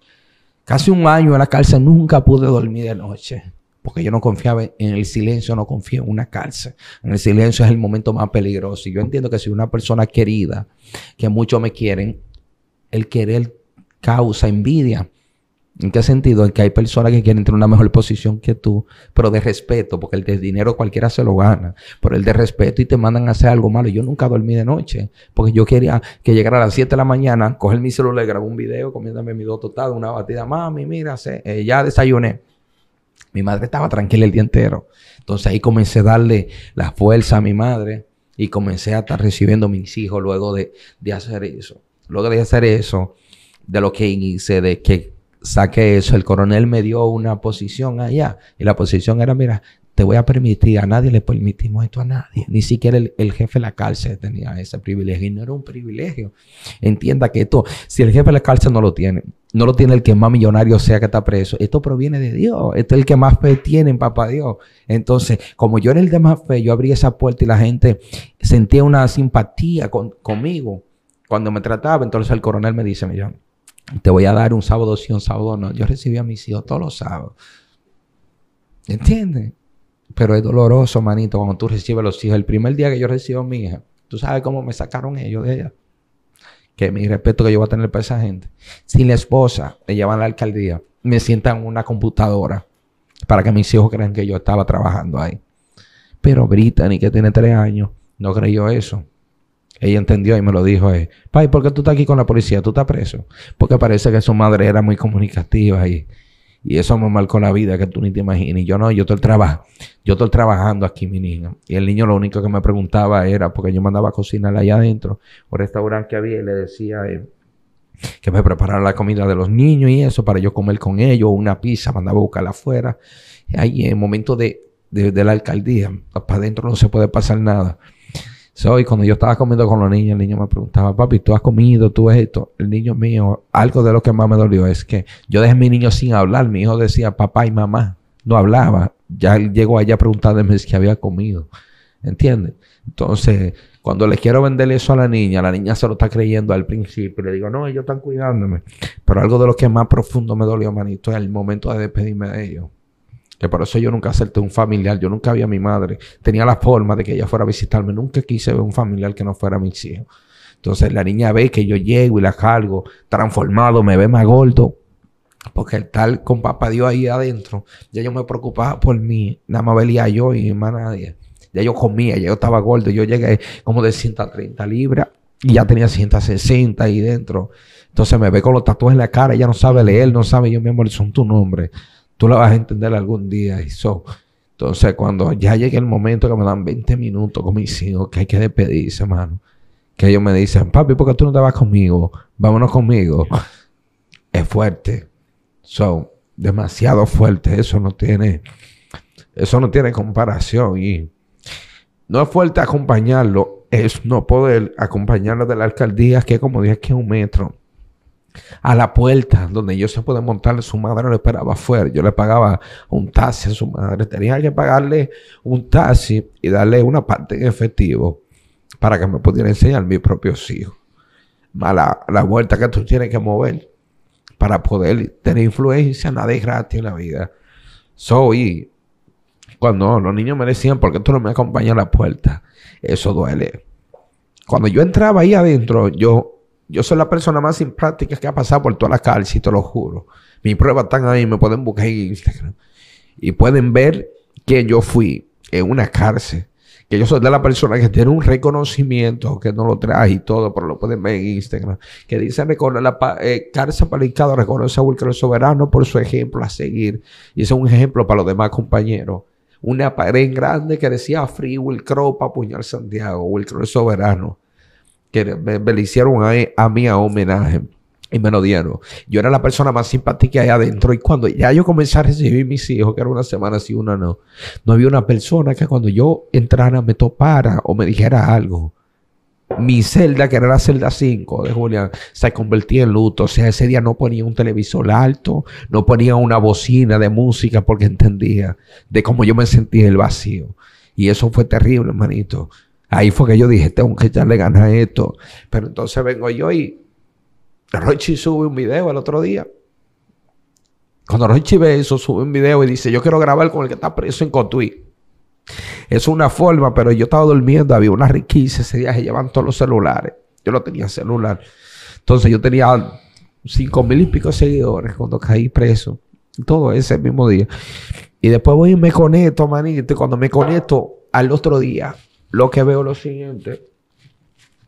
Casi un año en la cárcel nunca pude dormir de noche porque yo no confiaba en el silencio, no confío en una cárcel. En el silencio es el momento más peligroso. Y yo entiendo que si una persona querida, que muchos me quieren, el querer causa envidia. ¿En qué sentido? En que hay personas que quieren tener una mejor posición que tú, pero de respeto, porque el de dinero cualquiera se lo gana, pero el de respeto y te mandan a hacer algo malo. Yo nunca dormí de noche, porque yo quería que llegara a las 7 de la mañana, coger mi celular, grabar un video, comiéndome mi dos tostadas, una batida, mami, mira, eh, ya desayuné. Mi madre estaba tranquila el día entero. Entonces ahí comencé a darle la fuerza a mi madre y comencé a estar recibiendo a mis hijos luego de, hacer eso. Luego de hacer eso, de lo que hice, de que saqué eso, el coronel me dio una posición allá y la posición era, mira, te voy a permitir, a nadie le permitimos esto a nadie, ni siquiera el, jefe de la cárcel tenía ese privilegio y no era un privilegio. Entienda que esto, si el jefe de la cárcel no lo tiene, no lo tiene el que más millonario sea que está preso, esto proviene de Dios, esto es el que más fe tiene en papá Dios. Entonces, como yo era el de más fe, yo abrí esa puerta y la gente sentía una simpatía conmigo cuando me trataba, entonces el coronel me dice, millón, te voy a dar un sábado sí, un sábado no. Yo recibí a mis hijos todos los sábados. ¿Entiendes? Pero es doloroso, manito, cuando tú recibes los hijos. El primer día que yo recibo a mi hija, tú sabes cómo me sacaron ellos de ella. Que mi respeto que yo voy a tener para esa gente. Si la esposa le lleva a la alcaldía, me sientan en una computadora para que mis hijos crean que yo estaba trabajando ahí. Pero Brittany, que tiene tres años, no creyó eso. Ella entendió y me lo dijo. Eh, Pai, ¿por qué tú estás aquí con la policía? ¿Tú estás preso? Porque parece que su madre era muy comunicativa y y eso me marcó la vida que tú ni te imaginas. yo no, yo estoy, trabajo, yo estoy trabajando aquí, mi niña. Y el niño lo único que me preguntaba era, porque yo mandaba a cocinar allá adentro, un restaurante que había, y le decía eh, que me preparara la comida de los niños y eso, para yo comer con ellos, una pizza, mandaba a buscarla afuera. ahí en el momento de, de la alcaldía, para adentro no se puede pasar nada. Soy cuando yo estaba comiendo con los niños, el niño me preguntaba, papi, ¿tú has comido? ¿Tú ves esto? El niño mío, algo de lo que más me dolió es que yo dejé a mi niño sin hablar. Mi hijo decía papá y mamá. No hablaba. Ya llegó allá preguntándome si había comido. ¿Entiendes? Entonces, cuando le quiero vender eso a la niña, la niña se lo está creyendo al principio. Le digo, no, ellos están cuidándome. Pero algo de lo que más profundo me dolió, manito, es el momento de despedirme de ellos. Que por eso yo nunca acepté un familiar, yo nunca vi a mi madre. Tenía la forma de que ella fuera a visitarme, nunca quise ver un familiar que no fuera mis hijos. Entonces la niña ve que yo llego y la cargo, transformado, me ve más gordo, porque el tal con papá Dios ahí adentro, ya yo me preocupaba por mí, nada más veía yo y más nadie. Ya yo comía, ya yo estaba gordo, yo llegué como de 130 libras y ya tenía 160 ahí dentro. Entonces me ve con los tatuajes en la cara, ella no sabe leer, no sabe, yo mismo, amor, son tu nombre. Tú la vas a entender algún día. Y so, entonces, cuando ya llegue el momento que me dan 20 minutos con mis hijos, que hay que despedirse, mano, que ellos me dicen, papi, porque tú no te vas conmigo? Vámonos conmigo. Es fuerte. So, demasiado fuerte. Eso no tiene, eso no tiene comparación. Y no es fuerte acompañarlo, es no poder acompañarlo de la alcaldía, que como dije, que es un metro a la puerta donde yo se podía montar. Su madre le esperaba afuera. Yo le pagaba un taxi a su madre. Tenía que pagarle un taxi y darle una parte en efectivo para que me pudiera enseñar mis propios hijos. mala la, la vuelta que tú tienes que mover para poder tener influencia, nada es gratis en la vida. Soy cuando los niños me decían, ¿por qué tú no me acompañas a la puerta? Eso duele. Cuando yo entraba ahí adentro, yo yo soy la persona más simpática que ha pasado por toda la cárcel, te lo juro. Mis pruebas están ahí, me pueden buscar en Instagram. Y pueden ver que yo fui en una cárcel. Que yo soy de la persona que tiene un reconocimiento, que no lo trae y todo, pero lo pueden ver en Instagram. Que dice, la eh, cárcel palicado reconoce a Wilker Soberano por su ejemplo a seguir. Y ese es un ejemplo para los demás compañeros una pared grande que decía Free Will Crow para Puñal Santiago, Will soberano que me, le hicieron a, mí a homenaje y me lo dieron. Yo era la persona más simpática ahí adentro y cuando ya yo comencé a recibir mis hijos, que era una semana sí, una no, no había una persona que cuando yo entrara me topara o me dijera algo. Mi celda, que era la celda 5 de Julián, se convertía en luto. O sea, ese día no ponía un televisor alto, no ponía una bocina de música porque entendía de cómo yo me sentía el vacío. Y eso fue terrible, hermanito. Ahí fue que yo dije, tengo que echarle ganas a esto. Pero entonces vengo yo y Rochi sube un video el otro día. Cuando Rochi ve eso, sube un video y dice, yo quiero grabar con el que está preso en Cotuí. Es una forma, pero yo estaba durmiendo, había una riquiza ese día, se llevan todos los celulares. Yo no tenía celular. Entonces yo tenía cinco mil y pico seguidores cuando caí preso. Todo ese mismo día. Y después voy y me conecto, manito. cuando me conecto al otro día, lo que veo lo siguiente,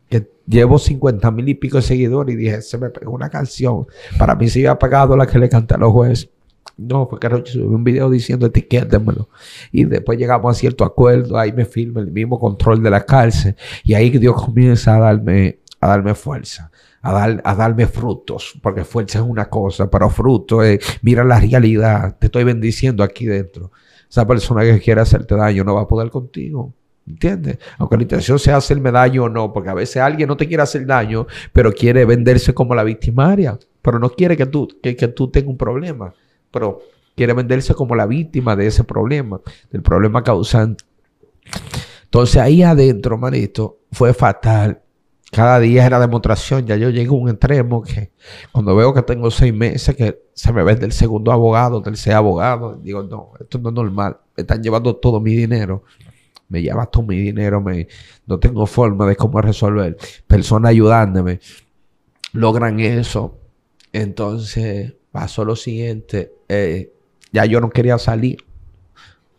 que llevo 50 mil y pico de seguidores y dije, se me pegó una canción. Para mí se había pagado la que le canta los jueces. No, fue que subí un video diciendo etiquétemelo. Y después llegamos a cierto acuerdo, ahí me firma el mismo control de la cárcel. Y ahí Dios comienza a darme, a darme fuerza. A, dar, a, darme frutos, porque fuerza es una cosa, pero fruto es, mira la realidad, te estoy bendiciendo aquí dentro. Esa persona que quiere hacerte daño no va a poder contigo. ¿Entiendes? Aunque la intención sea hacerme daño o no, porque a veces alguien no te quiere hacer daño, pero quiere venderse como la victimaria, pero no quiere que tú, que, tú tengas un problema, pero quiere venderse como la víctima de ese problema, del problema causante. Entonces ahí adentro, manito, fue fatal. Cada día era demostración. Ya yo llego a un extremo que cuando veo que tengo seis meses, que se me vende el segundo abogado, tercer abogado, digo, no, esto no es normal. Me están llevando todo mi dinero me llevas todo mi dinero, me, no tengo forma de cómo resolver. Personas ayudándome, logran eso. Entonces pasó lo siguiente, eh, ya yo no quería salir.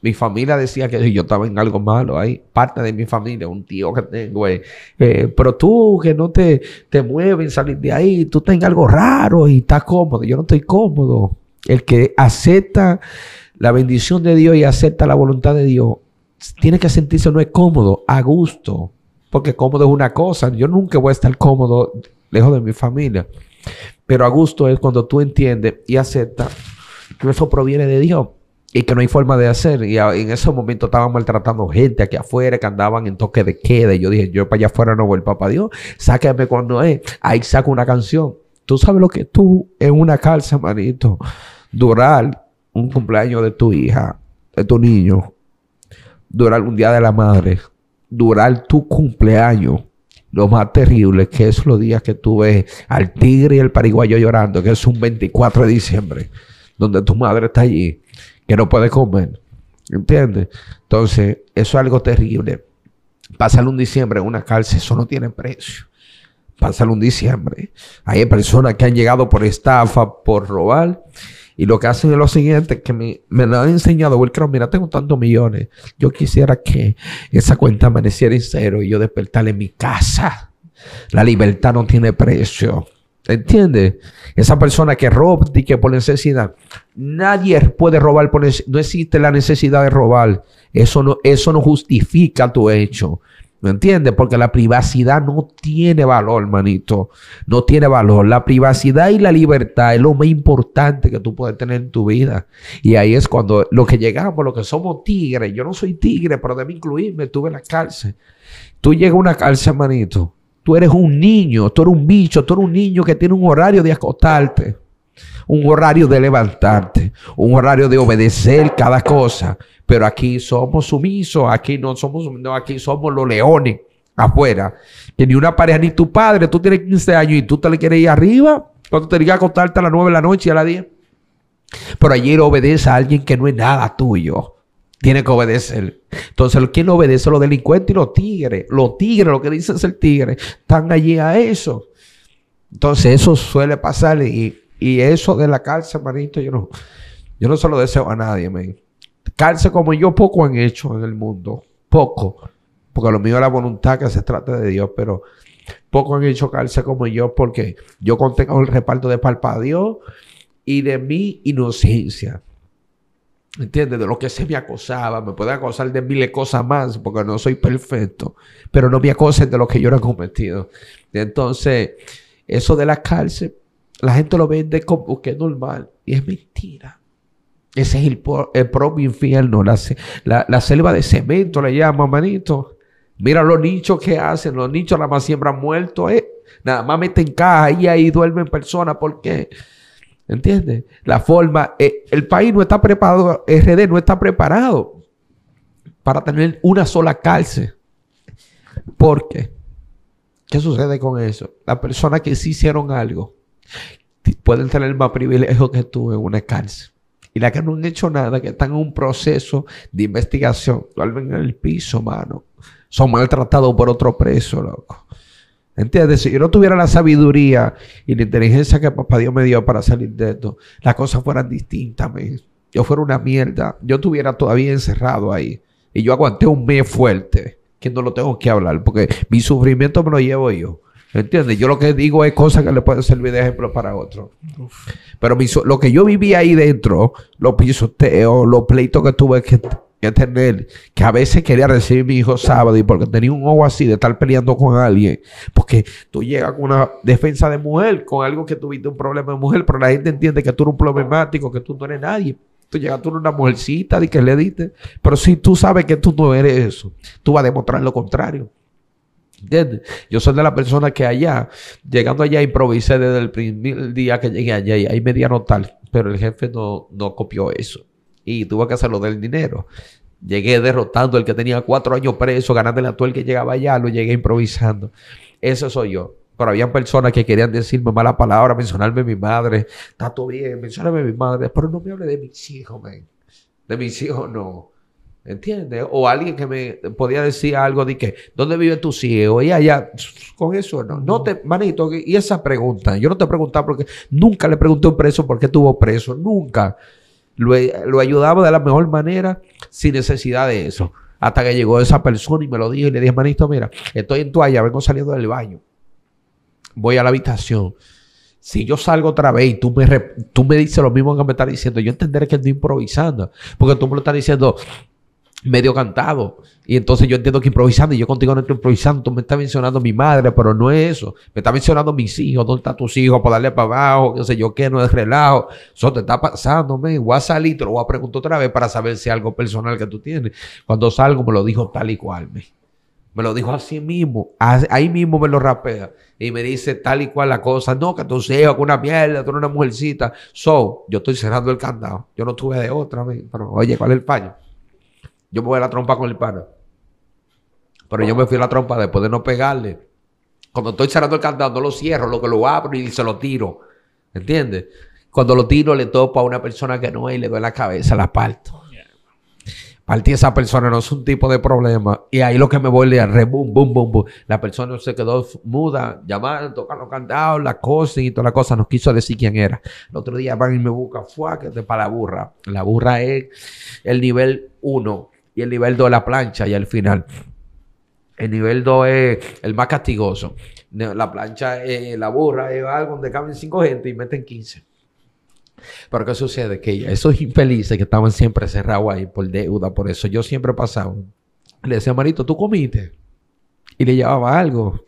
Mi familia decía que yo estaba en algo malo ahí. Parte de mi familia, un tío que tengo, eh, eh, pero tú que no te, te mueves salir de ahí, tú estás algo raro y estás cómodo. Yo no estoy cómodo. El que acepta la bendición de Dios y acepta la voluntad de Dios tiene que sentirse no es cómodo, a gusto, porque cómodo es una cosa, yo nunca voy a estar cómodo lejos de mi familia, pero a gusto es cuando tú entiendes y aceptas que eso proviene de Dios y que no hay forma de hacer. Y en ese momento estaban maltratando gente aquí afuera que andaban en toque de queda. Y yo dije, yo para allá afuera no vuelvo, papá Dios, sáqueme cuando es. Ahí saco una canción. Tú sabes lo que tú en una calza, manito, durar un cumpleaños de tu hija, de tu niño, durar un día de la madre, durar tu cumpleaños. Lo más terrible que es los días que tú ves al tigre y el pariguayo llorando, que es un 24 de diciembre, donde tu madre está allí, que no puede comer. ¿Entiendes? Entonces, eso es algo terrible. Pasar un diciembre en una cárcel, eso no tiene precio. Pasar un diciembre. Hay personas que han llegado por estafa, por robar y lo que hacen es lo siguiente, que me, me lo han enseñado, wilcro mira, tengo tantos millones. Yo quisiera que esa cuenta amaneciera en cero y yo despertarle en mi casa. La libertad no tiene precio. ¿Entiendes? Esa persona que roba y que por necesidad. Nadie puede robar por No existe la necesidad de robar. Eso no, eso no justifica tu hecho. ¿Me entiendes? Porque la privacidad no tiene valor, manito. No tiene valor. La privacidad y la libertad es lo más importante que tú puedes tener en tu vida. Y ahí es cuando lo que llegamos, lo que somos tigres. Yo no soy tigre, pero debe incluirme. Tuve en la cárcel. Tú llegas a una cárcel, manito. Tú eres un niño, tú eres un bicho, tú eres un niño que tiene un horario de acostarte un horario de levantarte, un horario de obedecer cada cosa, pero aquí somos sumisos, aquí no somos, no, aquí somos los leones afuera, que ni una pareja ni tu padre, tú tienes 15 años y tú te le quieres ir arriba, cuando te diga acostarte a las 9 de la noche y a las 10. Pero allí obedece a alguien que no es nada tuyo. Tiene que obedecer. Entonces, ¿quién obedece? Los delincuentes y los tigres. Los tigres, lo que dice es el tigre, están allí a eso. Entonces, eso suele pasar y y eso de la cárcel, manito, yo no, yo no se lo deseo a nadie, me Cárcel como yo poco han hecho en el mundo, poco, porque lo mío es la voluntad que se trata de Dios, pero poco han hecho cárcel como yo porque yo contengo el reparto de palpa Dios y de mi inocencia. ¿Entiendes? De lo que se me acosaba, me pueden acosar de miles cosas más porque no soy perfecto, pero no me acosen de lo que yo no he cometido. Entonces, eso de la cárcel, la gente lo vende como que es normal y es mentira. Ese es el, propio infierno, la, la, selva de cemento le llaman, manito. Mira los nichos que hacen, los nichos nada más siembran muertos, eh. Nada más meten caja y ahí duermen personas, ¿por qué? ¿Entiendes? La forma, eh, el país no está preparado, RD no está preparado para tener una sola cárcel. ¿Por qué? ¿Qué sucede con eso? Las personas que sí hicieron algo pueden tener más privilegio que tú en una cárcel. Y la que no han hecho nada, que están en un proceso de investigación, duermen en el piso, mano. Son maltratados por otro preso, loco. ¿Entiendes? Si yo no tuviera la sabiduría y la inteligencia que papá Dios me dio para salir de esto, las cosas fueran distintas, Yo fuera una mierda. Yo estuviera todavía encerrado ahí. Y yo aguanté un mes fuerte, que no lo tengo que hablar, porque mi sufrimiento me lo llevo yo. ¿Entiendes? Yo lo que digo es cosas que le pueden servir de ejemplo para otros. Pero lo que yo viví ahí dentro, los pisoteos, los pleitos que tuve que, tener, que a veces quería recibir mi hijo sábado y porque tenía un ojo así de estar peleando con alguien, porque tú llegas con una defensa de mujer, con algo que tuviste un problema de mujer, pero la gente entiende que tú eres un problemático, que tú no eres nadie. Tú llegas tú eres una mujercita de que le diste, pero si tú sabes que tú no eres eso, tú vas a demostrar lo contrario. Yo soy de la persona que allá, llegando allá, improvisé desde el primer día que llegué allá y ahí me dieron tal, pero el jefe no, no copió eso. Y tuve que hacerlo del dinero. Llegué derrotando el que tenía cuatro años preso, ganando el actual que llegaba allá, lo llegué improvisando. Eso soy yo. Pero había personas que querían decirme mala palabra, mencionarme a mi madre. Está todo bien, mencionarme a mi madre, pero no me hable de mis hijos, De mis hijos no. ¿Entiendes? O alguien que me podía decir algo de que, ¿dónde vive tu ciego? Y allá, con eso no. No te, manito, y esa pregunta, yo no te preguntaba porque nunca le pregunté a un preso por qué estuvo preso, nunca. Lo, ayudaba de la mejor manera sin necesidad de eso. Hasta que llegó esa persona y me lo dijo y le dije, manito, mira, estoy en toalla, vengo saliendo del baño. Voy a la habitación. Si yo salgo otra vez y tú tú me dices lo mismo que me estás diciendo, yo entenderé que estoy improvisando. Porque tú me lo estás diciendo, medio cantado. Y entonces yo entiendo que improvisando y yo contigo no estoy improvisando. me está mencionando mi madre, pero no es eso. Me está mencionando mis hijos. ¿Dónde están tus hijos? Para darle para abajo, qué sé yo qué, no es relajo. Eso te está pasando, me Voy a salir, te lo voy a preguntar otra vez para saber si algo personal que tú tienes. Cuando salgo me lo dijo tal y cual, me. Me lo dijo así mismo. Ahí mismo me lo rapea. Y me dice tal y cual la cosa. No, que tú seas con una mierda, tú eres una mujercita. So, yo estoy cerrando el candado. Yo no tuve de otra, Pero, oye, ¿cuál es el paño? Yo me voy a la trompa con el pano. Pero yo me fui a la trompa después de no pegarle. Cuando estoy cerrando el candado, no lo cierro, lo que lo abro y se lo tiro. ¿Entiendes? Cuando lo tiro, le topo a una persona que no es y le doy la cabeza, la parto. Partí esa persona, no es un tipo de problema. Y ahí lo que me voy a leer, boom, boom, boom, boom. La persona se quedó muda, llamando, tocando candados, las cosas y toda la cosa. Nos quiso decir quién era. El otro día van y me buscan, fuá, que te para la burra. La burra es el nivel uno y el nivel 2 la plancha y al final. El nivel 2 es el más castigoso. La plancha, eh, la burra, es algo donde caben 5 gente y meten 15. Pero ¿qué sucede? Que esos infelices que estaban siempre cerrados ahí por deuda, por eso yo siempre pasaba. Le decía, Marito, ¿tú comiste? Y le llevaba algo.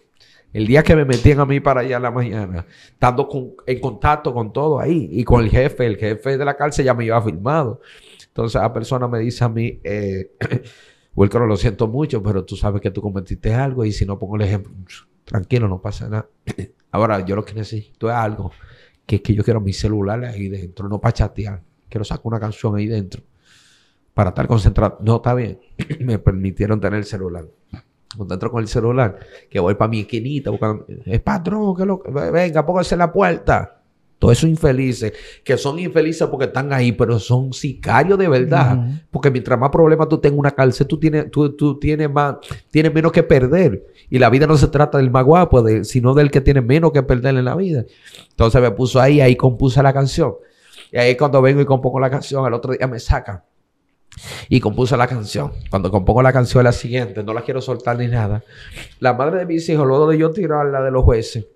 El día que me metían a mí para allá a la mañana, estando en contacto con todo ahí y con el jefe, el jefe de la cárcel ya me iba firmado. Entonces, la persona me dice a mí, eh, lo siento mucho, pero tú sabes que tú cometiste algo y si no pongo el ejemplo, tranquilo, no pasa nada. Ahora, yo lo que necesito es algo, que es que yo quiero mis celulares ahí dentro, no para chatear. Quiero sacar una canción ahí dentro para estar concentrado. No, está bien. me permitieron tener el celular. Cuando entro con el celular, que voy para mi esquinita buscando. Es patrón, Venga, póngase en la puerta. Todos esos infelices, que son infelices porque están ahí, pero son sicarios de verdad. Porque mientras más problemas tú tengas una cárcel, tú tienes, tú, tienes más, tienes menos que perder. Y la vida no se trata del más guapo, sino del que tiene menos que perder en la vida. Entonces me puso ahí, ahí compuse la canción. Y ahí cuando vengo y compongo la canción, al otro día me sacan y compuso la canción. Cuando compongo la canción, la siguiente, no la quiero soltar ni nada. La madre de mis hijos, luego de yo tirar la de los jueces,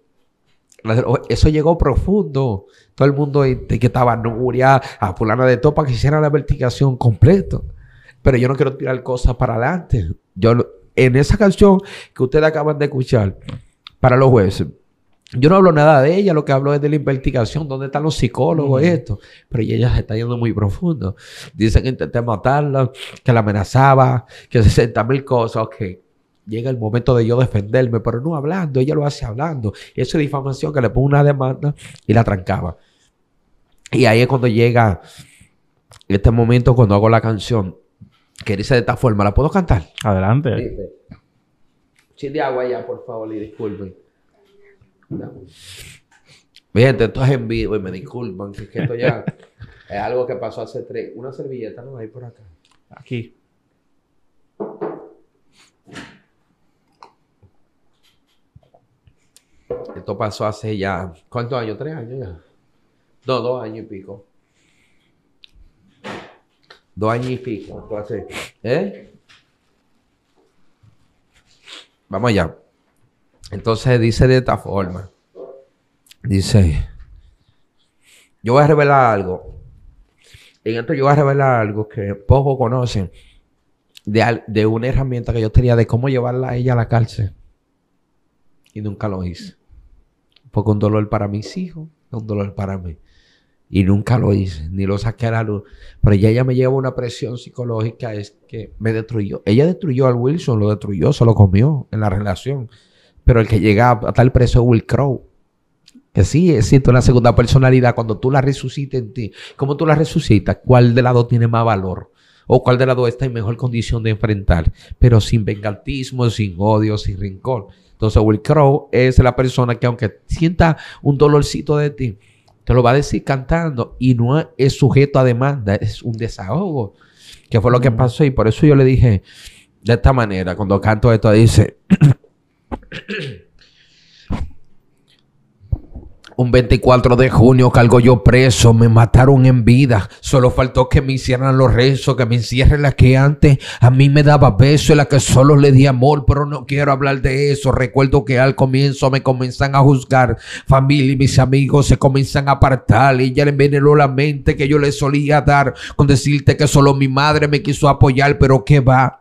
eso llegó profundo. Todo el mundo que estaba Nuria, a Fulana de Topa, que hiciera la investigación completa. Pero yo no quiero tirar cosas para adelante. Yo, en esa canción que ustedes acaban de escuchar, para los jueces, yo no hablo nada de ella, lo que hablo es de la investigación, dónde están los psicólogos, esto. Pero ella se está yendo muy profundo. Dicen que intenté matarla, que la amenazaba, que 60 mil cosas. Ok, llega el momento de yo defenderme, pero no hablando, ella lo hace hablando. Eso es difamación que le pone una demanda y la trancaba. Y ahí es cuando llega este momento cuando hago la canción, que dice de esta forma, ¿la puedo cantar? Adelante. Dice, de agua ya, por favor, y disculpen. Miren, esto es en vivo y me disculpan, que esto ya es algo que pasó hace tres. Una servilleta no hay por acá. Aquí. Esto pasó hace ya. ¿Cuántos años? ¿Tres años ya? No, dos años y pico. Dos años y pico. hace. ¿Eh? Vamos allá. Entonces dice de esta forma. Dice, yo voy a revelar algo. y esto yo voy a revelar algo que poco conocen de, una herramienta que yo tenía de cómo llevarla a ella a la cárcel. Y nunca lo hice. Porque un dolor para mis hijos, un dolor para mí. Y nunca lo hice, ni lo saqué a la luz. Pero ya ella me lleva una presión psicológica es que me destruyó. Ella destruyó al Wilson, lo destruyó, se lo comió en la relación. Pero el que llega a tal preso es Will Crow. Que sí, existe una segunda personalidad. Cuando tú la resucitas en ti, ¿cómo tú la resucitas? ¿Cuál de lado tiene más valor? ¿O cuál de lado está en mejor condición de enfrentar? Pero sin vengatismo, sin odio, sin rincón. Entonces, Will Crow es la persona que, aunque sienta un dolorcito de ti, te lo va a decir cantando y no es sujeto a demanda, es un desahogo. Que fue lo que mm. pasó y por eso yo le dije de esta manera, cuando canto esto, dice. Un 24 de junio cargo yo preso, me mataron en vida. Solo faltó que me hicieran los rezos, que me encierren la que antes a mí me daba besos y la que solo le di amor, pero no quiero hablar de eso. Recuerdo que al comienzo me comenzan a juzgar. Familia y mis amigos se comienzan a apartar y ya le envenenó la mente que yo le solía dar con decirte que solo mi madre me quiso apoyar, pero que va.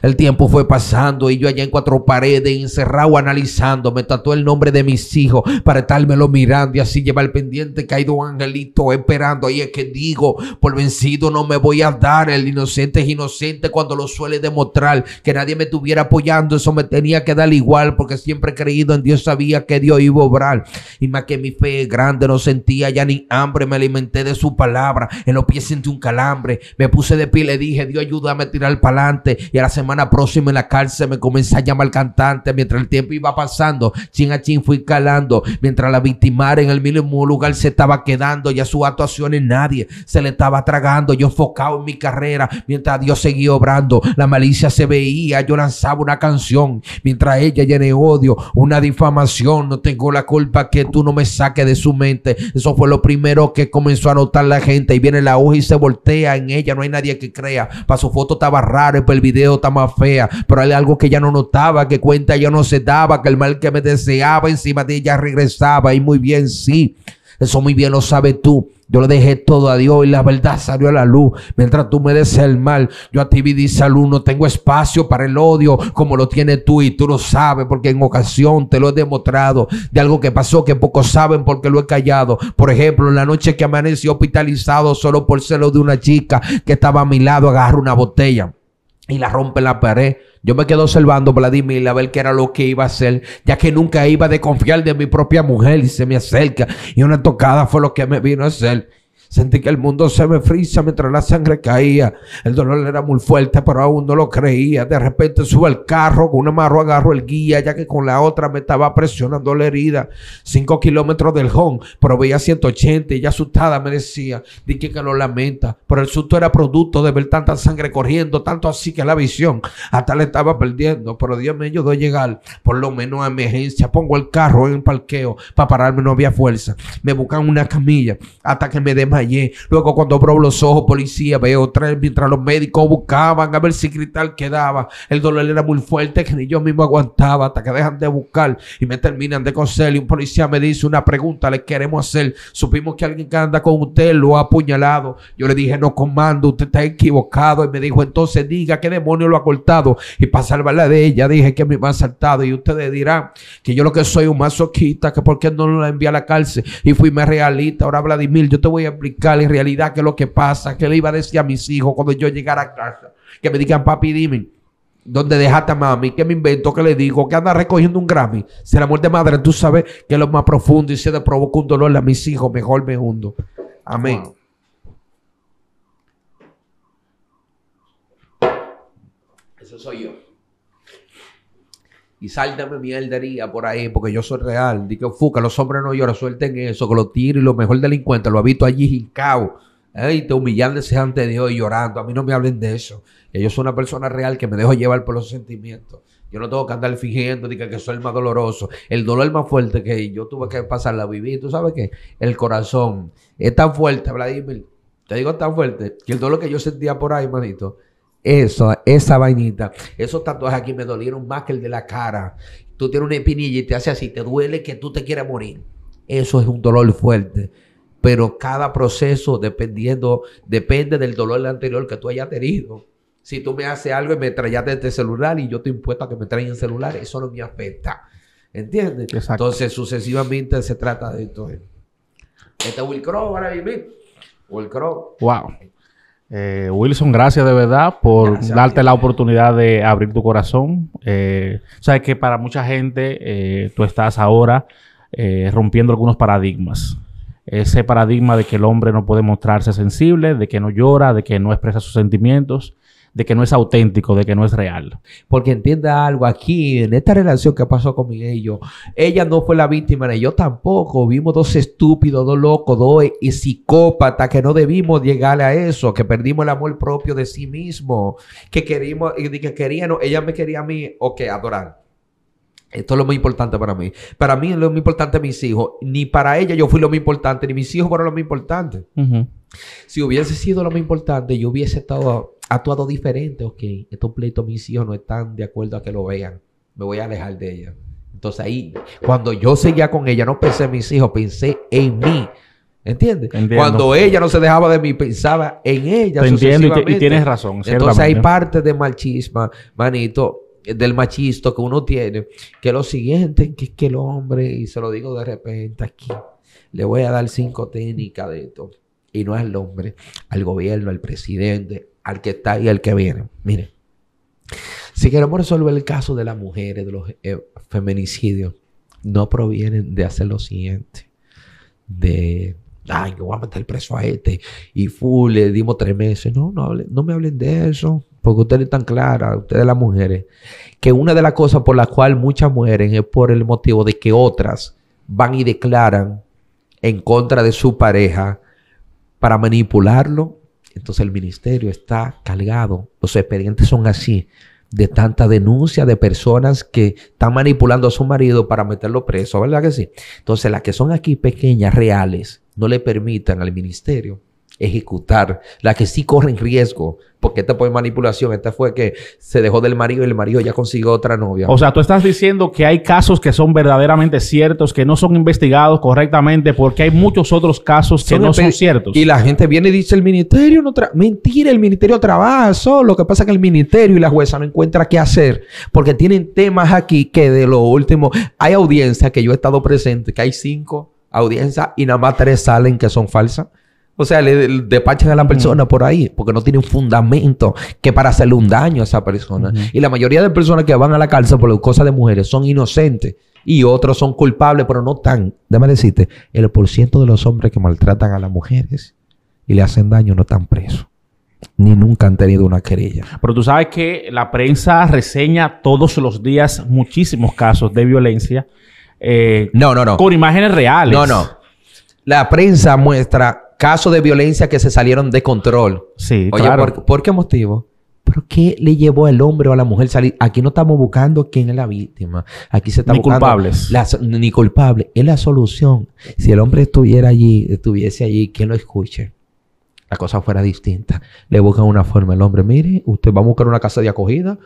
El tiempo fue pasando y yo allá en cuatro paredes, encerrado, analizando. Me tatué el nombre de mis hijos para estármelo mirando y así lleva el pendiente caído un angelito esperando. Y es que digo, por vencido no me voy a dar. El inocente es inocente cuando lo suele demostrar. Que nadie me estuviera apoyando, eso me tenía que dar igual porque siempre he creído en Dios, sabía que Dios iba a obrar. Y más que mi fe grande, no sentía ya ni hambre, me alimenté de su palabra. En los pies sentí un calambre, me puse de pie le dije, Dios ayúdame a tirar para adelante y a la semana próxima en la cárcel me comencé a llamar cantante. Mientras el tiempo iba pasando, chin a chin fui calando. Mientras la victimar en el mismo lugar se estaba quedando, ya sus actuaciones nadie se le estaba tragando. Yo enfocado en mi carrera, mientras Dios seguía obrando. La malicia se veía, yo lanzaba una canción. Mientras ella llené odio, una difamación. No tengo la culpa que tú no me saques de su mente. Eso fue lo primero que comenzó a notar la gente. Y viene la hoja y se voltea en ella, no hay nadie que crea. Para su foto estaba raro, pero el video video está más fea, pero hay algo que ya no notaba, que cuenta ya no se daba, que el mal que me deseaba encima de ella regresaba. Y muy bien, sí. Eso muy bien lo sabes tú. Yo le dejé todo a Dios y la verdad salió a la luz. Mientras tú me des el mal, yo a ti vi dice no tengo espacio para el odio como lo tienes tú y tú lo sabes porque en ocasión te lo he demostrado de algo que pasó que pocos saben porque lo he callado. Por ejemplo, en la noche que amanecí hospitalizado solo por celo de una chica que estaba a mi lado, agarro una botella y la rompe en la pared. Yo me quedo observando Vladimir a ver qué era lo que iba a hacer, ya que nunca iba a desconfiar de mi propia mujer y se me acerca. Y una tocada fue lo que me vino a hacer. Sentí que el mundo se me frisa mientras la sangre caía. El dolor era muy fuerte, pero aún no lo creía. De repente subo al carro, con una mano agarro el guía, ya que con la otra me estaba presionando la herida. Cinco kilómetros del home, pero veía 180 y ya asustada me decía, dije que lo lamenta. Pero el susto era producto de ver tanta sangre corriendo, tanto así que la visión hasta le estaba perdiendo. Pero Dios me ayudó a llegar, por lo menos a emergencia. Pongo el carro en el parqueo, para pararme no había fuerza. Me buscan una camilla hasta que me más Luego cuando abro los ojos, policía, veo tres mientras los médicos buscaban a ver si cristal quedaba. El dolor era muy fuerte que ni yo mismo aguantaba hasta que dejan de buscar y me terminan de coser. Y un policía me dice una pregunta, le queremos hacer. Supimos que alguien que anda con usted lo ha apuñalado. Yo le dije, no, comando, usted está equivocado. Y me dijo, entonces diga qué demonio lo ha cortado. Y para salvarla de ella, dije que me va saltado Y ustedes dirán que yo lo que soy un masoquista, que por qué no la envía a la cárcel. Y fui más realista. Ahora Vladimir, yo te voy a explicar y en realidad que es lo que pasa, que le iba a decir a mis hijos cuando yo llegara a casa. Que me digan, papi, dime, donde dejaste a mami? que me invento? que le digo? que anda recogiendo un Grammy? Si la muerte madre, tú sabes que es lo más profundo y si te provoca un dolor a mis hijos, mejor me hundo. Amén. Eso soy yo y sáltame mierdería por ahí, porque yo soy real. Digo, fuca, los hombres no lloran, suelten eso, que lo tiro y lo mejor delincuente lo visto allí jincao. ¿eh? Y te humillándose ante Dios y llorando. A mí no me hablen de eso. Yo soy una persona real que me dejo llevar por los sentimientos. Yo no tengo que andar fingiendo diga, que soy el más doloroso. El dolor más fuerte que yo tuve que pasar la viví. ¿Tú sabes qué? El corazón es tan fuerte, Vladimir. Te digo tan fuerte que el dolor que yo sentía por ahí, manito, eso, esa vainita, esos tatuajes aquí me dolieron más que el de la cara. Tú tienes una espinilla y te hace así, te duele que tú te quieras morir. Eso es un dolor fuerte. Pero cada proceso, dependiendo, depende del dolor anterior que tú hayas tenido. Si tú me haces algo y me trayaste este celular y yo te impuesto a que me traigan celular, eso no me afecta. ¿Entiendes? Entonces, sucesivamente se trata de esto. Este es Will Crow, ahora mismo. Will Crow. Wow. Eh, Wilson, gracias de verdad por darte la oportunidad de abrir tu corazón. Eh, sabes que para mucha gente eh, tú estás ahora rompiendo algunos paradigmas. Ese paradigma de que el hombre no puede mostrarse sensible, de que no llora, de que no expresa sus sentimientos de que no es auténtico, de que no es real. Porque entienda algo, aquí en esta relación que pasó con Miguel y yo, ella no fue la víctima, ni yo tampoco. Vimos dos estúpidos, dos locos, dos psicópatas que no debimos llegar a eso, que perdimos el amor propio de sí mismo, que queríamos, que querían, no, ella me quería a mí, ok, adorar. Esto es lo más importante para mí. Para mí es lo más importante mis hijos. Ni para ella yo fui lo más importante, ni mis hijos fueron lo más importante. Si hubiese sido lo más importante, yo hubiese estado actuado diferente, ok, estos pleitos mis hijos no están de acuerdo a que lo vean, me voy a alejar de ella. Entonces ahí, cuando yo seguía con ella, no pensé en mis hijos, pensé en mí. ¿Entiendes? Cuando ella no se dejaba de mí, pensaba en ella. entiendo y, tienes razón. Entonces hay parte de machismo, manito, del machisto que uno tiene, que lo siguiente, que es que el hombre, y se lo digo de repente aquí, le voy a dar cinco técnicas de esto. Y no al hombre, al gobierno, al presidente, al que está y al que viene. Mire, si queremos resolver el caso de las mujeres, de los eh, feminicidios, no provienen de hacer lo siguiente, de, ay, yo voy a meter preso a este, y full, le dimos tres meses. No, no, no me hablen de eso, porque ustedes están claras, ustedes las mujeres, que una de las cosas por las cuales muchas mueren es por el motivo de que otras van y declaran en contra de su pareja para manipularlo entonces el ministerio está cargado, los expedientes son así, de tanta denuncia de personas que están manipulando a su marido para meterlo preso, ¿verdad que sí? Entonces las que son aquí pequeñas, reales, no le permitan al ministerio ejecutar, las que sí corren riesgo, porque esta fue manipulación, esta fue que se dejó del marido y el marido ya consiguió otra novia. O sea, tú estás diciendo que hay casos que son verdaderamente ciertos, que no son investigados correctamente, porque hay muchos otros casos que no son ciertos. Y la gente viene y dice, el ministerio no trabaja, mentira, el ministerio trabaja solo, lo que pasa es que el ministerio y la jueza no encuentran qué hacer, porque tienen temas aquí que de lo último, hay audiencias que yo he estado presente, que hay cinco audiencias y nada más tres salen que son falsas. O sea, le despachan a la persona por ahí porque no tienen fundamento que para hacerle un daño a esa persona. Y la mayoría de personas que van a la cárcel por las cosas de mujeres son inocentes y otros son culpables, pero no tan. Déjame decirte, el porciento de los hombres que maltratan a las mujeres y le hacen daño no están presos. Ni nunca han tenido una querella. Pero tú sabes que la prensa reseña todos los días muchísimos casos de violencia. Eh, no, no, no. Con imágenes reales. No, no. La prensa muestra casos de violencia que se salieron de control. Sí, Oye, ¿por, qué motivo? ¿Por qué le llevó al hombre o a la mujer salir? Aquí no estamos buscando quién es la víctima. Aquí se está ni Culpables. ni culpables. Es la solución. Si el hombre estuviera allí, estuviese allí, ¿quién lo escuche, la cosa fuera distinta. Le buscan una forma El hombre. Mire, usted va a buscar una casa de acogida.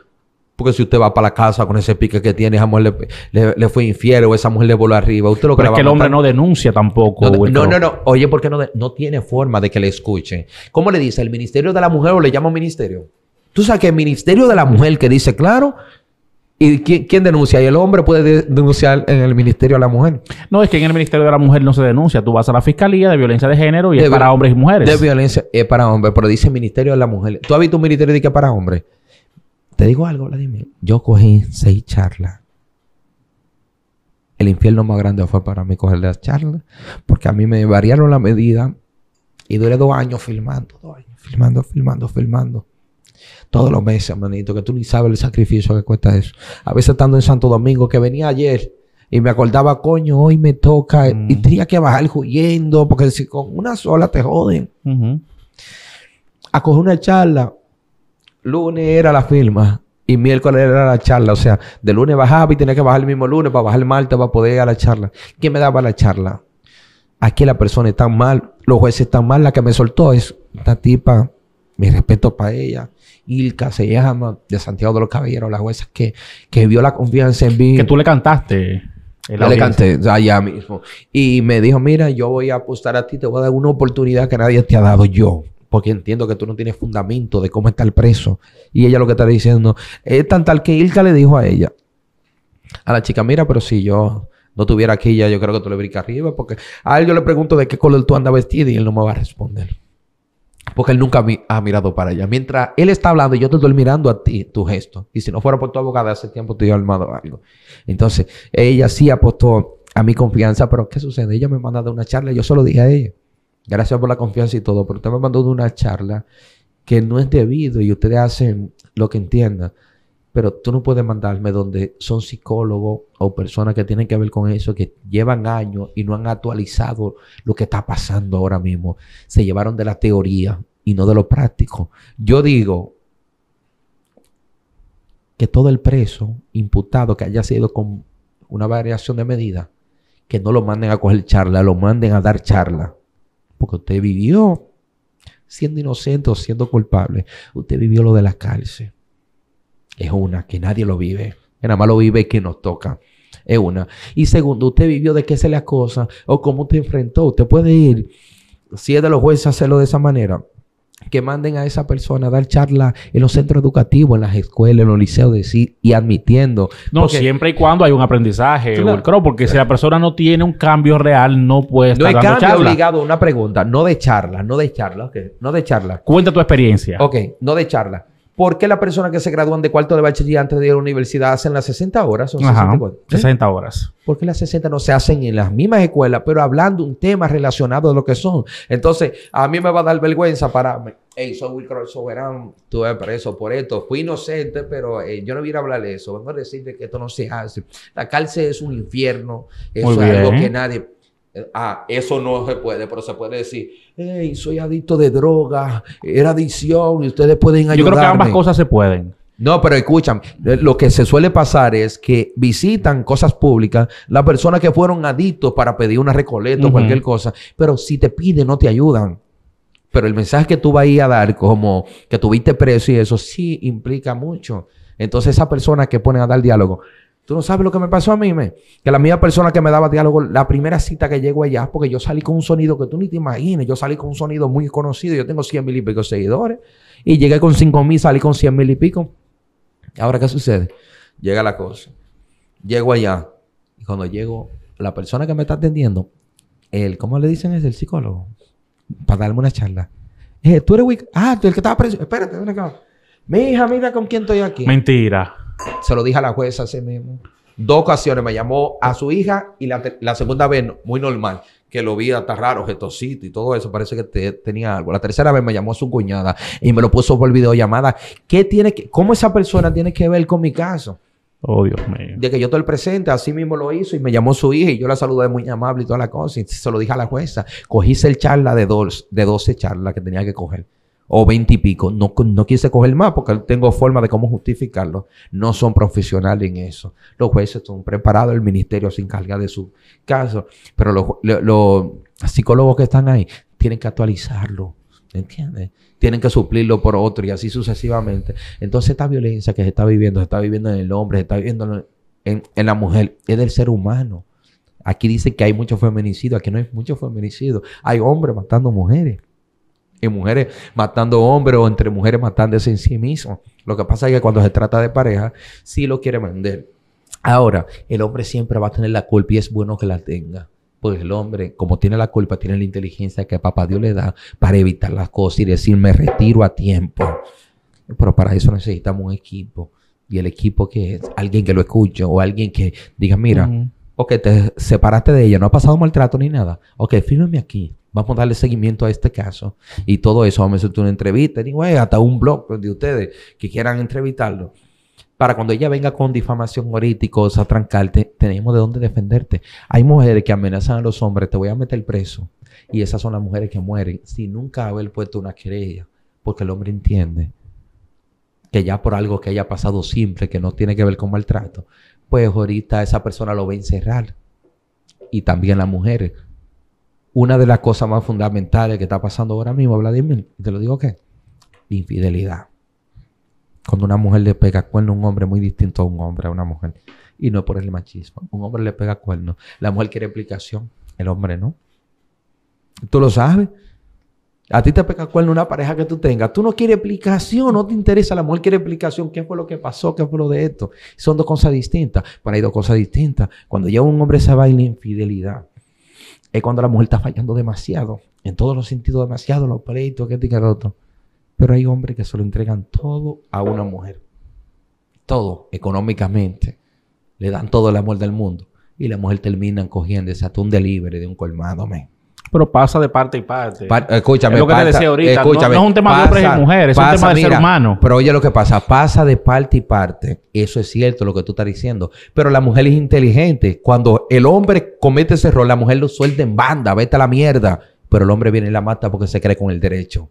Porque si usted va para la casa con ese pique que tiene, esa mujer le, le, fue infiel o esa mujer le voló arriba, usted lo Pero es que el hombre no denuncia tampoco. No, no, no, Oye, porque no, no tiene forma de que le escuchen. ¿Cómo le dice? ¿El ministerio de la mujer o le llama ministerio? Tú sabes que el ministerio de la mujer que dice, claro, ¿Y quién, denuncia? Y el hombre puede denunciar en el Ministerio de la Mujer. No, es que en el Ministerio de la Mujer no se denuncia. Tú vas a la Fiscalía de Violencia de Género y es para hombres y mujeres. De violencia es para hombres, pero dice Ministerio de la Mujer. ¿Tú has visto un ministerio de que para hombres? Te digo algo, Yo cogí seis charlas. El infierno más grande fue para mí coger las charlas, porque a mí me variaron la medida y duré dos años filmando, dos años, filmando, filmando, filmando. Todos los meses, manito, que tú ni sabes el sacrificio que cuesta eso. A veces estando en Santo Domingo, que venía ayer, y me acordaba, coño, hoy me toca. Y mm. tenía que bajar huyendo, porque si con una sola te joden. A coger una charla, lunes era la firma y miércoles era la charla. O sea, de lunes bajaba y tenía que bajar el mismo lunes para bajar el martes para poder ir a la charla. ¿Quién me daba la charla? Aquí la persona está mal, los jueces están mal, la que me soltó es esta tipa, mi respeto para ella. Ilka se llama, de Santiago de los Caballeros, la jueza que, que vio la confianza en mí. Que tú le cantaste. Yo le canté allá mismo. Y me dijo, mira, yo voy a apostar a ti, te voy a dar una oportunidad que nadie te ha dado yo porque entiendo que tú no tienes fundamento de cómo está el preso. Y ella lo que está diciendo es tan tal que Ilka le dijo a ella, a la chica, mira, pero si yo no tuviera aquí ya, yo creo que tú le brincas arriba, porque a él yo le pregunto de qué color tú andas vestido y él no me va a responder. Porque él nunca ha mirado para ella. Mientras él está hablando, yo te estoy mirando a ti, tu gesto. Y si no fuera por tu abogada, hace tiempo te hubiera armado algo. Entonces, ella sí apostó a mi confianza, pero ¿qué sucede? Ella me manda de una charla, y yo solo dije a ella. Gracias por la confianza y todo, pero usted me mandado una charla que no es debido y ustedes hacen lo que entiendan. Pero tú no puedes mandarme donde son psicólogos o personas que tienen que ver con eso, que llevan años y no han actualizado lo que está pasando ahora mismo. Se llevaron de la teoría y no de lo práctico. Yo digo que todo el preso imputado que haya sido con una variación de medida, que no lo manden a coger charla, lo manden a dar charla porque usted vivió siendo inocente o siendo culpable. Usted vivió lo de la cárcel. Es una que nadie lo vive. Que nada más lo vive que nos toca. Es una. Y segundo, usted vivió de qué se le acosa o cómo te enfrentó. Usted puede ir, si es de los jueces, hacerlo de esa manera que manden a esa persona a dar charla en los centros educativos, en las escuelas, en los liceos, decir y admitiendo. No, siempre y cuando hay un aprendizaje, porque si la persona no tiene un cambio real, no puede estar no dando cambio obligado una pregunta, no de charla, no de charla, no de charla. Cuenta tu experiencia. Ok, no de charla. ¿Por qué las personas que se gradúan de cuarto de bachillería antes de ir a la universidad hacen las 60 horas? Son Ajá, 60 horas. ¿Por qué las 60 no se hacen en las mismas escuelas, pero hablando un tema relacionado a lo que son? Entonces, a mí me va a dar vergüenza para... Hey, soy Crow, Soberán, estuve preso por esto. Fui inocente, pero eh, yo no vine a hablar de eso. Vamos a decirte que esto no se hace. La cárcel es un infierno. Eso es algo que nadie Ah, eso no se puede, pero se puede decir, hey, soy adicto de droga, era adicción y ustedes pueden ayudarme. Yo creo que ambas cosas se pueden. No, pero escúchame, eh, lo que se suele pasar es que visitan cosas públicas las personas que fueron adictos para pedir una recoleta o cualquier cosa, pero si te piden no te ayudan. Pero el mensaje que tú vas a, ir a dar, como que tuviste preso y eso, sí implica mucho. Entonces, esa persona que pone a dar diálogo, Tú no sabes lo que me pasó a mí, Que la misma persona que me daba diálogo, la primera cita que llego allá, porque yo salí con un sonido que tú ni te imaginas. Yo salí con un sonido muy conocido. Yo tengo 100 mil y pico seguidores. Y llegué con 5 mil, salí con 100 mil y pico. Ahora, ¿qué sucede? Llega la cosa. Llego allá. Y cuando llego, la persona que me está atendiendo, el, ¿cómo le dicen? Es el psicólogo. Para darme una charla. Eh, tú eres Ah, tú el que estaba preso. Espérate, ven acá. Mi hija, mira con quién estoy aquí. Mentira. Se lo dije a la jueza así mismo. Dos ocasiones me llamó a su hija y la, segunda vez, muy normal, que lo vi hasta raro, gestosito y todo eso, parece que tenía algo. La tercera vez me llamó a su cuñada y me lo puso por videollamada. ¿Qué tiene que, cómo esa persona tiene que ver con mi caso? Oh, Dios mío. De que yo estoy presente, así mismo lo hizo y me llamó su hija y yo la saludé muy amable y toda la cosa y se lo dije a la jueza. Cogí el charla de, de 12 charlas que tenía que coger o veinte y pico. No, quise coger más porque tengo forma de cómo justificarlo. No son profesionales en eso. Los jueces son preparados, el ministerio se encarga de su caso, pero los, psicólogos que están ahí tienen que actualizarlo. ¿Entiendes? Tienen que suplirlo por otro y así sucesivamente. Entonces esta violencia que se está viviendo, se está viviendo en el hombre, se está viviendo en, en la mujer, es del ser humano. Aquí dice que hay muchos feminicidio, aquí no hay mucho feminicidio. Hay hombres matando mujeres y mujeres matando hombres o entre mujeres matándose en sí mismos. Lo que pasa es que cuando se trata de pareja, sí lo quiere vender. Ahora, el hombre siempre va a tener la culpa y es bueno que la tenga. Pues el hombre, como tiene la culpa, tiene la inteligencia que papá Dios le da para evitar las cosas y decir, me retiro a tiempo. Pero para eso necesitamos un equipo. Y el equipo que es alguien que lo escuche o alguien que diga, mira, ok, te separaste de ella, no ha pasado maltrato ni nada. Ok, fírmame aquí Vamos a darle seguimiento a este caso y todo eso. Vamos a hacer una entrevista, anyway, hasta un blog de ustedes que quieran entrevistarlo. Para cuando ella venga con difamación ahorita y cosas, trancarte, tenemos de dónde defenderte. Hay mujeres que amenazan a los hombres, te voy a meter preso. Y esas son las mujeres que mueren sin nunca haber puesto una querella, porque el hombre entiende que ya por algo que haya pasado simple, que no tiene que ver con maltrato, pues ahorita esa persona lo va a encerrar. Y también las mujeres una de las cosas más fundamentales que está pasando ahora mismo, Vladimir, y te lo digo qué? infidelidad. Cuando una mujer le pega cuerno a un hombre, muy distinto a un hombre, a una mujer. Y no por el machismo. Un hombre le pega cuerno. La mujer quiere explicación, el hombre no. Tú lo sabes. A ti te pega cuerno una pareja que tú tengas. Tú no quieres explicación, no te interesa. La mujer quiere explicación. ¿Qué fue lo que pasó? ¿Qué fue lo de esto? Son dos cosas distintas. Bueno, hay dos cosas distintas. Cuando ya un hombre se va en la infidelidad, es cuando la mujer está fallando demasiado, en todos los sentidos demasiado, los pleitos, que te el otro. Pero hay hombres que se lo entregan todo a una mujer. Todo, económicamente. Le dan todo el amor del mundo. Y la mujer termina cogiendo, atún un libre, de un colmado, men. Pero pasa de parte y parte. escúchame. lo que te decía ahorita. no, es un tema de hombres y mujeres, es un tema de ser humano. Pero oye lo que pasa, pasa de parte y parte. Eso es cierto lo que tú estás diciendo. Pero la mujer es inteligente. Cuando el hombre comete ese error, la mujer lo suelta en banda, vete a la mierda. Pero el hombre viene y la mata porque se cree con el derecho,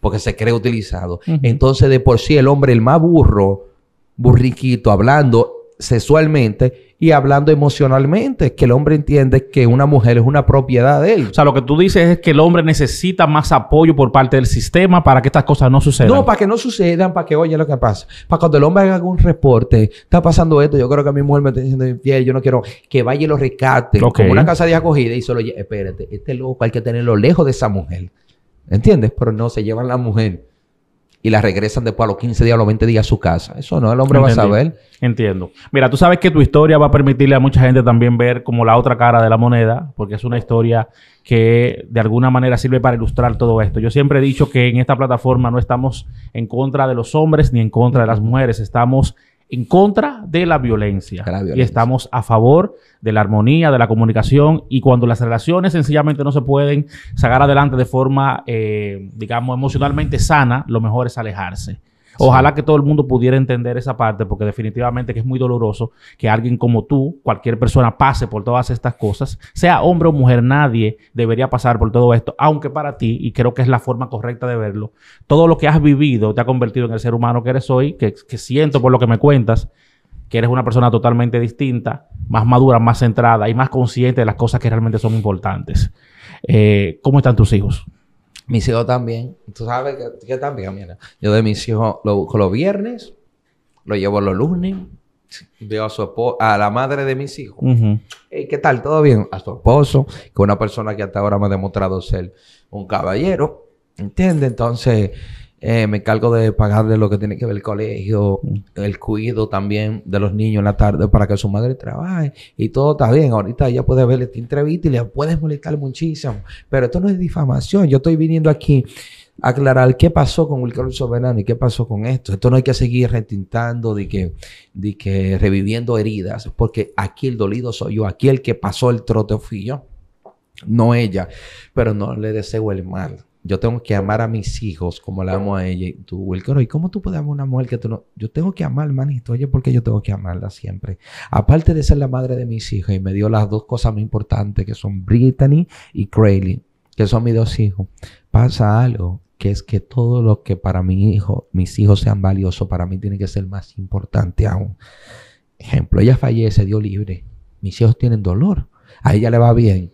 porque se cree utilizado. Entonces, de por sí, el hombre, el más burro, burriquito, hablando, sexualmente y hablando emocionalmente, que el hombre entiende que una mujer es una propiedad de él. O sea, lo que tú dices es que el hombre necesita más apoyo por parte del sistema para que estas cosas no sucedan. No, para que no sucedan, para que oye lo que pasa. Para cuando el hombre haga algún reporte, está pasando esto, yo creo que a mi mujer me está diciendo infiel, yo no quiero que vaya y lo rescate, como una casa de acogida y solo, espérate, este loco hay que tenerlo lejos de esa mujer. ¿Entiendes? Pero no, se llevan la mujer y la regresan después a los 15 días o los 20 días a su casa. Eso no, el hombre va a saber. Entiendo. Mira, tú sabes que tu historia va a permitirle a mucha gente también ver como la otra cara de la moneda, porque es una historia que de alguna manera sirve para ilustrar todo esto. Yo siempre he dicho que en esta plataforma no estamos en contra de los hombres ni en contra de las mujeres, estamos en contra de la violencia. Y estamos a favor de la armonía, de la comunicación y cuando las relaciones sencillamente no se pueden sacar adelante de forma, eh, digamos, emocionalmente sana, lo mejor es alejarse. Ojalá que todo el mundo pudiera entender esa parte, porque definitivamente que es muy doloroso que alguien como tú, cualquier persona, pase por todas estas cosas, sea hombre o mujer, nadie debería pasar por todo esto, aunque para ti, y creo que es la forma correcta de verlo, todo lo que has vivido te ha convertido en el ser humano que eres hoy, que, siento por lo que me cuentas, que eres una persona totalmente distinta, más madura, más centrada y más consciente de las cosas que realmente son importantes. Eh, ¿Cómo están tus hijos? Mis hijos también. Tú sabes que, también, mira. Yo de mis hijos lo busco los viernes, lo llevo los lunes, veo a su a la madre de mis hijos. ¿Qué tal? ¿Todo bien? A su esposo, que una persona que hasta ahora me ha demostrado ser un caballero. ...entiende... Entonces, eh, me encargo de pagarle lo que tiene que ver el colegio, mm. el cuido también de los niños en la tarde para que su madre trabaje y todo está bien. Ahorita ella puede ver esta entrevista y le puedes molestar muchísimo, pero esto no es difamación. Yo estoy viniendo aquí a aclarar qué pasó con Wilcarlos Soberano y qué pasó con esto. Esto no hay que seguir retintando de que, que reviviendo heridas, porque aquí el dolido soy yo, aquí el que pasó el trote fui yo, no ella, pero no le deseo el mal yo tengo que amar a mis hijos como la amo a ella. Y tú, Wilker, ¿y cómo tú puedes amar a una mujer que tú no? Yo tengo que amar, manito. Oye, ¿por qué yo tengo que amarla siempre. Aparte de ser la madre de mis hijos, y me dio las dos cosas muy importantes, que son Brittany y Crayley, que son mis dos hijos. Pasa algo, que es que todo lo que para mi hijo, mis hijos sean valiosos, para mí tiene que ser más importante aún. Ejemplo, ella fallece, dio libre. Mis hijos tienen dolor. A ella le va bien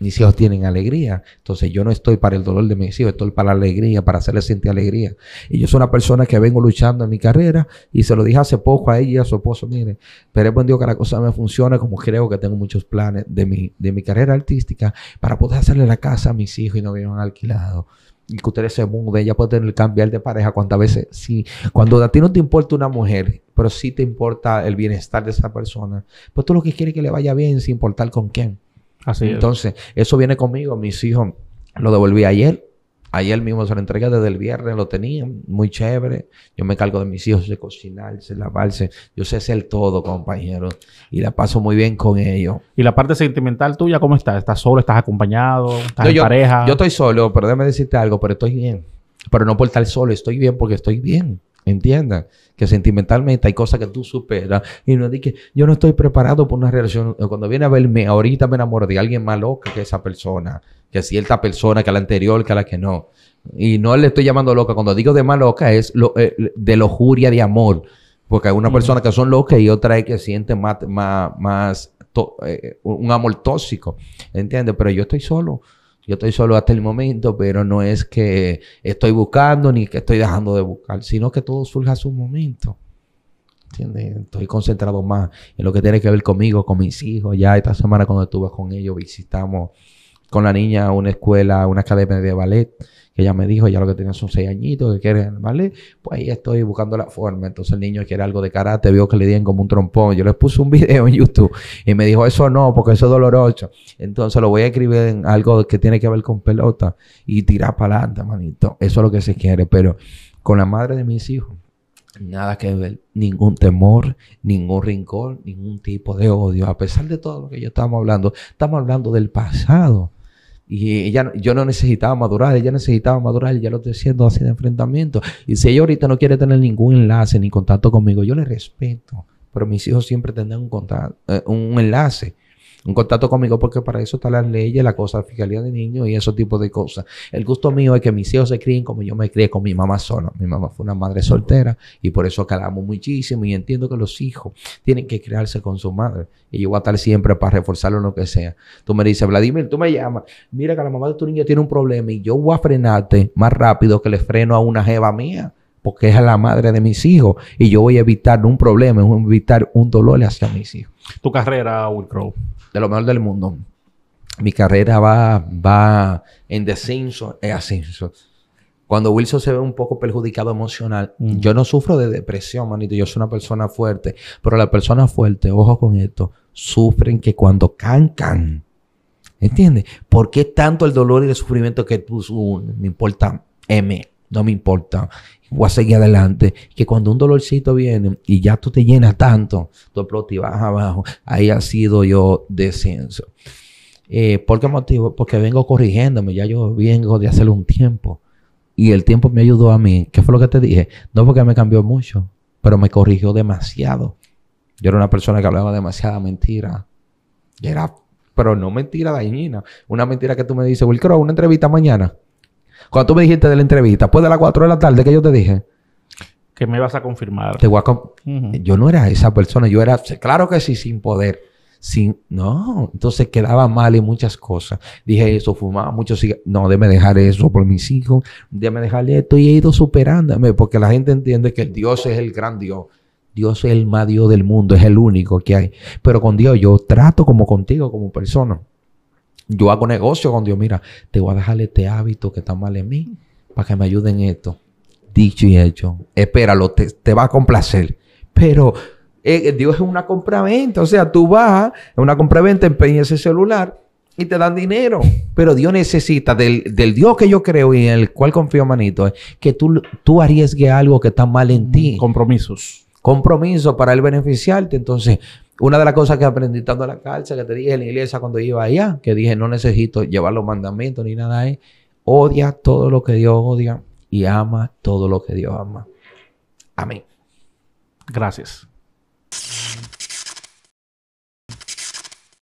mis hijos tienen alegría. Entonces yo no estoy para el dolor de mis hijos, estoy para la alegría, para hacerles sentir alegría. Y yo soy una persona que vengo luchando en mi carrera y se lo dije hace poco a ella y a su esposo, mire, pero es buen que la cosa me funcione como creo que tengo muchos planes de mi, de mi carrera artística para poder hacerle la casa a mis hijos y no vivan alquilado y que ustedes se muden, ella puede tener, cambiar de pareja cuántas veces. Sí, cuando a ti no te importa una mujer, pero sí te importa el bienestar de esa persona, pues tú lo que quieres que le vaya bien sin importar con quién. Entonces, eso viene conmigo. Mis hijos lo devolví ayer. Ayer mismo se lo entregué desde el viernes, lo tenía muy chévere. Yo me cargo de mis hijos, de cocinarse, lavarse. Yo sé hacer todo, compañero. Y la paso muy bien con ellos. ¿Y la parte sentimental tuya cómo está? ¿Estás solo? ¿Estás acompañado? ¿Estás en pareja? Yo estoy solo, pero déjame decirte algo, pero estoy bien. Pero no por estar solo, estoy bien porque estoy bien. Entiendan que sentimentalmente hay cosas que tú superas y no que yo no estoy preparado por una relación. Cuando viene a verme, ahorita me enamoro de alguien más loca que esa persona, que cierta persona, que la anterior, que la que no. Y no le estoy llamando loca. Cuando digo de más loca es lo, eh, de lojuria de amor. Porque hay una persona que son locas y otra es que siente más, más, eh, un amor tóxico. entiende Pero yo estoy solo. Yo estoy solo hasta el momento, pero no es que estoy buscando ni que estoy dejando de buscar, sino que todo surge a su momento. ¿Entiendes? Estoy concentrado más en lo que tiene que ver conmigo, con mis hijos. Ya esta semana cuando estuve con ellos visitamos con la niña una escuela, una academia de ballet que ella me dijo, ya lo que tenía son seis añitos, que quiere ¿vale? Pues ahí estoy buscando la forma. Entonces el niño quiere algo de karate, vio que le dieron como un trompón. Yo les puse un video en YouTube y me dijo, eso no, porque eso es doloroso. Entonces lo voy a escribir en algo que tiene que ver con pelota y tirar para adelante, manito. Eso es lo que se quiere, pero con la madre de mis hijos nada que ver, ningún temor, ningún rincón, ningún tipo de odio. A pesar de todo lo que yo estamos hablando, estamos hablando del pasado. Y ella, yo no necesitaba madurar, ella necesitaba madurar, ya lo estoy haciendo así de enfrentamiento. Y si ella ahorita no quiere tener ningún enlace ni contacto conmigo, yo le respeto, pero mis hijos siempre tendrán un, contacto, eh, un enlace un contacto conmigo porque para eso están las leyes, la cosa, la fiscalía de niños y esos tipos de cosas. El gusto mío es que mis hijos se críen como yo me crié con mi mamá sola. Mi mamá fue una madre soltera y por eso calamos muchísimo y entiendo que los hijos tienen que crearse con su madre y yo voy a estar siempre para reforzarlo en lo que sea. Tú me dices, Vladimir, tú me llamas, mira que la mamá de tu niño tiene un problema y yo voy a frenarte más rápido que le freno a una jeva mía porque es la madre de mis hijos y yo voy a evitar un problema, voy a evitar un dolor hacia mis hijos. Tu carrera, Will Crow de lo mejor del mundo. Mi carrera va, va en descenso es ascenso. Cuando Wilson se ve un poco perjudicado emocional, mm. yo no sufro de depresión, manito. Yo soy una persona fuerte. Pero la persona fuerte, ojo con esto, sufren que cuando cancan, ¿Entiendes? ¿Por qué tanto el dolor y el sufrimiento que tú, me importa M? No me importa voy a seguir adelante. Que cuando un dolorcito viene y ya tú te llenas tanto, tú explotas y abajo. Ahí ha sido yo descenso. Eh, ¿Por qué motivo? Porque vengo corrigiéndome. Ya yo vengo de hacer un tiempo. Y el tiempo me ayudó a mí. ¿Qué fue lo que te dije? No porque me cambió mucho, pero me corrigió demasiado. Yo era una persona que hablaba demasiada mentira. era, pero no mentira dañina. Una mentira que tú me dices, Wilcro, una entrevista mañana. Cuando tú me dijiste de la entrevista, después de las 4 de la tarde que yo te dije. Que me vas a confirmar. Yo no era esa persona, yo era, claro que sí, sin poder. Sin, no, entonces quedaba mal y muchas cosas. Dije eso, fumaba mucho sí, No, déme dejar eso por mis hijos, déme dejar esto y he ido superándome, porque la gente entiende que Dios es el gran Dios. Dios es el más Dios del mundo, es el único que hay. Pero con Dios yo trato como contigo, como persona. Yo hago negocio con Dios. Mira, te voy a dejar este hábito que está mal en mí para que me ayuden en esto. Dicho y hecho. Espéralo, te, va a complacer. Pero eh, eh, Dios es una compraventa. O sea, tú vas a una compraventa, empeñas ese celular y te dan dinero. Pero Dios necesita del, Dios que yo creo y en el cual confío, manito, que tú, tú arriesgues algo que está mal en mm, ti. Compromisos. Compromiso para el beneficiarte. Entonces, una de las cosas que aprendí estando en la cárcel, que te dije en la iglesia cuando iba allá, que dije no necesito llevar los mandamientos ni nada ahí, odia todo lo que Dios odia y ama todo lo que Dios ama. Amén. Gracias.